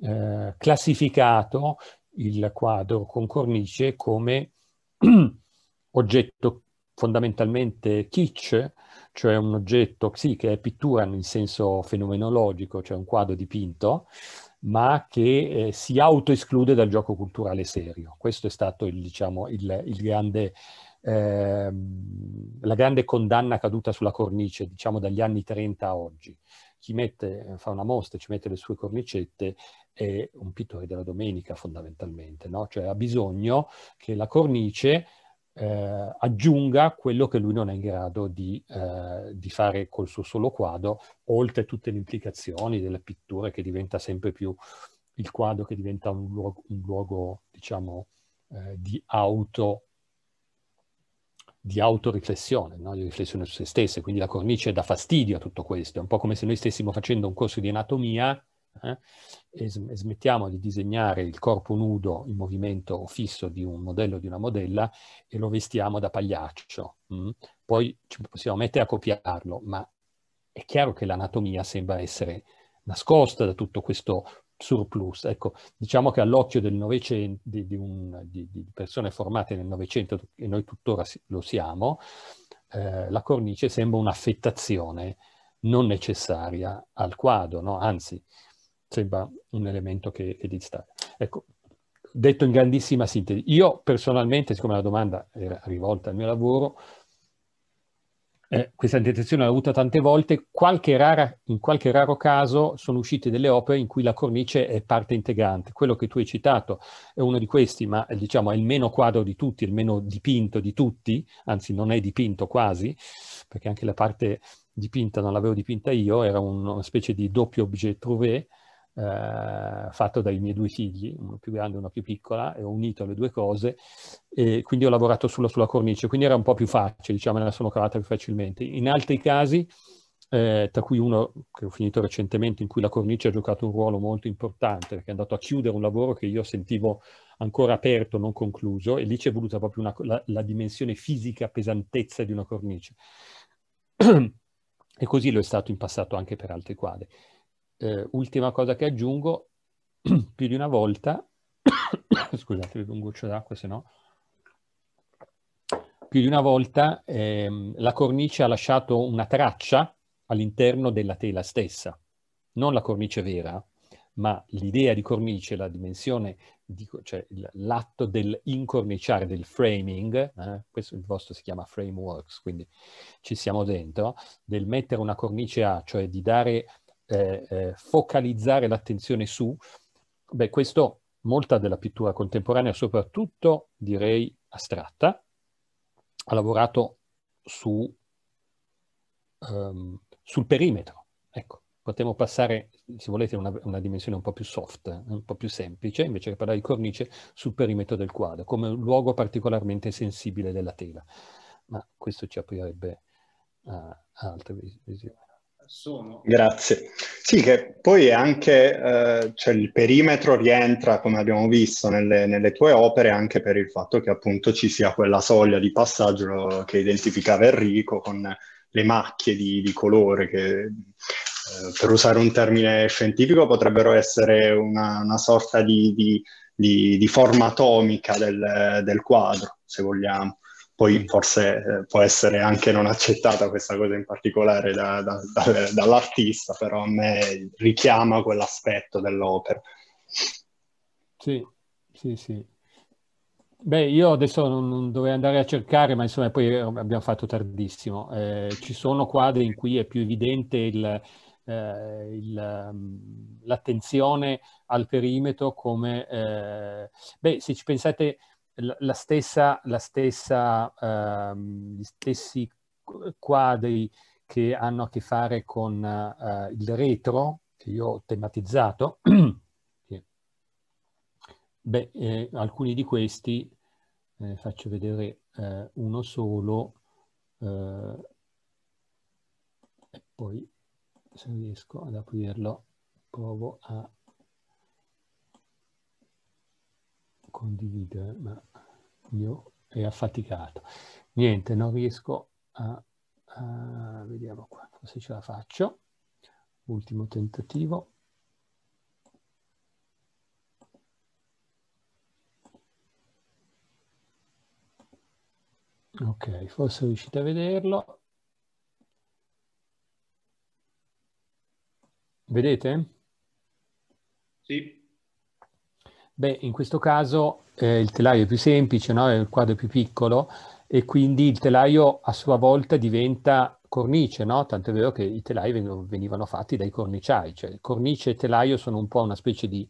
eh, classificato il quadro con cornice come *clears throat* oggetto fondamentalmente kitsch, cioè un oggetto sì, che è pittura nel senso fenomenologico, cioè un quadro dipinto, ma che eh, si autoesclude dal gioco culturale serio. Questo è stato il, diciamo, il, il grande, eh, la grande condanna caduta sulla cornice, diciamo dagli anni 30 a oggi. Chi mette, fa una mostra, ci mette le sue cornicette, è un pittore della domenica fondamentalmente, no? cioè ha bisogno che la cornice eh, aggiunga quello che lui non è in grado di, eh, di fare col suo solo quadro, oltre a tutte le implicazioni della pittura che diventa sempre più il quadro che diventa un luogo, un luogo diciamo, eh, di auto di autoriflessione, no? di riflessione su se stesse, quindi la cornice dà fastidio a tutto questo, è un po' come se noi stessimo facendo un corso di anatomia eh, e smettiamo di disegnare il corpo nudo in movimento fisso di un modello di una modella e lo vestiamo da pagliaccio. Mm? Poi ci possiamo mettere a copiarlo, ma è chiaro che l'anatomia sembra essere nascosta da tutto questo surplus. Ecco, diciamo che all'occhio del di, di, un, di, di persone formate nel Novecento, e noi tuttora lo siamo, eh, la cornice sembra un'affettazione non necessaria al quadro, no? anzi sembra un elemento che, che distacca. Ecco, detto in grandissima sintesi, io personalmente, siccome la domanda era rivolta al mio lavoro, eh, questa intenzione l'ho avuta tante volte, qualche rara, in qualche raro caso sono uscite delle opere in cui la cornice è parte integrante. Quello che tu hai citato è uno di questi, ma eh, diciamo è il meno quadro di tutti, il meno dipinto di tutti, anzi non è dipinto quasi, perché anche la parte dipinta non l'avevo dipinta io, era una specie di doppio objet trouvé, eh, fatto dai miei due figli, uno più grande e uno più piccola, e ho unito le due cose e quindi ho lavorato solo sulla cornice, quindi era un po' più facile, diciamo, me la sono cavata più facilmente. In altri casi, eh, tra cui uno che ho finito recentemente, in cui la cornice ha giocato un ruolo molto importante, perché è andato a chiudere un lavoro che io sentivo ancora aperto, non concluso, e lì c'è voluta proprio una, la, la dimensione fisica, pesantezza di una cornice. *clears throat* e così lo è stato in passato anche per altri quadri. Eh, ultima cosa che aggiungo, *clears throat* più di una volta, *coughs* scusate, un goccio d'acqua se no, più di una volta ehm, la cornice ha lasciato una traccia all'interno della tela stessa, non la cornice vera, ma l'idea di cornice, la dimensione, di, cioè l'atto dell'incorniciare, del framing, eh, questo il vostro si chiama frameworks, quindi ci siamo dentro, del mettere una cornice A, cioè di dare eh, eh, focalizzare l'attenzione su, beh, questo molta della pittura contemporanea, soprattutto direi astratta, ha lavorato su, um, sul perimetro. Ecco, potremmo passare, se volete, una, una dimensione un po' più soft, eh, un po' più semplice, invece che parlare di cornice, sul perimetro del quadro, come un luogo particolarmente sensibile della tela. Ma questo ci aprirebbe a, eh, a altre visioni sono. Grazie. Sì, che poi è anche eh, cioè il perimetro rientra, come abbiamo visto, nelle, nelle, tue opere anche per il fatto che appunto ci sia quella soglia di passaggio che identificava Enrico con le macchie di, di colore che eh, per usare un termine scientifico potrebbero essere una, una sorta di, di, di, forma atomica del, del quadro, se vogliamo. Poi forse eh, può essere anche non accettata questa cosa in particolare da, da, da, dall'artista, però a me richiama quell'aspetto dell'opera. Sì, sì, sì. Beh, io adesso non, non, dovrei andare a cercare, ma insomma poi abbiamo fatto tardissimo. Eh, ci sono quadri in cui è più evidente il, eh, il, mm, l'attenzione al perimetro come... Eh, beh, se ci pensate la stessa, la stessa, ehm, gli stessi quadri che hanno a che fare con eh, il retro, che io ho tematizzato, *clears throat* Beh, eh, alcuni di questi, eh, faccio vedere eh, uno solo, eh, e poi se riesco ad aprirlo provo a condividere, ma io è affaticato. Niente, non riesco a, a... vediamo qua, se ce la faccio. Ultimo tentativo. Ok, forse riuscite a vederlo. Vedete? Sì. Beh, in questo caso eh, il telaio è più semplice, no? il quadro è più piccolo e quindi il telaio a sua volta diventa cornice, no? tanto è vero che i telai venivano, fatti dai corniciai, cioè cornice e telaio sono un po' una specie di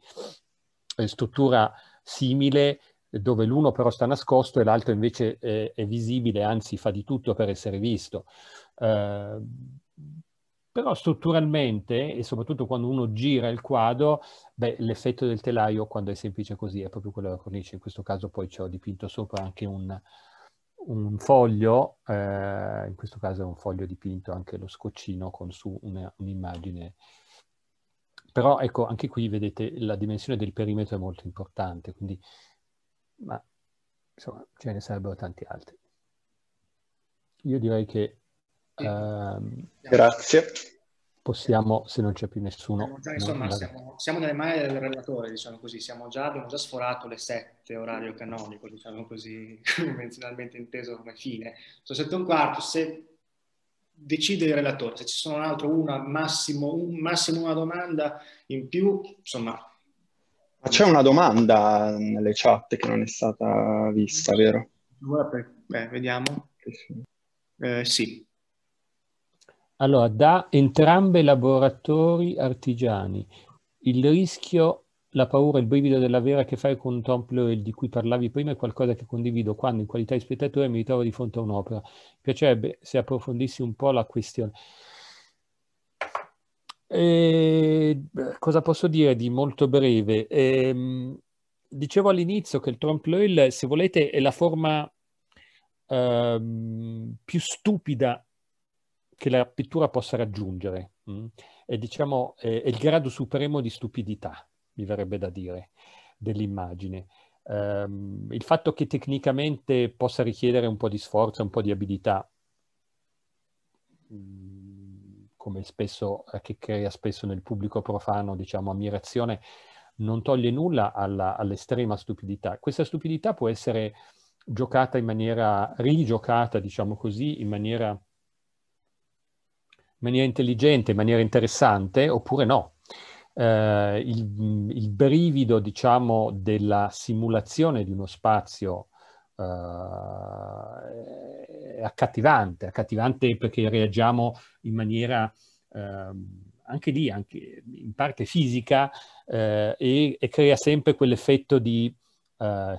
eh, struttura simile dove l'uno però sta nascosto e l'altro invece è, è, visibile, anzi fa di tutto per essere visto. Eh, però strutturalmente e soprattutto quando uno gira il quadro, beh, l'effetto del telaio quando è semplice così è proprio quello della cornice, in questo caso poi ci ho dipinto sopra anche un, un foglio, eh, in questo caso è un foglio dipinto anche lo scoccino con su un'immagine. Un però ecco, anche qui vedete la dimensione del perimetro è molto importante, quindi ma insomma ce ne sarebbero tanti altri. Io direi che eh, Grazie. Possiamo, se non c'è più nessuno... Già, insomma, non... siamo, siamo, nelle mani del relatore, diciamo così, già, abbiamo già sforato le sette orario canonico, diciamo così, *laughs* convenzionalmente inteso come fine. Sono 7 e un quarto, se decide il relatore, se ci sono un altro, una, massimo, un, massimo una domanda in più, insomma... Ma c'è una domanda nelle chat che non è stata vista, vero? Beh, vediamo. Eh, sì. Allora, da entrambe laboratori artigiani, il rischio, la paura, il brivido della vera che fai con Tom Pleuel di cui parlavi prima è qualcosa che condivido quando in qualità di spettatore mi ritrovo di fronte a un'opera. Mi piacerebbe se approfondissi un po' la questione. E, eh, cosa posso dire di molto breve? E, ehm, dicevo all'inizio che il Trompe l'oeil, se volete, è la forma eh, più stupida che la pittura possa raggiungere. Mm? È, diciamo, è, è, il grado supremo di stupidità, mi verrebbe da dire, dell'immagine. Um, il fatto che tecnicamente possa richiedere un po' di sforzo, un po' di abilità, mm, come spesso, eh, che crea spesso nel pubblico profano, diciamo, ammirazione, non toglie nulla alla, all'estrema stupidità. Questa stupidità può essere giocata in maniera, rigiocata, diciamo così, in maniera in maniera intelligente, in maniera interessante, oppure no. Eh, il, il, brivido, diciamo, della simulazione di uno spazio eh, è accattivante, accattivante perché reagiamo in maniera eh, anche lì, anche in parte fisica, eh, e, e, crea sempre quell'effetto di eh,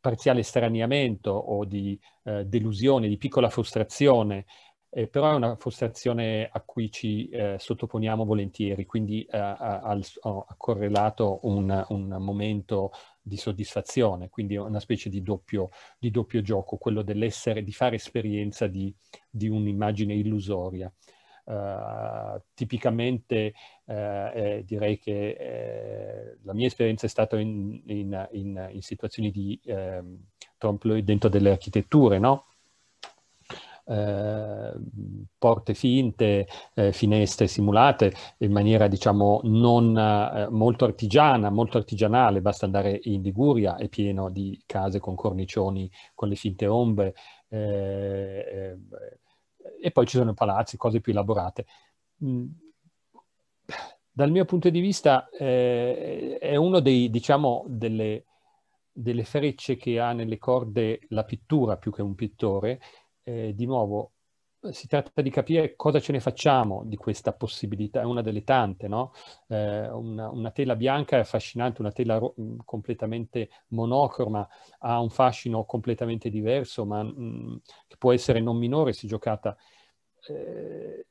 parziale straniamento o di eh, delusione, di piccola frustrazione eh, però è una frustrazione a cui ci eh, sottoponiamo volentieri, quindi ha, eh, ha, correlato un, un, momento di soddisfazione, quindi una specie di doppio, di doppio gioco, quello dell'essere, di fare esperienza di, di un'immagine illusoria. Uh, tipicamente uh, eh, direi che eh, la mia esperienza è stata in, in, in, in situazioni di eh, trompe dentro delle architetture, no? Eh, porte finte, eh, finestre simulate in maniera diciamo non eh, molto artigiana, molto artigianale, basta andare in Liguria, è pieno di case con cornicioni, con le finte ombre, eh, eh, e poi ci sono palazzi, cose più elaborate. Mm, dal mio punto di vista è uno dei, diciamo, delle, delle frecce che ha nelle corde la pittura più che un pittore, eh, di nuovo, eh, si tratta di capire cosa ce ne facciamo di questa possibilità, è una delle tante, no? Eh, una, una, tela bianca è affascinante, una tela ro- mm, completamente monocroma ha un fascino completamente diverso, ma mh, mm, che può essere non minore se giocata. Eh,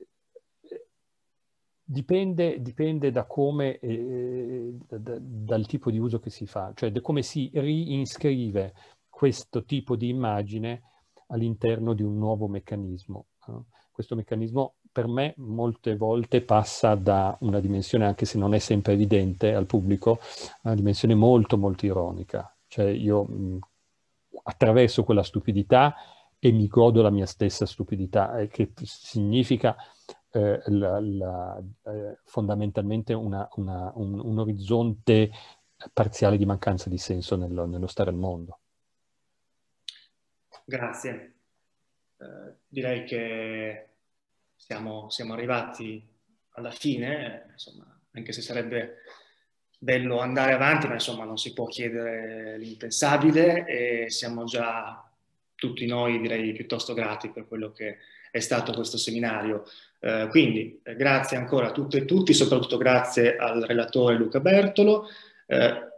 dipende, dipende, da come, eh, da, dal tipo di uso che si fa, cioè da come si reinscrive questo tipo di immagine all'interno di un nuovo meccanismo. Eh. Questo meccanismo per me molte volte passa da una dimensione, anche se non è sempre evidente al pubblico, una dimensione molto molto ironica. Cioè io mh, mm, attraverso quella stupidità e mi godo la mia stessa stupidità, eh, che significa eh, la, la, eh, fondamentalmente una, una, un, un, orizzonte parziale di mancanza di senso nello, nello stare al mondo. Grazie. Eh, direi che siamo, siamo, arrivati alla fine, insomma, anche se sarebbe bello andare avanti, ma insomma non si può chiedere l'impensabile e siamo già tutti noi direi piuttosto grati per quello che è stato questo seminario. Eh, quindi eh, grazie ancora a tutte e tutti, soprattutto grazie al relatore Luca Bertolo. Eh,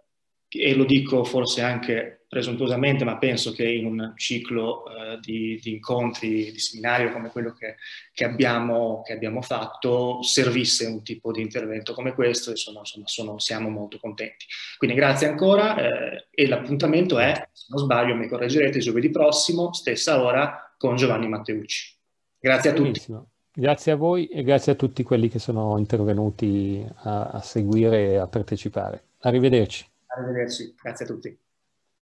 e lo dico forse anche presuntuosamente, ma penso che in un ciclo eh, di, di, incontri, di seminario come quello che, che, abbiamo, che, abbiamo, fatto, servisse un tipo di intervento come questo e sono, sono, sono, siamo molto contenti. Quindi grazie ancora eh, e l'appuntamento è, se non sbaglio mi correggerete, giovedì prossimo, stessa ora, con Giovanni Matteucci. Grazie a tutti. Grazie a voi e grazie a tutti quelli che sono intervenuti a, a seguire e a partecipare. Arrivederci. Arrivederci, grazie a tutti.